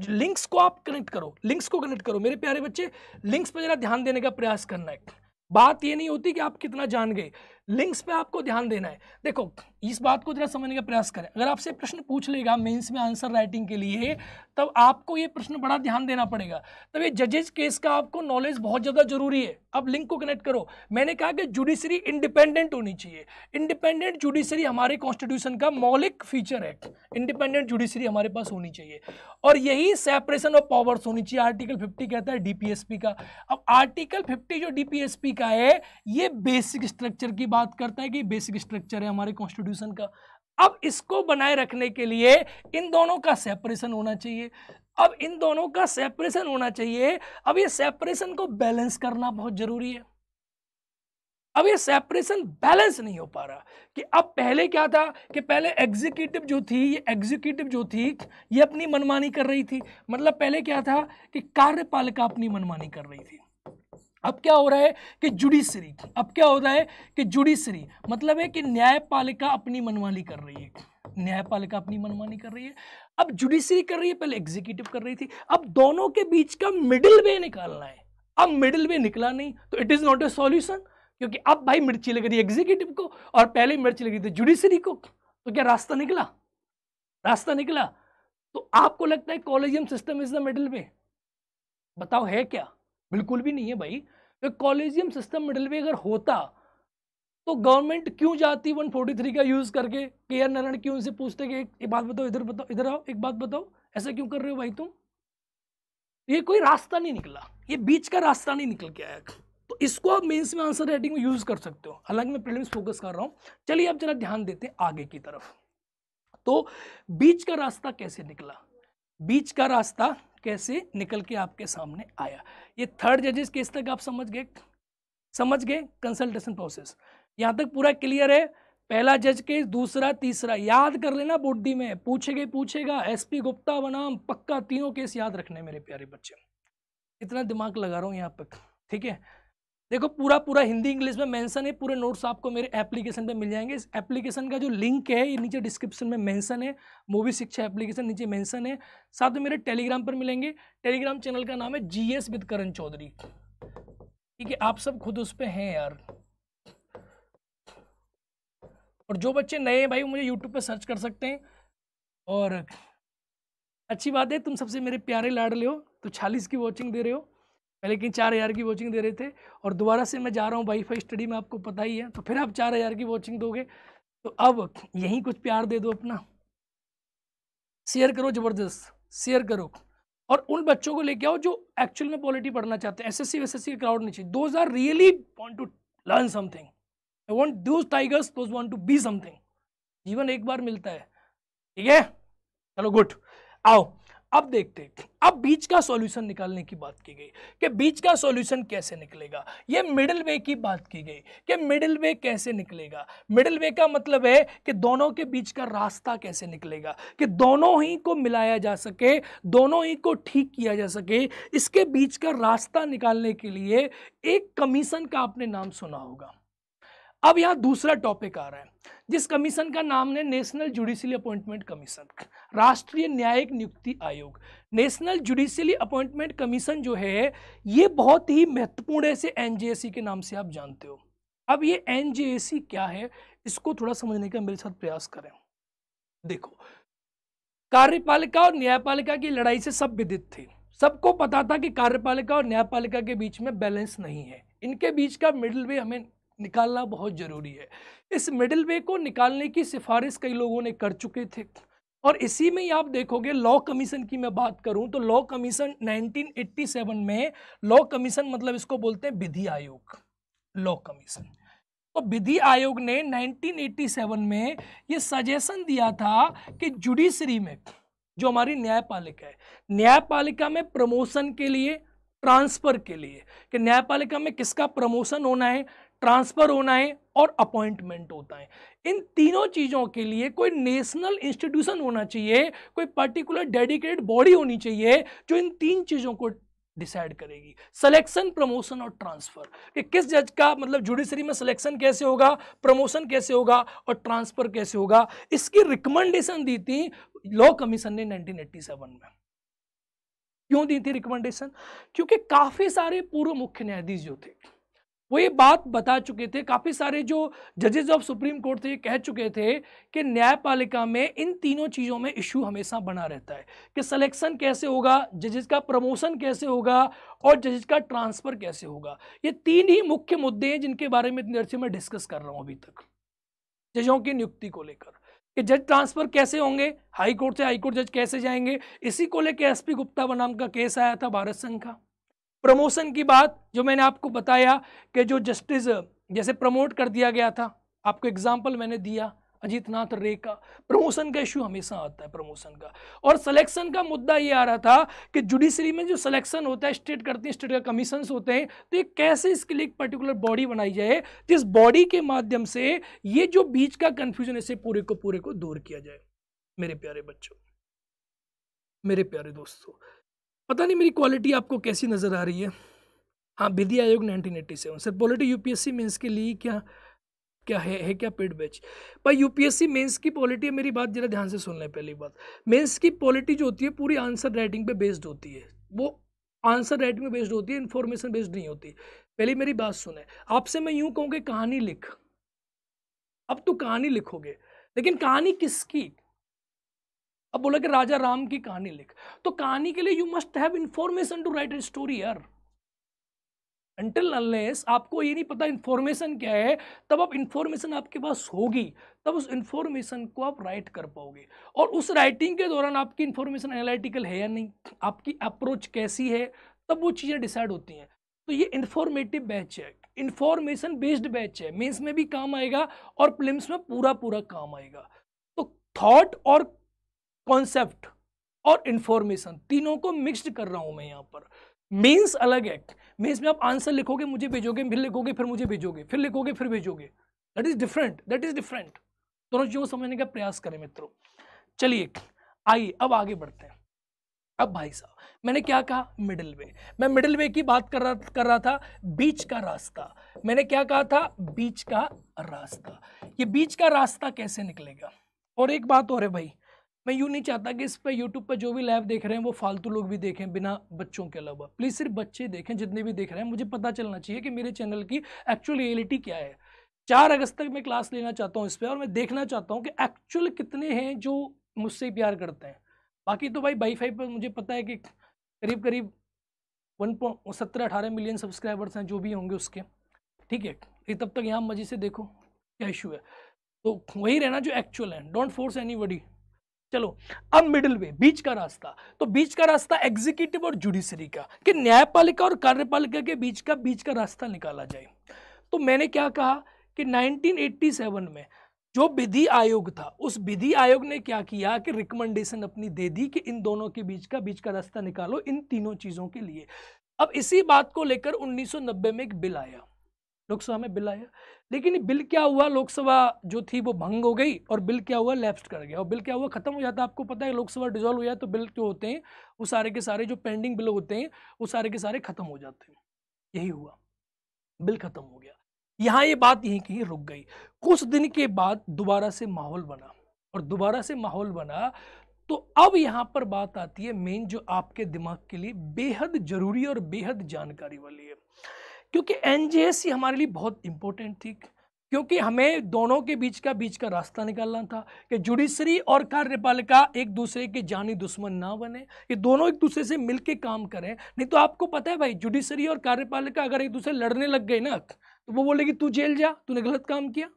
लिंक्स को आप कनेक्ट करो लिंक्स को कनेक्ट करो मेरे प्यारे बच्चे लिंक्स पर जरा ध्यान देने का प्रयास करना है बात ये नहीं होती कि आप कितना जान गए लिंक्स पे आपको ध्यान देना है देखो इस बात को जरा समझने का प्रयास करें अगर आपसे प्रश्न पूछ लेगा मेंस में आंसर राइटिंग के लिए तब आपको ये प्रश्न बड़ा ध्यान देना पड़ेगा तब ये जजेज केस का आपको नॉलेज बहुत ज़्यादा जरूरी है अब लिंक को कनेक्ट करो मैंने कहा कि जुडिशरी इंडिपेंडेंट होनी चाहिए इंडिपेंडेंट जुडिशरी हमारे कॉन्स्टिट्यूशन का मौलिक फीचर है इंडिपेंडेंट जुडिशरी हमारे पास होनी चाहिए और यही सेपरेशन ऑफ पावर्स होनी चाहिए आर्टिकल फिफ्टी कहता है डीपीएसपी का अब आर्टिकल फिफ्टी जो डीपीएसपी का है ये बेसिक स्ट्रक्चर की बात करता है कि बेसिक स्ट्रक्चर है हमारे कॉन्स्टिट्यूशन का अब इसको बनाए रखने के लिए इन दोनों का सेपरेशन होना चाहिए अब इन दोनों का सेपरेशन होना चाहिए अब ये सेपरेशन को बैलेंस करना बहुत जरूरी है अब ये सेपरेशन बैलेंस नहीं हो पा रहा कि अब पहले क्या था कि पहले एग्जीक्यूटिव जो थी ये एग्जीक्यूटिव जो थी ये अपनी मनमानी कर रही थी मतलब पहले क्या था कि कार्यपालिका अपनी मनमानी कर रही थी अब क्या हो रहा है कि जुडिशरी अब क्या हो रहा है कि जुडिशरी मतलब है कि न्यायपालिका अपनी मनमानी कर रही है न्यायपालिका अपनी मनमानी कर रही है अब जुडिशरी कर रही है पहले एग्जीक्यूटिव कर रही थी अब दोनों के बीच का मिडिल वे निकालना है अब मिडिल वे निकला नहीं तो it is not a solution क्योंकि अब भाई मिर्ची लग रही है एग्जीक्यूटिव को और पहले मिर्ची लग रही थी जुडिशरी को तो क्या रास्ता निकला रास्ता निकला तो आपको लगता है collegium system is the middle way बताओ है क्या बिल्कुल भी नहीं है भाई तो कॉलेजियम सिस्टम वे अगर होता तो गवर्नमेंट क्यों जाती वन फोर्टी थ्री का यूज़ करके के आर नारायण क्यों उनसे पूछते कि एक, एक बात बताओ इधर बताओ इधर आओ एक बात बताओ ऐसा क्यों कर रहे हो भाई तुम ये कोई रास्ता नहीं निकला ये बीच का रास्ता नहीं निकल के आया तो इसको आप मेन्स में आंसर राइटिंग में यूज़ कर सकते हो हालांकि मैं प्रीलिम्स फोकस कर रहा हूँ चलिए आप जरा ध्यान देते हैं आगे की तरफ तो बीच का रास्ता कैसे निकला बीच का रास्ता कैसे निकल के आपके सामने आया ये थर्ड जजेस केस तक आप समझ गए समझ गए कंसल्टेशन प्रोसेस यहाँ तक पूरा क्लियर है पहला जज केस दूसरा तीसरा याद कर लेना बुद्धि में गए पूछेगा एसपी गुप्ता बनाम पक्का तीनों केस याद रखने मेरे प्यारे बच्चे इतना दिमाग लगा रहा हूँ यहाँ पर ठीक है देखो पूरा पूरा हिंदी इंग्लिश में मेंशन है पूरे नोट्स आपको मेरे एप्लीकेशन पे मिल जाएंगे इस एप्लीकेशन का जो लिंक है ये नीचे डिस्क्रिप्शन में मेंशन है मूवी शिक्षा एप्लीकेशन नीचे मेंशन है साथ में मेरे टेलीग्राम पर मिलेंगे टेलीग्राम चैनल का नाम है G S with Karan Chaudhary ठीक है आप सब खुद उस पर हैं यार और जो बच्चे नए हैं भाई वो मुझे यूट्यूब पर सर्च कर सकते हैं और अच्छी बात है तुम सबसे मेरे प्यारे लाड़ ले हो तो छालीस की वॉचिंग दे रहे हो पहले कहीं चार हज़ार की वॉचिंग दे रहे थे और दोबारा से मैं जा रहा हूँ वाईफाई स्टडी में आपको पता ही है तो फिर आप चार हज़ार की वॉचिंग दोगे तो अब यहीं कुछ प्यार दे दो अपना शेयर करो ज़बरदस्त शेयर करो और उन बच्चों को लेके आओ जो एक्चुअल में पॉलिटी पढ़ना चाहते हैं एस एस सी क्राउड नहीं चाहिए those are really want to learn something I want those tigers those want to be something जीवन एक बार मिलता है ठीक है चलो गुड आओ अब देखते हैं अब बीच का सॉल्यूशन निकालने की बात की गई कि बीच का सॉल्यूशन कैसे निकलेगा ये मिडिल वे की बात की गई कि मिडिल वे कैसे निकलेगा मिडिल वे का मतलब है कि दोनों के बीच का रास्ता कैसे निकलेगा कि दोनों ही को मिलाया जा सके दोनों ही को ठीक किया जा सके इसके बीच का रास्ता निकालने के लिए एक कमीशन का आपने नाम सुना होगा अब यहां दूसरा टॉपिक आ रहा है जिस कमीशन का नाम है नेशनल जुडिशली अपॉइंटमेंट कमीशन राष्ट्रीय न्यायिक नियुक्ति आयोग नेशनल जुडिशली अपॉइंटमेंट कमीशन जो है ये बहुत ही महत्वपूर्ण है इसे एन के नाम से आप जानते हो अब ये एन क्या है इसको थोड़ा समझने का मेरे साथ प्रयास करें देखो कार्यपालिका और न्यायपालिका की लड़ाई से सब विदित थे सबको पता था कि कार्यपालिका और न्यायपालिका के बीच में बैलेंस नहीं है इनके बीच का मिडिल वे हमें निकालना बहुत ज़रूरी है इस मिडिल वे को निकालने की सिफारिश कई लोगों ने कर चुके थे और इसी में ही आप देखोगे लॉ कमीशन की मैं बात करूं तो लॉ कमीशन 1987 में लॉ कमीशन मतलब इसको बोलते हैं विधि आयोग लॉ कमीशन तो विधि आयोग ने 1987 में ये सजेशन दिया था कि जुडिशरी में जो हमारी न्यायपालिका है न्यायपालिका में प्रमोशन के लिए ट्रांसफर के लिए कि न्यायपालिका में किसका प्रमोशन होना है ट्रांसफ़र होना है और अपॉइंटमेंट होता है इन तीनों चीज़ों के लिए कोई नेशनल इंस्टीट्यूशन होना चाहिए कोई पर्टिकुलर डेडिकेटेड बॉडी होनी चाहिए जो इन तीन चीज़ों को डिसाइड करेगी सिलेक्शन प्रमोशन और ट्रांसफर कि किस जज का मतलब जुडिशरी में सिलेक्शन कैसे होगा प्रमोशन कैसे होगा और ट्रांसफर कैसे होगा इसकी रिकमेंडेशन दी थी लॉ कमीशन ने 1987 में क्यों दी थी रिकमेंडेशन क्योंकि काफी सारे पूर्व मुख्य न्यायाधीश जो थे वो ये बात बता चुके थे काफ़ी सारे जो जजेस ऑफ सुप्रीम कोर्ट थे ये कह चुके थे कि न्यायपालिका में इन तीनों चीज़ों में इशू हमेशा बना रहता है कि सलेक्शन कैसे होगा जजेस का प्रमोशन कैसे होगा और जजेस का ट्रांसफ़र कैसे होगा ये तीन ही मुख्य मुद्दे हैं जिनके बारे में इतनी देर से मैं डिस्कस कर रहा हूँ अभी तक जजों की नियुक्ति को लेकर कि जज ट्रांसफ़र कैसे होंगे हाई कोर्ट से हाई कोर्ट जज कैसे जाएंगे इसी को लेकर एसपी गुप्ता बनाम का केस आया था भारत संघ का प्रमोशन की बात जो मैंने आपको बताया कि जो जस्टिस जैसे प्रमोट कर दिया गया था आपको एग्जाम्पल मैंने दिया अजीत नाथ रे का प्रमोशन का इशू हमेशा आता है प्रमोशन का और सिलेक्शन का मुद्दा ये आ रहा था कि जुडिशरी में जो सिलेक्शन होता है स्टेट करती हैं स्टेट का कमीशन होते हैं तो ये कैसे इसके लिए एक पर्टिकुलर बॉडी बनाई जाए जिस बॉडी के माध्यम से ये जो बीच का कन्फ्यूजन इसे पूरे को पूरे को दूर किया जाए मेरे प्यारे बच्चों मेरे प्यारे दोस्तों पता नहीं मेरी क्वालिटी आपको कैसी नज़र आ रही है हाँ विधि आयोग 1987 सर पॉलिटी यूपीएससी मेंस के लिए क्या क्या है है क्या पेड बैच भाई यूपीएससी मेंस की पॉलिटी है मेरी बात जरा ध्यान से सुन लें पहली बात मेंस की पॉलिटी जो होती है पूरी आंसर राइटिंग पे बेस्ड होती है वो आंसर राइटिंग पे बेस्ड होती है इन्फॉर्मेशन बेस्ड नहीं होती पहले मेरी बात सुने आपसे मैं यूँ कहूँ कि कहानी लिख अब तो कहानी लिखोगे लेकिन कहानी किसकी अब बोला कि राजा राम की कहानी लिख तो कहानी के लिए you must have information to write a story यार अंटिल अनलेस आपको ये नहीं पता इन्फॉर्मेशन क्या है तब आप इन्फॉर्मेशन आपके पास होगी तब उस इन्फॉर्मेशन को आप राइट कर पाओगे और उस राइटिंग के दौरान आपकी इन्फॉर्मेशन एनालिटिकल है या नहीं आपकी अप्रोच कैसी है तब वो चीज़ें डिसाइड होती हैं तो ये इन्फॉर्मेटिव बैच है इन्फॉर्मेशन बेस्ड बैच है मेन्स में भी काम आएगा और प्लिम्स में पूरा पूरा काम आएगा तो थॉट और कॉन्सेप्ट और इन्फॉर्मेशन तीनों को मिक्सड कर रहा हूँ मैं यहाँ पर मीन्स अलग है मीन्स में आप आंसर लिखोगे मुझे भेजोगे फिर लिखोगे फिर मुझे भेजोगे फिर लिखोगे फिर भेजोगे that is different that is different दोनों चीज़ों को समझने का प्रयास करें मित्रों चलिए आइए अब आगे बढ़ते हैं अब भाई साहब मैंने क्या कहा मिडिल वे मैं मिडिल वे की बात कर रहा कर रहा था बीच का रास्ता मैंने क्या कहा था बीच का रास्ता ये बीच का रास्ता कैसे निकलेगा और एक बात और है भाई मैं यूँ नहीं चाहता कि इस पर यूट्यूब पर जो भी लाइव देख रहे हैं वो फालतू लोग भी देखें बिना बच्चों के अलावा प्लीज़ सिर्फ बच्चे देखें जितने भी देख रहे हैं मुझे पता चलना चाहिए कि मेरे चैनल की एक्चुअल रियलिटी क्या है चार अगस्त तक मैं क्लास लेना चाहता हूँ इस पर और मैं देखना चाहता हूँ कि एक्चुअल कितने हैं जो मुझसे प्यार करते हैं बाकी तो भाई वाईफाई पर मुझे पता है कि करीब करीब वन पॉइंट सत्रह अठारह मिलियन सब्सक्राइबर्स हैं जो भी होंगे उसके ठीक है ये तब तक यहाँ मजे से देखो क्या इशू है तो वही रहना जो एक्चुअल है डोंट फोर्स एनी बडी चलो अब मिडिल वे बीच का रास्ता तो बीच का रास्ता एग्जीक्यूटिव और जुडिशरी का कि न्यायपालिका और कार्यपालिका के बीच का बीच का रास्ता निकाला जाए तो मैंने क्या कहा कि 1987 में जो विधि आयोग था उस विधि आयोग ने क्या किया कि रिकमेंडेशन अपनी दे दी कि इन दोनों के बीच का बीच का रास्ता निकालो इन तीनों चीज़ों के लिए अब इसी बात को लेकर 1990 में एक बिल आया लोकसभा में बिल आया लेकिन बिल क्या हुआ लोकसभा जो थी वो भंग हो गई और बिल क्या हुआ लेफ्ट कर गया और बिल क्या हुआ खत्म हो जाता आपको पता है लोकसभा डिजोल्व हो जाए तो बिल जो होते हैं वो सारे के सारे जो पेंडिंग बिल होते हैं वो सारे के सारे खत्म हो जाते हैं यही हुआ बिल खत्म हो गया यहाँ ये बात यहीं कहीं रुक गई कुछ दिन के बाद दोबारा से माहौल बना और दोबारा से माहौल बना तो अब यहाँ पर बात आती है मेन जो आपके दिमाग के लिए बेहद जरूरी और बेहद जानकारी वाली है क्योंकि एन हमारे लिए बहुत इम्पोर्टेंट थी क्योंकि हमें दोनों के बीच का बीच का रास्ता निकालना था कि जुडिशरी और कार्यपालिका एक दूसरे के जानी दुश्मन ना बने ये दोनों एक दूसरे से मिल काम करें नहीं तो आपको पता है भाई जुडिशरी और कार्यपालिका अगर एक दूसरे लड़ने लग गए ना तो वो बोलेगी तू जेल जा तूने गलत काम किया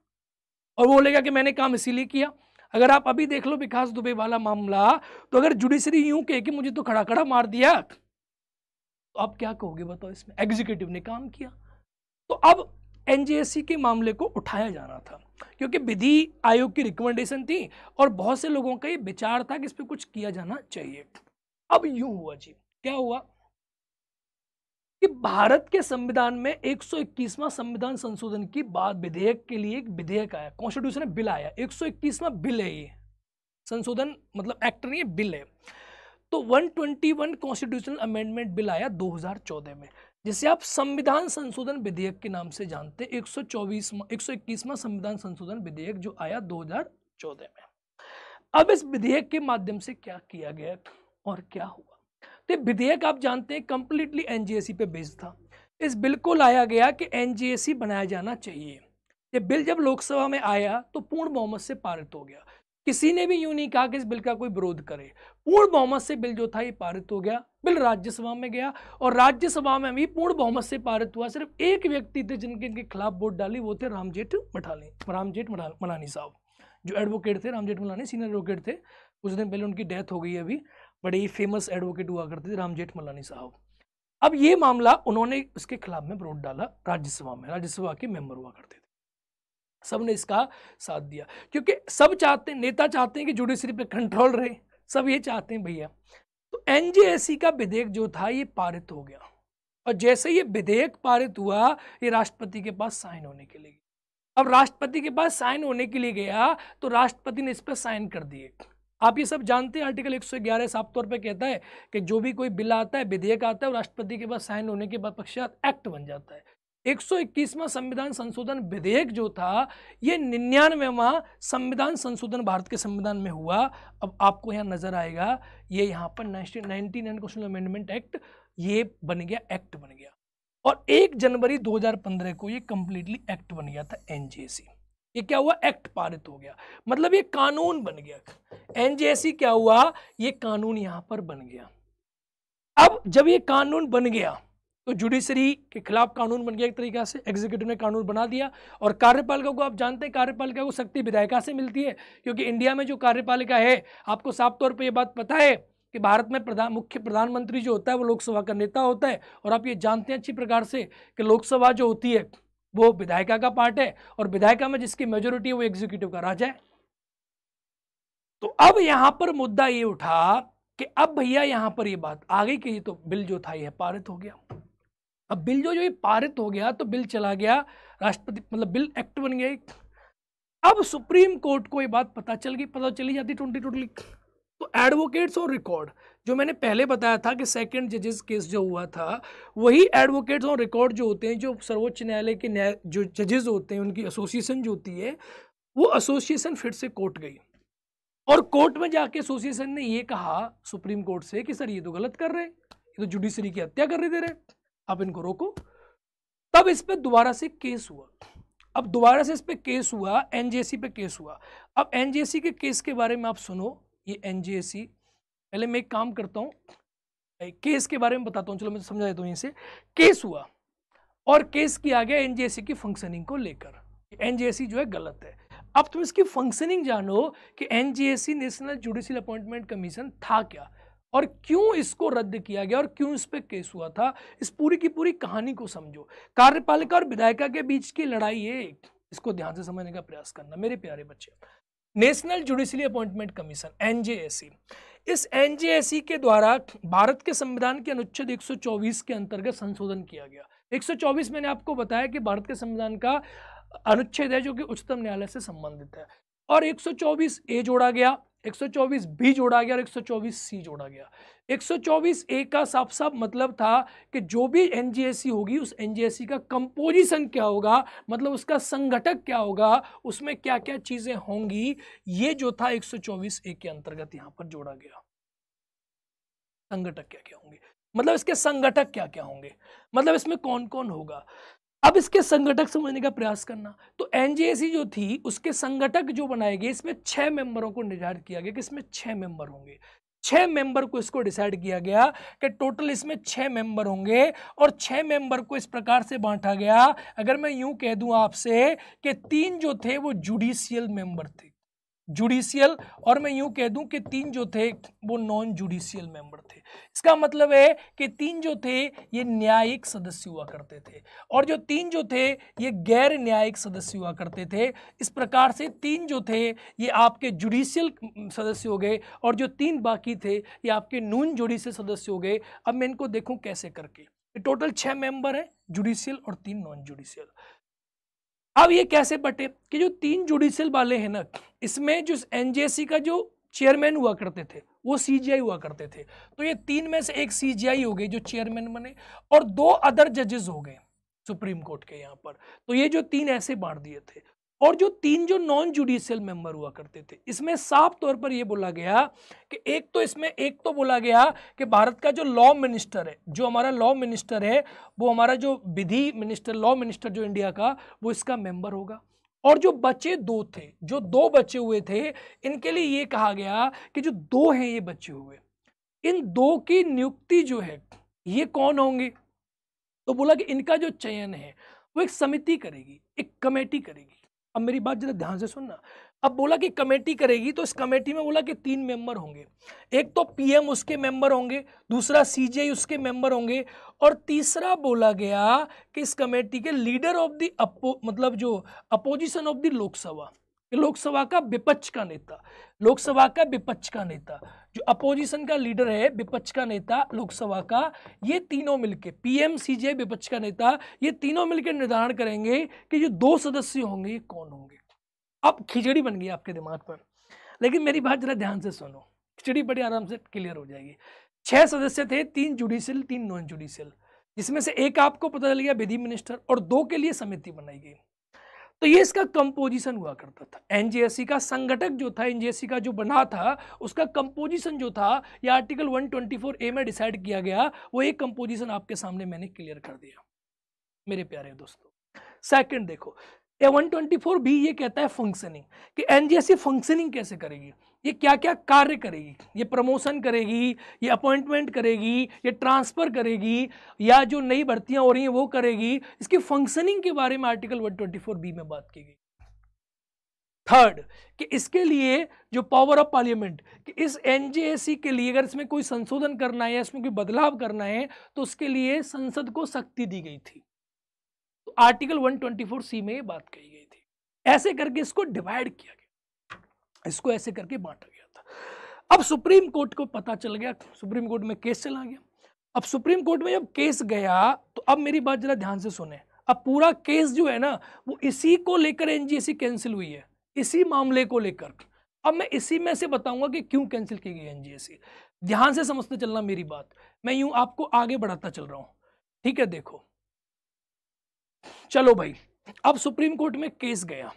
और वो बोलेगा कि मैंने काम इसीलिए किया अगर आप अभी देख लो विकास दुबे वाला मामला तो अगर जुडिशरी यूं कहे कि मुझे तो खड़ा खड़ा मार दिया तो आप क्या कहोगे बताओ इसमें एग्जीक्यूटिव ने काम किया तो अब एनजीएससी के मामले को उठाया जाना था क्योंकि विधि आयोग की रिकमेंडेशन थी और बहुत से लोगों का ये विचार था कि इस पर कुछ किया जाना चाहिए अब यूं हुआ जी क्या हुआ कि भारत के संविधान में 121वां संविधान संशोधन की बात विधेयक के लिए एक विधेयक आया कॉन्स्टिट्यूशन बिल आया 121वां बिल है ये संशोधन मतलब एक्ट नहीं है बिल है तो 121 ट्वेंटी कॉन्स्टिट्यूशनल अमेंडमेंट बिल आया 2014 में जिसे आप संविधान संशोधन विधेयक के नाम से जानते हैं 124 121वां संविधान संशोधन विधेयक जो आया 2014 में अब इस विधेयक के माध्यम से क्या किया गया और क्या हुआ तो विधेयक आप जानते हैं कंप्लीटली एनजीएसी पे बेस्ड था इस बिल को लाया गया कि एनजीएसी बनाया जाना चाहिए ये बिल जब लोकसभा में आया तो पूर्ण बहुमत से पारित हो गया किसी ने भी यूं नहीं कहा कि इस बिल का कोई विरोध करे पूर्ण बहुमत से बिल जो था ये पारित हो गया बिल राज्यसभा में गया और राज्यसभा में भी पूर्ण बहुमत से पारित हुआ सिर्फ एक व्यक्ति थे जिनके इनके खिलाफ वोट डाली वो थे रामजेठ मठानी रामजेठ मनानी साहब जो एडवोकेट थे रामजेठ मलानी सीनियर एडवोकेट थे कुछ दिन पहले उनकी डेथ हो गई अभी बड़े ही फेमस एडवोकेट हुआ करते थे रामजेठ मलानी साहब अब ये मामला उन्होंने उसके खिलाफ में वोट डाला राज्यसभा में राज्यसभा के मेंबर हुआ करते थे सब ने इसका साथ दिया क्योंकि सब चाहते हैं नेता चाहते हैं कि जुडिशरी पे कंट्रोल रहे सब ये चाहते हैं भैया तो एन e का विधेयक जो था ये पारित हो गया और जैसे ये विधेयक पारित हुआ ये राष्ट्रपति के पास साइन होने के लिए अब राष्ट्रपति के पास साइन होने के लिए गया तो राष्ट्रपति ने इस पर साइन कर दिए आप ये सब जानते हैं आर्टिकल 111 साफ तौर पे कहता है कि जो भी कोई बिल आता है विधेयक आता है राष्ट्रपति के पास साइन होने के बाद पश्चात एक्ट बन जाता है 121वां संविधान संशोधन विधेयक जो था ये निन्यानवेवा संविधान संशोधन भारत के संविधान में हुआ अब आपको यहाँ नजर आएगा ये यहाँ पर नाइन क्वेश्चन अमेंडमेंट एक्ट ये बन गया एक्ट बन गया और एक जनवरी 2015 को ये कंप्लीटली एक्ट बन गया था एनजीएसी ये क्या हुआ एक्ट पारित हो गया मतलब ये कानून बन गया एनजीएसी क्या हुआ ये कानून यहाँ पर बन गया अब जब ये कानून बन गया तो जुडिशरी के खिलाफ कानून बन गया एक तरीके से एग्जीक्यूटिव ने कानून बना दिया और कार्यपालिका को आप जानते हैं कार्यपालिका को शक्ति विधायिका से मिलती है क्योंकि इंडिया में जो कार्यपालिका है आपको साफ तौर पर यह बात पता है कि भारत में प्रधान मुख्य प्रधानमंत्री जो होता है वो लोकसभा का नेता होता है और आप ये जानते हैं अच्छी प्रकार से कि लोकसभा जो होती है वो विधायिका का पार्ट है और विधायिका में जिसकी मेजोरिटी है वो एग्जीक्यूटिव का राजा है तो अब यहां पर मुद्दा ये उठा कि अब भैया यहां पर ये बात आ गई कि ये तो बिल जो था यह पारित हो गया अब बिल जो जो ये पारित हो गया तो बिल चला गया राष्ट्रपति मतलब बिल एक्ट बन गया अब सुप्रीम कोर्ट को ये बात पता चल गई पता चली जाती ट्वेंटी ट्वेंटी तो एडवोकेट्स ऑन रिकॉर्ड जो मैंने पहले बताया था कि सेकंड जजेस केस जो हुआ था वही एडवोकेट्स ऑन रिकॉर्ड जो होते हैं जो सर्वोच्च न्यायालय के न्याय जो जजेस होते हैं उनकी एसोसिएशन जो होती है वो एसोसिएशन फिर से कोर्ट गई और कोर्ट में जाके एसोसिएशन ने ये कहा सुप्रीम कोर्ट से कि सर ये तो गलत कर रहे हैं ये तो जुडिशरी की हत्या कर रहे दे रहे अब इनको रोको तब इस पर दोबारा से केस हुआ अब दोबारा से इस पर केस हुआ एनजेसी पे केस हुआ अब एनजेसी के केस के बारे में आप सुनो ये एनजेसी पहले मैं एक काम करता हूँ केस के बारे में बताता हूँ चलो मैं समझा देता हूँ इसे केस हुआ और केस किया गया एनजेसी की फंक्शनिंग को लेकर एनजेसी जो है गलत है अब तुम इसकी फंक्शनिंग जानो कि NJC national judicial appointment commission था क्या और क्यों इसको रद्द किया गया और क्यों इस पर केस हुआ था इस पूरी की पूरी कहानी को समझो कार्यपालिका और विधायिका के बीच की लड़ाई है इसको ध्यान से समझने का प्रयास करना मेरे प्यारे बच्चे national judicially appointment commission NJAC इस एनजेएसी के द्वारा भारत के संविधान के अनुच्छेद 124 के अंतर्गत संशोधन किया गया 124 मैंने आपको बताया कि भारत के संविधान का अनुच्छेद है जो कि उच्चतम न्यायालय से संबंधित है और 124 ए जोड़ा गया 124 बी जोड़ा गया और 124 सी जोड़ा गया 124 ए का साफ साफ मतलब था कि जो भी एन होगी उस एन का कंपोजिशन क्या होगा मतलब उसका संगठक क्या होगा उसमें क्या क्या चीज़ें होंगी ये जो था 124 ए के अंतर्गत यहाँ पर जोड़ा गया संगठक क्या क्या होंगे मतलब इसके संगठक क्या क्या होंगे मतलब इसमें कौन कौन होगा अब इसके संगठक समझने का प्रयास करना तो एनजीएसी जो थी उसके संगठक जो बनाए गए इसमें छह मेंबरों को निर्धारित किया गया कि इसमें छह मेंबर होंगे छह मेंबर को इसको डिसाइड किया गया कि टोटल इसमें छह मेंबर होंगे और छह मेंबर को इस प्रकार से बांटा गया अगर मैं यूं कह दूं आपसे कि तीन जो थे वो जुडिशियल मेंबर थे जुडिशियल और मैं यूं कह दूं कि तीन जो थे वो नॉन जुडिशियल मेंबर थे इसका मतलब है कि तीन जो थे ये न्यायिक सदस्य हुआ करते थे और जो तीन जो थे ये गैर न्यायिक सदस्य हुआ करते थे इस प्रकार से तीन जो थे ये आपके जुडिशियल सदस्य हो गए और जो तीन बाकी थे ये आपके नॉन जुडिशियल सदस्य हो गए अब मैं इनको देखूँ कैसे करके टोटल छः मेंबर हैं जुडिशियल और तीन नॉन जुडिशियल अब ये कैसे बटे कि जो तीन जुडिशियल वाले हैं ना इसमें जो एनजेसी का जो चेयरमैन हुआ करते थे वो सीजीआई हुआ करते थे तो ये तीन में से एक सीजीआई हो गई जो चेयरमैन बने और दो अदर जजेस हो गए सुप्रीम कोर्ट के यहाँ पर तो ये जो तीन ऐसे बांट दिए थे और जो तीन जो नॉन जुडिशियल मेंबर हुआ करते थे इसमें साफ तौर पर यह बोला गया कि एक तो इसमें एक तो बोला गया कि भारत का जो लॉ मिनिस्टर है जो हमारा लॉ मिनिस्टर है वो हमारा जो विधि मिनिस्टर लॉ मिनिस्टर जो इंडिया का वो इसका मेंबर होगा और जो बचे दो थे जो दो बचे हुए थे इनके लिए ये कहा गया कि जो दो हैं ये बचे हुए इन दो की नियुक्ति जो है ये कौन होंगे तो बोला कि इनका जो चयन है वो एक समिति करेगी एक कमेटी करेगी अब मेरी बात जरा ध्यान से सुनना अब बोला कि कमेटी करेगी तो इस कमेटी में बोला कि तीन मेंबर होंगे एक तो पीएम उसके मेंबर होंगे दूसरा सीजे उसके मेंबर होंगे और तीसरा बोला गया कि इस कमेटी के लीडर ऑफ द मतलब जो opposition of the Lok Sabha Lok Sabha का विपक्ष का नेता लोकसभा का विपक्ष का नेता जो अपोजिशन का लीडर है विपक्ष का नेता लोकसभा का ये तीनों मिलके पीएम सीजे विपक्ष का नेता ये तीनों मिलकर निर्धारण करेंगे कि जो दो सदस्य होंगे ये कौन होंगे अब खिचड़ी बन गई आपके दिमाग पर लेकिन मेरी बात जरा ध्यान से सुनो खिचड़ी बड़ी आराम से क्लियर हो जाएगी छह सदस्य थे तीन जुडिशियल तीन नॉन जुडिशियल जिसमें से एक आपको पता चल गया विधि मिनिस्टर और दो के लिए समिति बनाई गई तो ये इसका कंपोजिशन हुआ करता था एनजीएससी का संगठक जो था एनजीएससी का जो बना था उसका कंपोजिशन जो था ये आर्टिकल 124 ए में डिसाइड किया गया वो एक कंपोजिशन आपके सामने मैंने क्लियर कर दिया मेरे प्यारे दोस्तों सेकंड देखो ए 124 बी ये कहता है फंक्शनिंग कि एनजीएससी फंक्शनिंग कैसे करेगी ये क्या क्या कार्य करेगी ये प्रमोशन करेगी ये अपॉइंटमेंट करेगी ये ट्रांसफ़र करेगी या जो नई भर्तियां हो रही हैं वो करेगी इसकी फंक्शनिंग के बारे में आर्टिकल 124 बी में बात की गई थर्ड कि इसके लिए जो पावर ऑफ पार्लियामेंट कि इस एन के लिए अगर इसमें कोई संशोधन करना है इसमें कोई बदलाव करना है तो उसके लिए संसद को शक्ति दी गई थी तो आर्टिकल वन सी में ये बात कही गई थी ऐसे करके इसको डिवाइड किया इसको ऐसे करके बांटा गया था अब सुप्रीम कोर्ट को पता चल गया सुप्रीम कोर्ट में केस चला गया अब सुप्रीम कोर्ट में जब केस गया तो अब मेरी बात जरा ध्यान से सुने अब पूरा केस जो है ना वो इसी को लेकर एनजीएससी कैंसिल हुई है इसी मामले को लेकर अब मैं इसी में से बताऊंगा कि क्यों कैंसिल की गई एनजीएससी ध्यान से समझते चलना मेरी बात मैं यूं आपको आगे बढ़ाता चल रहा हूं ठीक है देखो चलो भाई अब सुप्रीम कोर्ट में केस गया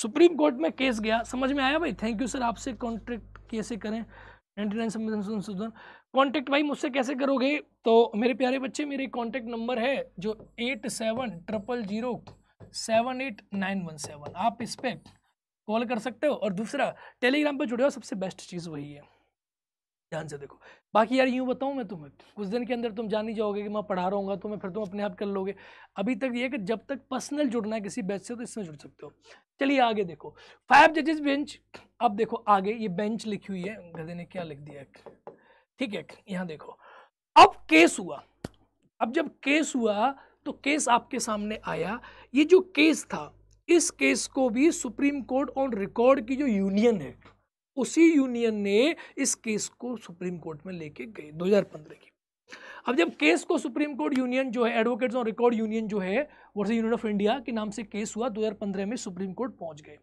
सुप्रीम कोर्ट में केस गया समझ में आया भाई थैंक यू सर आपसे कॉन्ट्रैक्ट कैसे करें नाइन्टी नाइन संशोधन कॉन्टैक्ट भाई मुझसे कैसे करोगे तो मेरे प्यारे बच्चे मेरे कॉन्टैक्ट नंबर है जो eight seven triple zero seven eight nine one seven आप इस पर कॉल कर सकते हो और दूसरा टेलीग्राम पर जुड़े हो सबसे बेस्ट चीज़ वही है ध्यान से देखो बाकी यार यूँ बताऊँ मैं तुम्हें कुछ दिन के अंदर तुम जान ही जाओगे कि मैं पढ़ा रहा हूँ तुम्हें फिर तुम अपने आप कर लोगे अभी तक ये कि जब तक पर्सनल जुड़ना है किसी बैच से तो इसमें जुड़ सकते हो चलिए आगे देखो फाइव जजेस बेंच अब देखो आगे ये बेंच लिखी हुई है गधे ने क्या लिख दिया ठीक है यहाँ देखो अब केस हुआ अब जब केस हुआ तो केस आपके सामने आया ये जो केस था इस केस को भी सुप्रीम कोर्ट ऑन रिकॉर्ड की जो यूनियन है उसी यूनियन ने इस केस को सुप्रीम कोर्ट में लेके गए 2015 की अब जब केस को सुप्रीम कोर्ट यूनियन जो है एडवोकेट्स ऑन रिकॉर्ड यूनियन जो है वर्सेज यूनियन ऑफ इंडिया के नाम से केस हुआ 2015 में सुप्रीम कोर्ट पहुंच गए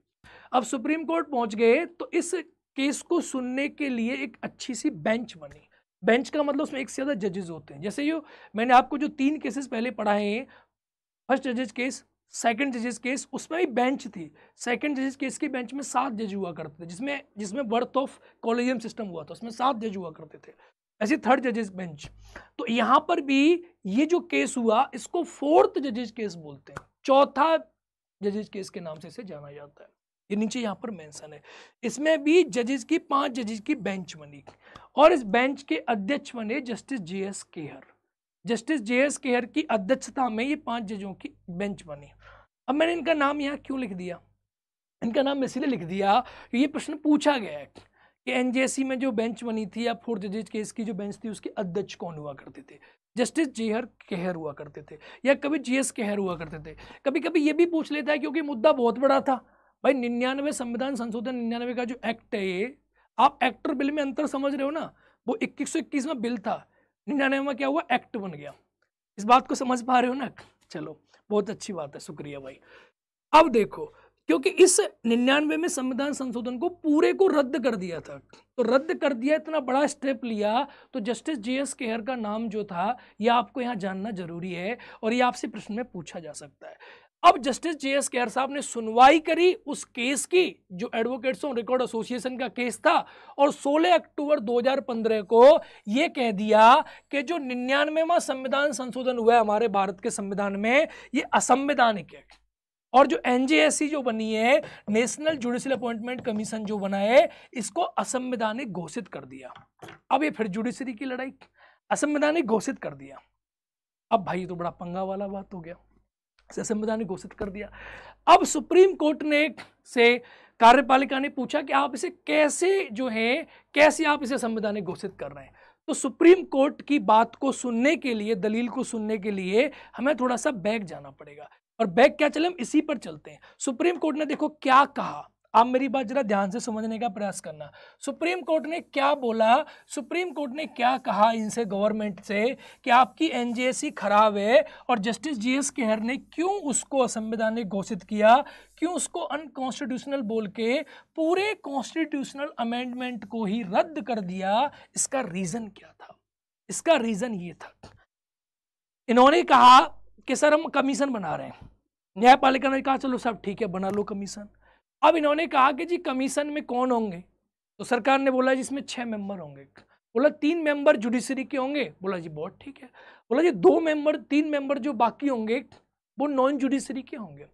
अब सुप्रीम कोर्ट पहुंच गए तो इस केस को सुनने के लिए एक अच्छी सी बेंच बनी बेंच का मतलब उसमें एक से ज़्यादा जजेज होते हैं जैसे यो मैंने आपको जो तीन केसेस पहले पढ़ाए हैं फर्स्ट जजेज केस सेकंड जजेस केस उसमें भी बेंच थी सेकंड जजेस केस की बेंच में सात जज हुआ करते थे जिसमें जिसमें बर्थ ऑफ कॉलेजियम सिस्टम हुआ था उसमें सात जज हुआ करते थे ऐसे थर्ड जजेस बेंच तो यहाँ पर भी ये जो केस हुआ इसको फोर्थ जजेस केस बोलते हैं चौथा जजेस केस के नाम से इसे जाना जाता है ये नीचे यहाँ पर मेंशन है इसमें भी जजेस की पांच जजेस की बेंच बनी और इस बेंच के अध्यक्ष बने justice J S Kehar justice J S Kehar की अध्यक्षता में ये पांच जजों की बेंच बनी अब मैंने इनका नाम यहाँ क्यों लिख दिया इनका नाम इसलिए लिख दिया कि ये प्रश्न पूछा गया है कि एन में जो बेंच बनी थी या फोर्थ जजेज केस की जो बेंच थी उसके अध्यक्ष कौन हुआ करते थे जस्टिस जेहर कहर केहर हुआ करते थे या कभी जी एस केहर हुआ करते थे कभी कभी ये भी पूछ लेता है क्योंकि मुद्दा बहुत बड़ा था भाई निन्यानवे संविधान संशोधन निन्यानवे का जो एक्ट है ये आप एक्टर बिल में अंतर समझ रहे हो ना वो इक्कीस सौ इक्कीस में बिल था निन्यानवे में क्या हुआ एक्ट बन गया इस बात को समझ पा रहे हो ना चलो बहुत अच्छी बात है शुक्रिया भाई अब देखो क्योंकि इस निन्यानवे में संविधान संशोधन को पूरे को रद्द कर दिया था तो रद्द कर दिया इतना बड़ा स्टेप लिया तो जस्टिस जे एस केहर का नाम जो था यह आपको यहाँ जानना जरूरी है और ये आपसे प्रश्न में पूछा जा सकता है अब जस्टिस जे एस केयर साहब ने सुनवाई करी उस केस की जो एडवोकेट्स ऑन रिकॉर्ड एसोसिएशन का केस था और 16 अक्टूबर 2015 को यह कह दिया कि जो निन्यानवेवा संविधान संशोधन हुआ है हमारे भारत के संविधान में ये असंवैधानिक है और जो एनजेएससी जो बनी है नेशनल जुडिशियल अपॉइंटमेंट कमीशन जो बना है इसको असंवैधानिक घोषित कर दिया अब ये फिर जुडिशरी की लड़ाई असंवैधानिक घोषित कर दिया अब भाई तो बड़ा पंगा वाला बात हो गया से संविधान घोषित कर दिया अब सुप्रीम कोर्ट ने से कार्यपालिका ने पूछा कि आप इसे कैसे जो है कैसे आप इसे संविधानिक घोषित कर रहे हैं तो सुप्रीम कोर्ट की बात को सुनने के लिए दलील को सुनने के लिए हमें थोड़ा सा बैग जाना पड़ेगा और बैग क्या चले हम इसी पर चलते हैं सुप्रीम कोर्ट ने देखो क्या कहा आप मेरी बात जरा ध्यान से समझने का प्रयास करना सुप्रीम कोर्ट ने क्या बोला सुप्रीम कोर्ट ने क्या कहा इनसे गवर्नमेंट से कि आपकी एन खराब है और जस्टिस जी एस केहर ने क्यों उसको असंवैधानिक घोषित किया क्यों उसको अनकॉन्स्टिट्यूशनल बोल के पूरे कॉन्स्टिट्यूशनल अमेंडमेंट को ही रद्द कर दिया इसका रीज़न क्या था इसका रीज़न ये था इन्होंने कहा कि सर हम कमीशन बना रहे हैं न्यायपालिका ने कहा चलो सब ठीक है बना लो कमीशन अब इन्होंने कहा कि जी कमीशन में कौन होंगे तो सरकार ने बोला जी इसमें छः मेंबर होंगे बोला तीन मेंबर जुडिशरी के होंगे बोला जी बहुत ठीक है बोला जी दो मेंबर तीन मेंबर जो बाकी होंगे वो नॉन जुडिशरी के होंगे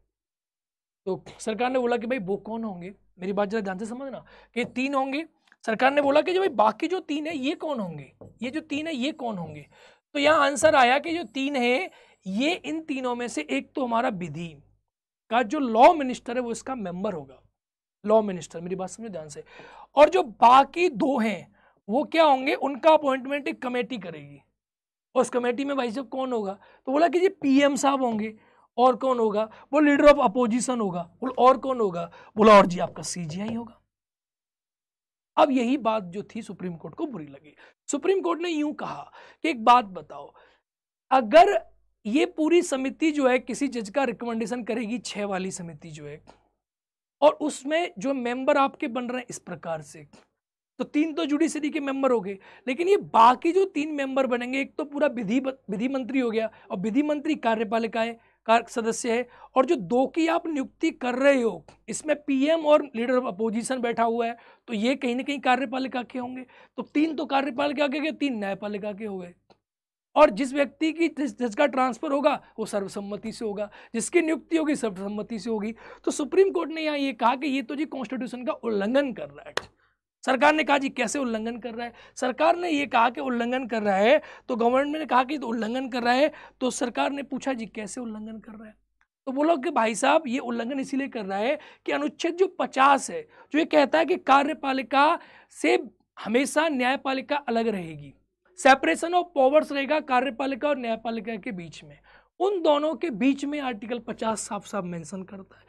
तो सरकार ने बोला कि भाई वो कौन होंगे मेरी बात जरा ध्यान से समझना कि तीन होंगे सरकार ने बोला कि जो भाई बाकी जो तीन है ये कौन होंगे ये जो तीन है ये कौन होंगे तो यहाँ आंसर आया कि जो तीन है ये इन तीनों में से एक तो हमारा विधि का जो लॉ मिनिस्टर है वो इसका मेंबर होगा लॉ मिनिस्टर मेरी बात समझो ध्यान से और जो बाकी दो हैं वो क्या होंगे उनका अपॉइंटमेंट एक कमेटी करेगी और उस कमेटी में भाई साहब कौन होगा तो बोला कि जी पीएम साहब होंगे और कौन होगा वो लीडर ऑफ अपोजिशन होगा और कौन होगा बोला और जी आपका सीजीआई होगा अब यही बात जो थी सुप्रीम कोर्ट को बुरी लगी सुप्रीम कोर्ट ने यूं कहा कि एक बात बताओ अगर ये पूरी समिति जो है किसी जज का रिकमेंडेशन करेगी छः वाली समिति जो है और उसमें जो मेंबर आपके बन रहे हैं इस प्रकार से तो तीन तो जुडिशरी के मेंबर हो गए लेकिन ये बाकी जो तीन मेंबर बनेंगे एक तो पूरा विधि विधि मंत्री हो गया और विधि मंत्री कार्यपालिका है कार सदस्य है और जो दो की आप नियुक्ति कर रहे हो इसमें पीएम और लीडर ऑफ अपोजिशन बैठा हुआ है तो ये कहीं ना कहीं कार्यपालिका के होंगे तो तीन तो कार्यपालिका के गए तीन न्यायपालिका के हो गए और जिस व्यक्ति की जिसका ट्रांसफर होगा वो सर्वसम्मति से होगा जिसकी नियुक्ति होगी सर्वसम्मति से होगी तो सुप्रीम कोर्ट ने यहाँ ये कहा कि ये तो जी कॉन्स्टिट्यूशन का उल्लंघन कर रहा है सरकार ने कहा जी कैसे उल्लंघन कर रहा है सरकार ने ये कहा कि उल्लंघन कर रहा है तो गवर्नमेंट ने कहा कि तो उल्लंघन कर रहा है तो सरकार ने पूछा जी कैसे उल्लंघन कर रहा है तो बोलो कि भाई साहब ये उल्लंघन इसीलिए कर रहा है कि अनुच्छेद जो पचास है जो ये कहता है कि कार्यपालिका से हमेशा न्यायपालिका अलग रहेगी सेपरेशन ऑफ पावर्स रहेगा कार्यपालिका और न्यायपालिका के बीच में उन दोनों के बीच में आर्टिकल 50 साफ साफ मेंशन करता है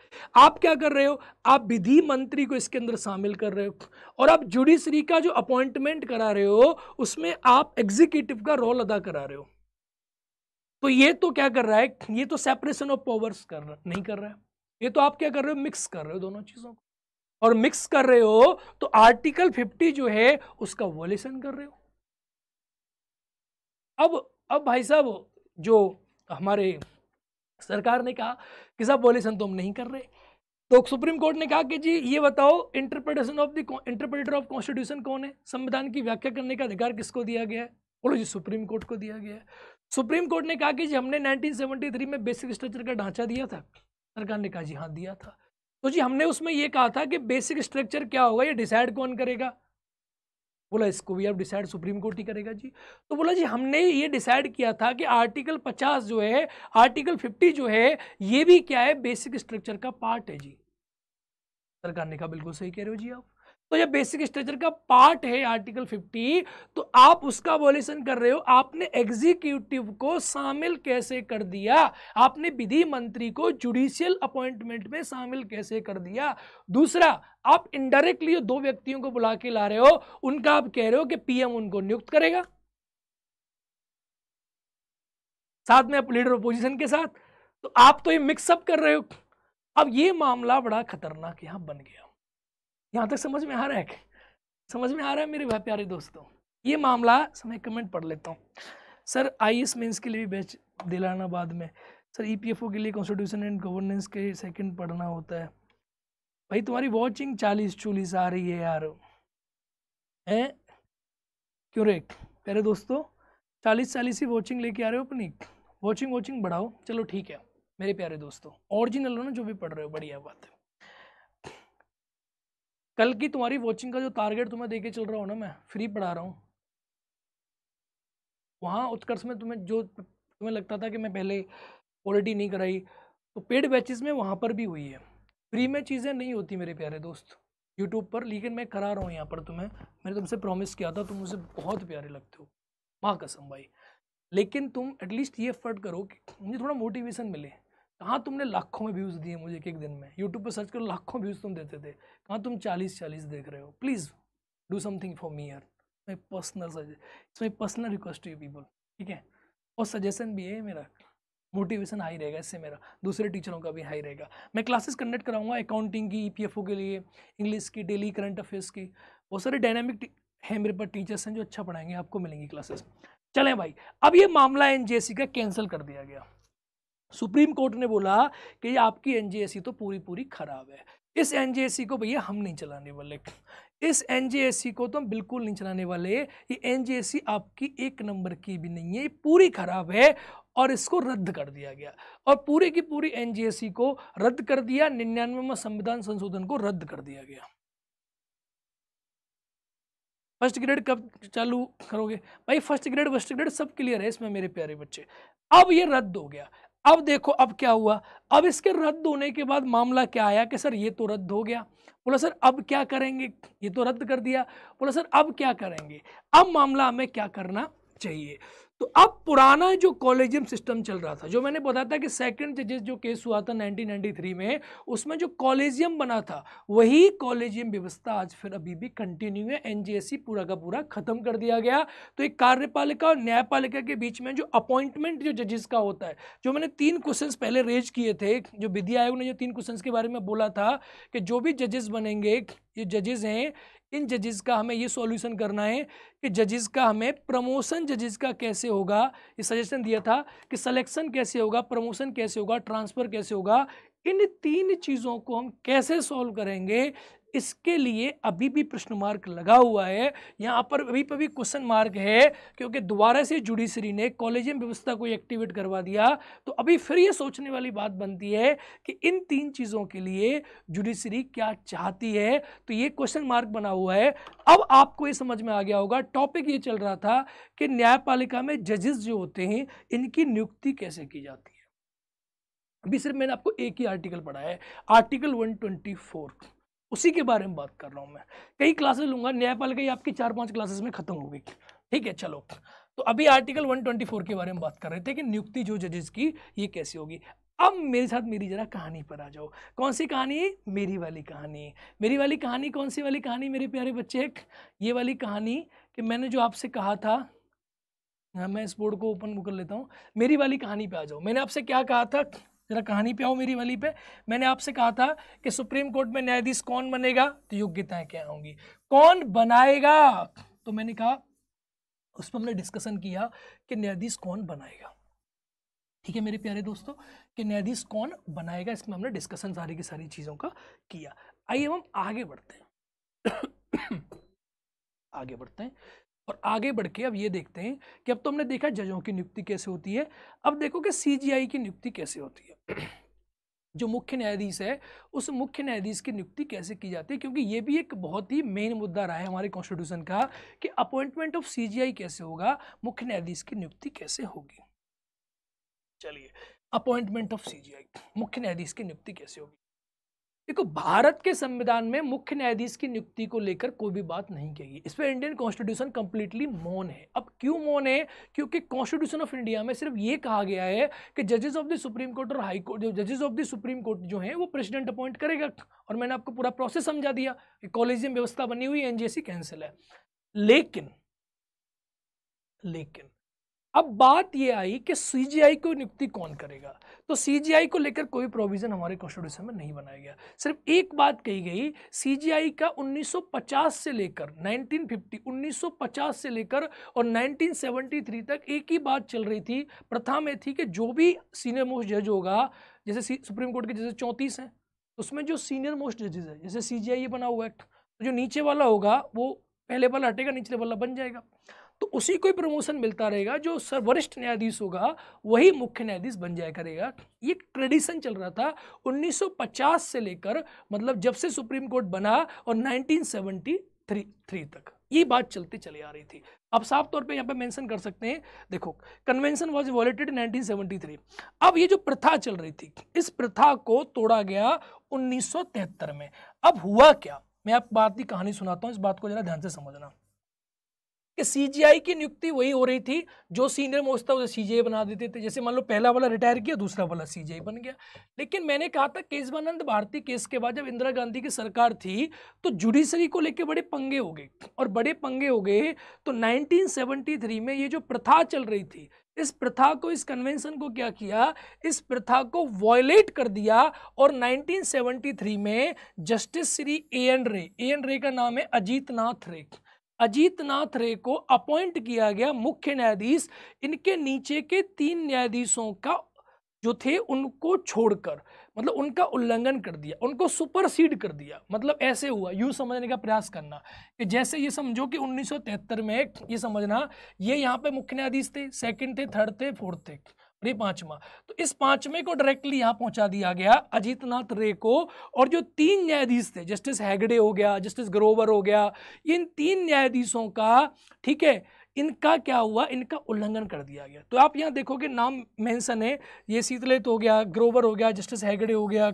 आप क्या कर रहे हो आप विधि मंत्री को इसके अंदर शामिल कर रहे हो और आप जुडिशरी का जो अपॉइंटमेंट करा रहे हो उसमें आप एग्जीक्यूटिव का रोल अदा करा रहे हो तो ये तो क्या कर रहा है ये तो सेपरेशन ऑफ पावर्स कर रहा नहीं कर रहा है ये तो आप क्या कर रहे हो मिक्स कर रहे हो दोनों चीज़ों को और मिक्स कर रहे हो तो आर्टिकल फिफ्टी जो है उसका वॉल्यूशन कर रहे हो अब अब भाई साहब जो हमारे सरकार ने कहा कि साहब वॉलेशन तो हम नहीं कर रहे तो सुप्रीम कोर्ट ने कहा कि जी ये बताओ interpretation of the interpreter of constitution कौन है संविधान की व्याख्या करने का अधिकार किसको दिया गया है बोलो जी सुप्रीम कोर्ट को दिया गया है सुप्रीम कोर्ट ने कहा कि जी हमने 1973 में बेसिक स्ट्रक्चर का ढांचा दिया था सरकार ने कहा जी हाँ दिया था तो जी हमने उसमें ये कहा था कि बेसिक स्ट्रक्चर क्या होगा ये डिसाइड कौन करेगा बोला इसको भी अब डिसाइड सुप्रीम कोर्ट ही करेगा जी तो बोला जी हमने ये डिसाइड किया था कि आर्टिकल 50 जो है आर्टिकल 50 जो है ये भी क्या है बेसिक स्ट्रक्चर का पार्ट है जी सरकार ने कहा बिल्कुल सही कह रहे हो जी आप तो ये बेसिक स्ट्रक्चर का पार्ट है आर्टिकल 50 तो आप उसका वोलेशन कर रहे हो आपने एग्जीक्यूटिव को शामिल कैसे कर दिया आपने विधि मंत्री को जुडिशियल अपॉइंटमेंट में शामिल कैसे कर दिया दूसरा आप इनडायरेक्टली दो व्यक्तियों को बुला के ला रहे हो उनका आप कह रहे हो कि पीएम उनको नियुक्त करेगा साथ में आप लीडर अपोजिशन के साथ तो आप तो ये मिक्सअप कर रहे हो अब ये मामला बड़ा खतरनाक यहां बन गया यहाँ तक समझ में आ रहा है समझ में आ रहा है मेरे भाई प्यारे दोस्तों ये मामला समय कमेंट पढ़ लेता हूँ सर आई एस मेन्स के लिए भी बैच दिलाना बाद में sir E P F O के लिए कॉन्स्टिट्यूशन एंड गवर्नेंस के सेकंड पढ़ना होता है भाई तुम्हारी वॉचिंग चालीस चूलीस आ रही है यार है क्यों रे प्यारे दोस्तों चालीस चालीस ही वॉचिंग लेके आ रहे हो अपनी वॉचिंग वॉचिंग बढ़ाओ चलो ठीक है मेरे प्यारे दोस्तों ओरिजिनल हो ना जो भी पढ़ रहे हो बढ़िया बात है कल की तुम्हारी वॉचिंग का जो टारगेट तुम्हें देके चल रहा हूँ ना मैं फ्री पढ़ा रहा हूँ वहाँ उत्कर्ष में तुम्हें जो तुम्हें लगता था कि मैं पहले क्वालिटी नहीं कराई तो पेड बैचेस में वहाँ पर भी हुई है फ्री में चीज़ें नहीं होती मेरे प्यारे दोस्त यूट्यूब पर लेकिन मैं करा रहा हूँ यहाँ पर तुम्हें मैंने तुमसे प्रॉमिस किया था तुम मुझे बहुत प्यारे लगते हो माँ कसम भाई लेकिन तुम एटलीस्ट ये एफर्ट करो कि मुझे थोड़ा मोटिवेशन मिले कहाँ तुमने लाखों में व्यूज़ दिए मुझे एक एक दिन में यूट्यूब पर सर्च करो लाखों व्यूज़ तुम देते थे कहाँ तुम चालीस चालीस देख रहे हो please do something for me यार my personal it's my personal request to you people ठीक है और सजेशन भी है मेरा मोटिवेशन हाई रहेगा इससे मेरा दूसरे टीचरों का भी हाई रहेगा मैं क्लासेस कंडक्ट कराऊंगा अकाउंटिंग की ई e के लिए इंग्लिश की डेली करंट अफेयर्स की बहुत सारे डायनामिक हैं मेरे पास टीचर्स हैं जो अच्छा पढ़ाएंगे आपको मिलेंगी क्लासेस चलें भाई अब ये मामला एन का कैंसिल कर दिया गया सुप्रीम कोर्ट ने बोला कि आपकी एन तो पूरी पूरी खराब है इस एनजीएससी को भैया हम नहीं चलाने वाले इस एनजीएससी को तो हम बिल्कुल नहीं चलाने वाले ये एन आपकी एक नंबर की भी नहीं है ये पूरी खराब है और इसको रद्द कर दिया गया और पूरी की पूरी एनजीएससी को रद्द कर दिया निन्यानवे संविधान संशोधन को रद्द कर दिया गया फर्स्ट ग्रेड कब चालू करोगे भाई फर्स्ट ग्रेड फर्स्ट ग्रेड सब क्लियर है इसमें मेरे प्यारे बच्चे अब ये रद्द हो गया अब देखो अब क्या हुआ अब इसके रद्द होने के बाद मामला क्या आया कि सर ये तो रद्द हो गया बोला सर अब क्या करेंगे ये तो रद्द कर दिया बोला सर अब क्या करेंगे अब मामला हमें क्या करना चाहिए तो अब पुराना जो कॉलेजियम सिस्टम चल रहा था जो मैंने बताया था कि सेकंड जजेस जो केस हुआ था 1993 में उसमें जो कॉलेजियम बना था वही कॉलेजियम व्यवस्था आज फिर अभी भी कंटिन्यू है एनजीएससी पूरा का पूरा खत्म कर दिया गया तो एक कार्यपालिका और न्यायपालिका के बीच में जो अपॉइंटमेंट जो जजेस का होता है जो मैंने तीन क्वेश्चन पहले रेज किए थे जो विधि आयोग ने जो तीन क्वेश्चन के बारे में बोला था कि जो भी जजेस बनेंगे ये जजेस हैं इन जजेस का हमें ये सॉल्यूशन करना है कि जजेस का हमें प्रमोशन जजेस का कैसे होगा ये सजेशन दिया था कि सिलेक्शन कैसे होगा प्रमोशन कैसे होगा ट्रांसफ़र कैसे होगा इन तीन चीज़ों को हम कैसे सॉल्व करेंगे इसके लिए अभी भी प्रश्न मार्क लगा हुआ है यहाँ पर अभी पर भी क्वेश्चन मार्क है क्योंकि दोबारा से जुडिशरी ने कॉलेजियम व्यवस्था को एक्टिवेट करवा दिया तो अभी फिर ये सोचने वाली बात बनती है कि इन तीन चीज़ों के लिए जुडिशरी क्या चाहती है तो ये क्वेश्चन मार्क बना हुआ है अब आपको ये समझ में आ गया होगा टॉपिक ये चल रहा था कि न्यायपालिका में जजेस जो होते हैं इनकी नियुक्ति कैसे की जाती है अभी सिर्फ मैंने आपको एक ही आर्टिकल पढ़ा है आर्टिकल वन उसी के बारे में बात कर रहा हूँ मैं कई क्लासेस लूंगा न्यायपालिका ये आपकी चार पांच क्लासेस में खत्म होगी ठीक है चलो तो अभी आर्टिकल 124 के बारे में बात कर रहे थे कि नियुक्ति जो जजेस की ये कैसी होगी अब मेरे साथ मेरी जरा कहानी पर आ जाओ कौन सी कहानी मेरी वाली कहानी मेरी वाली कहानी कौन सी वाली कहानी मेरे प्यारे बच्चे ये वाली कहानी कि मैंने जो आपसे कहा था हाँ, मैं इस बोर्ड को ओपन कर लेता हूँ मेरी वाली कहानी पे आ जाओ मैंने आपसे क्या कहा था ज़रा कहानी पे आओ मेरी वाली पे मैंने आपसे कहा था कि सुप्रीम कोर्ट में न्यायाधीश कौन बनेगा तो योग्यताएं क्या होंगी कौन बनाएगा तो मैंने कहा उस पर हमने डिस्कशन किया कि न्यायाधीश कौन बनाएगा ठीक है मेरे प्यारे दोस्तों कि न्यायाधीश कौन बनाएगा इसमें हमने डिस्कशन सारी की सारी चीज़ों का किया आइए हम आगे बढ़ते हैं आगे बढ़ते हैं और आगे बढ़ के अब ये देखते हैं कि अब तो हमने देखा जजों की नियुक्ति कैसे होती है अब देखो कि सी की नियुक्ति कैसे होती है जो मुख्य न्यायाधीश है उस मुख्य न्यायाधीश की नियुक्ति कैसे की जाती है क्योंकि ये भी एक बहुत ही मेन मुद्दा रहा है हमारे कॉन्स्टिट्यूशन का कि अपॉइंटमेंट ऑफ सीजीआई कैसे होगा मुख्य न्यायाधीश की नियुक्ति कैसे होगी चलिए अपॉइंटमेंट ऑफ सीजीआई मुख्य न्यायाधीश की नियुक्ति कैसे होगी देखो भारत के संविधान में मुख्य न्यायाधीश की नियुक्ति को लेकर कोई भी बात नहीं कही इस पर इंडियन कॉन्स्टिट्यूशन कंप्लीटली मौन है अब क्यों मौन है क्योंकि कॉन्स्टिट्यूशन ऑफ इंडिया में सिर्फ ये कहा गया है कि जजेस ऑफ द सुप्रीम कोर्ट और हाई कोर्ट जजेस ऑफ द सुप्रीम कोर्ट जो है वो प्रेसिडेंट अपॉइंट करेगा और मैंने आपको पूरा प्रोसेस समझा दिया कि कॉलेजियम व्यवस्था बनी हुई एनजीएससी कैंसिल है लेकिन लेकिन अब बात ये आई कि सीजीआई को नियुक्ति कौन करेगा तो सीजीआई को लेकर कोई प्रोविजन हमारे कॉन्स्टिट्यूशन में नहीं बनाया गया सिर्फ एक बात कही गई सीजीआई का 1950 से लेकर 1950 1950 से लेकर और 1973 तक एक ही बात चल रही थी प्रथा में थी कि जो भी सीनियर मोस्ट जज होगा जैसे सुप्रीम कोर्ट के जैसे चौंतीस हैं उसमें जो सीनियर मोस्ट जजेज है जैसे सी जी आई बना हुआ एक्ट तो जो नीचे वाला होगा वो पहले वाला हटेगा निचले वाला बन जाएगा तो उसी को ही प्रमोशन मिलता रहेगा जो सर्वरिष्ठ न्यायाधीश होगा वही मुख्य न्यायाधीश बन जाया करेगा ये ट्रेडिशन चल रहा था 1950 से लेकर मतलब जब से सुप्रीम कोर्ट बना और 1973 थ्री तक ये बात चलती चली आ रही थी अब साफ तौर पे यहाँ पे मेंशन कर सकते हैं देखो कन्वेंशन वाज वॉलेटेड नाइनटीन अब ये जो प्रथा चल रही थी इस प्रथा को तोड़ा गया उन्नीस में अब हुआ क्या मैं आप बात की कहानी सुनाता हूँ इस बात को जरा ध्यान से समझना कि सीजीआई की नियुक्ति वही हो रही थी जो सीनियर मोस्ट था उसे सीजीआई बना देते थे जैसे मान लो पहला वाला रिटायर किया दूसरा वाला सीजीआई बन गया लेकिन मैंने कहा था केशवानंद भारती केस के बाद जब इंदिरा गांधी की सरकार थी तो जुडिशरी को लेकर बड़े पंगे हो गए और बड़े पंगे हो गए तो नाइनटीन में ये जो प्रथा चल रही थी इस प्रथा को इस कन्वेंशन को क्या किया इस प्रथा को वॉयलेट कर दिया और 1973 में जस्टिस श्री ए एन रे ए एन रे का नाम है अजीत नाथ रे अजीतनाथ रे को अपॉइंट किया गया मुख्य न्यायाधीश इनके नीचे के तीन न्यायाधीशों का जो थे उनको छोड़कर मतलब उनका उल्लंघन कर दिया उनको सुपरसीड कर दिया मतलब ऐसे हुआ यूँ समझने का प्रयास करना कि जैसे ये समझो कि 1973 में ये समझना ये यहाँ पे मुख्य न्यायाधीश थे सेकंड थे थर्ड थे फोर्थ थे और ये पांचवा तो इस पांचवे को डायरेक्टली यहां पहुंचा दिया गया अजीतनाथ रे को और जो तीन न्यायाधीश थे जस्टिस हैगडे हो गया जस्टिस ग्रोवर हो गया इन तीन न्यायाधीशों का ठीक है इनका क्या हुआ इनका उल्लंघन कर दिया गया तो आप यहाँ देखोगे नाम मेंशन है ये शीतलित हो गया ग्रोवर हो गया जस्टिस हैगड़े हो गया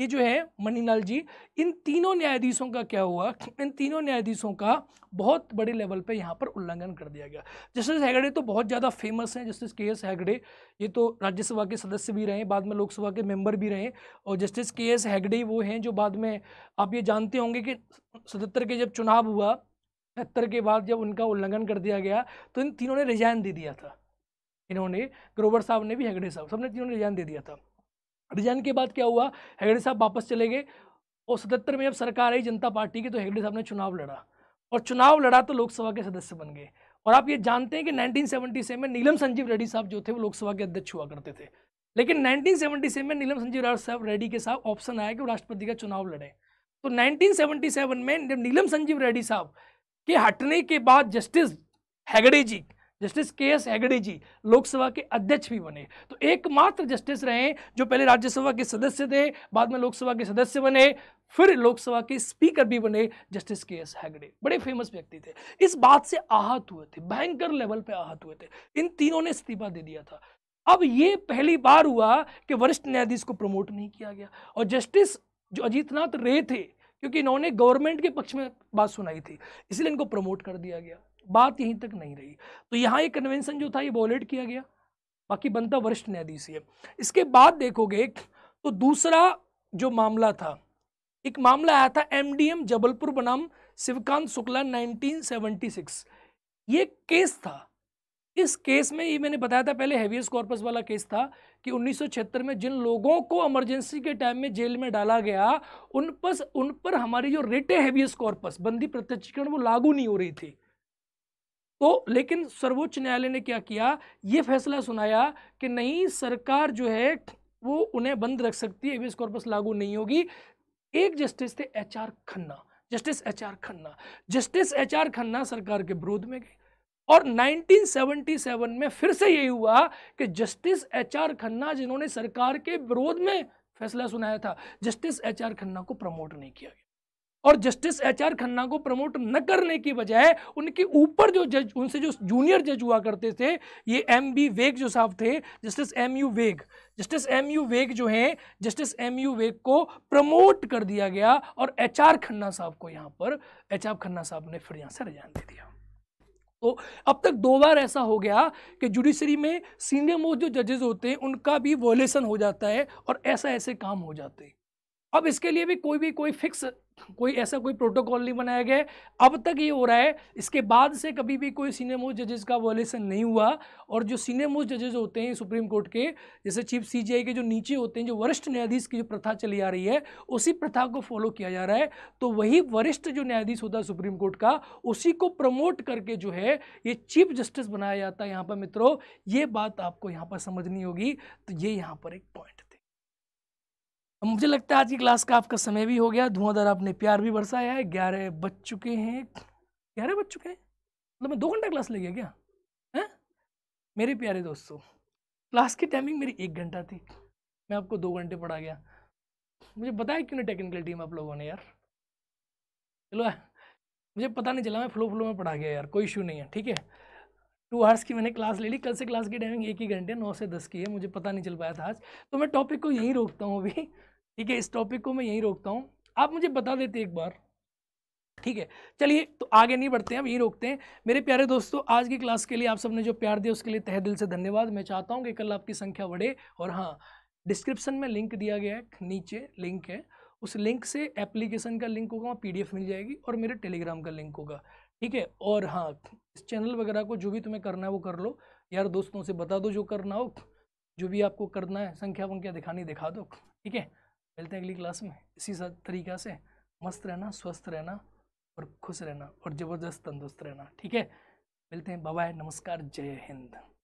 ये जो है मणिलाल जी इन तीनों न्यायाधीशों का क्या हुआ इन तीनों न्यायाधीशों का बहुत बड़े लेवल पे यहाँ पर उल्लंघन कर दिया गया जस्टिस हैगड़े तो बहुत ज़्यादा फेमस हैं जस्टिस के एस हैगड़े ये तो राज्यसभा के सदस्य भी रहे बाद में लोकसभा के मेंबर भी रहे और जस्टिस के एस हैगड़े वो हैं जो बाद में आप ये जानते होंगे कि सतहत्तर के जब चुनाव हुआ सत्तर के बाद जब उनका उल्लंघन कर दिया गया तो इन तीनों ने रिजाइन दे दिया था इन्होंने ग्रोवर साहब ने भी हेगड़े साहब सबने तीनों ने रिजाइन दे दिया था रिजाइन के बाद क्या हुआ हेगड़े साहब वापस चले गए और सतहत्तर में जब सरकार आई जनता पार्टी की तो हेगड़े साहब ने चुनाव लड़ा और चुनाव लड़ा तो लोकसभा के सदस्य बन गए और आप ये जानते हैं कि 1977 में नीलम संजीव रेड्डी साहब जो थे वो लोकसभा के अध्यक्ष हुआ करते थे लेकिन 1977 में नीलम संजीव साहब रेड्डी के साथ ऑप्शन आया कि वो राष्ट्रपति का चुनाव लड़े तो 1977 में जब नीलम संजीव रेड्डी साहब के हटने के बाद justice Hegde ji justice K S Hegde ji Lok Sabha के अध्यक्ष भी बने तो एकमात्र जस्टिस रहे जो पहले राज्यसभा के सदस्य थे बाद में लोकसभा के सदस्य बने फिर लोकसभा के स्पीकर भी बने जस्टिस के एस हैगड़े बड़े फेमस व्यक्ति थे इस बात से आहत हुए थे भयंकर लेवल पे आहत हुए थे इन तीनों ने इस्तीफा दे दिया था अब ये पहली बार हुआ कि वरिष्ठ न्यायाधीश को प्रमोट नहीं किया गया और जस्टिस जो अजीतनाथ रे थे क्योंकि इन्होंने गवर्नमेंट के पक्ष में बात सुनाई थी इसलिए इनको प्रमोट कर दिया गया बात यहीं तक नहीं रही तो यहाँ ये कन्वेंशन जो था ये वॉलेट किया गया बाकी बनता वरिष्ठ न्यायाधीश है इसके बाद देखोगे तो दूसरा जो मामला था एक मामला आया था एम जबलपुर बनाम शिवकांत शुक्ला नाइनटीन ये केस था इस केस में ये मैंने बताया था पहले हैवियस कॉर्पस वाला केस था कि 1976 में जिन लोगों को इमरजेंसी के टाइम में जेल में डाला गया उन पर उन पर हमारी जो रेटे हैवियस कॉर्पस बंदी प्रत्यक्षीकरण वो लागू नहीं हो रही थी तो लेकिन सर्वोच्च न्यायालय ने क्या किया ये फैसला सुनाया कि नहीं सरकार जो है वो उन्हें बंद रख सकती है हैवियस कॉर्पस लागू नहीं होगी एक जस्टिस थे H Khanna justice H Khanna justice H Khanna सरकार के विरोध में गए और 1977 में फिर से यही हुआ कि जस्टिस एच आर खन्ना जिन्होंने सरकार के विरोध में फैसला सुनाया था जस्टिस एच आर खन्ना को प्रमोट नहीं किया गया और जस्टिस एच आर खन्ना को प्रमोट न करने की बजाय उनके ऊपर जो जज उनसे जो जूनियर जज हुआ करते थे ये एम बी वेग जो साहब थे justice M U Beg justice M U Beg जो हैं जस्टिस एम यू वेग को प्रमोट कर दिया गया और एच आर खन्ना साहब को यहाँ पर एच आर खन्ना साहब ने फिर यहाँ से रिजाइन दे दिया तो अब तक दो बार ऐसा हो गया कि जुडिशरी में सीनियर मोस्ट जो जजेस होते हैं उनका भी वॉलेशन हो जाता है और ऐसा ऐसे काम हो जाते हैं अब इसके लिए भी कोई भी कोई फिक्स कोई ऐसा कोई प्रोटोकॉल नहीं बनाया गया अब तक ये हो रहा है इसके बाद से कभी भी कोई सीनियर जजेस का वॉलेशन नहीं हुआ और जो सीनियर मोस्ट जजेज होते हैं सुप्रीम कोर्ट के जैसे चीफ सीजीआई के जो नीचे होते हैं जो वरिष्ठ न्यायाधीश की जो प्रथा चली आ रही है उसी प्रथा को फॉलो किया जा रहा है तो वही वरिष्ठ जो न्यायाधीश होता है सुप्रीम कोर्ट का उसी को प्रमोट करके जो है ये चीफ जस्टिस बनाया जाता है यहाँ पर मित्रों ये बात आपको यहाँ पर समझनी होगी तो ये यहाँ पर एक पॉइंट तो मुझे लगता है आज की क्लास का आपका समय भी हो गया धुआंधार आपने प्यार भी बरसाया है ग्यारह बज चुके हैं ग्यारह बज चुके हैं मतलब मैं दो घंटा क्लास ले गया क्या है मेरे प्यारे दोस्तों क्लास की टाइमिंग मेरी एक घंटा थी मैं आपको दो घंटे पढ़ा गया मुझे बताया क्यों नहीं टेक्निकल टीम आप लोगों ने यार चलो मुझे पता नहीं चला मैं फ्लो फ्लो में पढ़ा गया यार कोई इशू नहीं है ठीक है टू आवर्स की मैंने क्लास ले ली कल से क्लास की टाइमिंग एक ही घंटे नौ से दस की है मुझे पता नहीं चल पाया था आज तो मैं टॉपिक को यहीं रोकता हूँ अभी ठीक है इस टॉपिक को मैं यहीं रोकता हूँ आप मुझे बता देते एक बार ठीक है चलिए तो आगे नहीं बढ़ते हैं अब यहीं रोकते हैं मेरे प्यारे दोस्तों आज की क्लास के लिए आप सबने जो प्यार दिया उसके लिए तह दिल से धन्यवाद मैं चाहता हूँ कि कल आपकी संख्या बढ़े और हाँ डिस्क्रिप्शन में लिंक दिया गया है नीचे लिंक है उस लिंक से एप्लीकेशन का लिंक होगा वहाँ पीडीएफ मिल जाएगी और मेरे टेलीग्राम का लिंक होगा ठीक है और हाँ इस चैनल वगैरह को जो भी तुम्हें करना है वो कर लो यार दोस्तों से बता दो जो करना हो जो भी आपको करना है संख्या वंख्या दिखानी दिखा दो ठीक है मिलते हैं अगली क्लास में इसी तरीका से मस्त रहना स्वस्थ रहना और खुश रहना और ज़बरदस्त तंदुरुस्त रहना ठीक है मिलते हैं बाय नमस्कार जय हिंद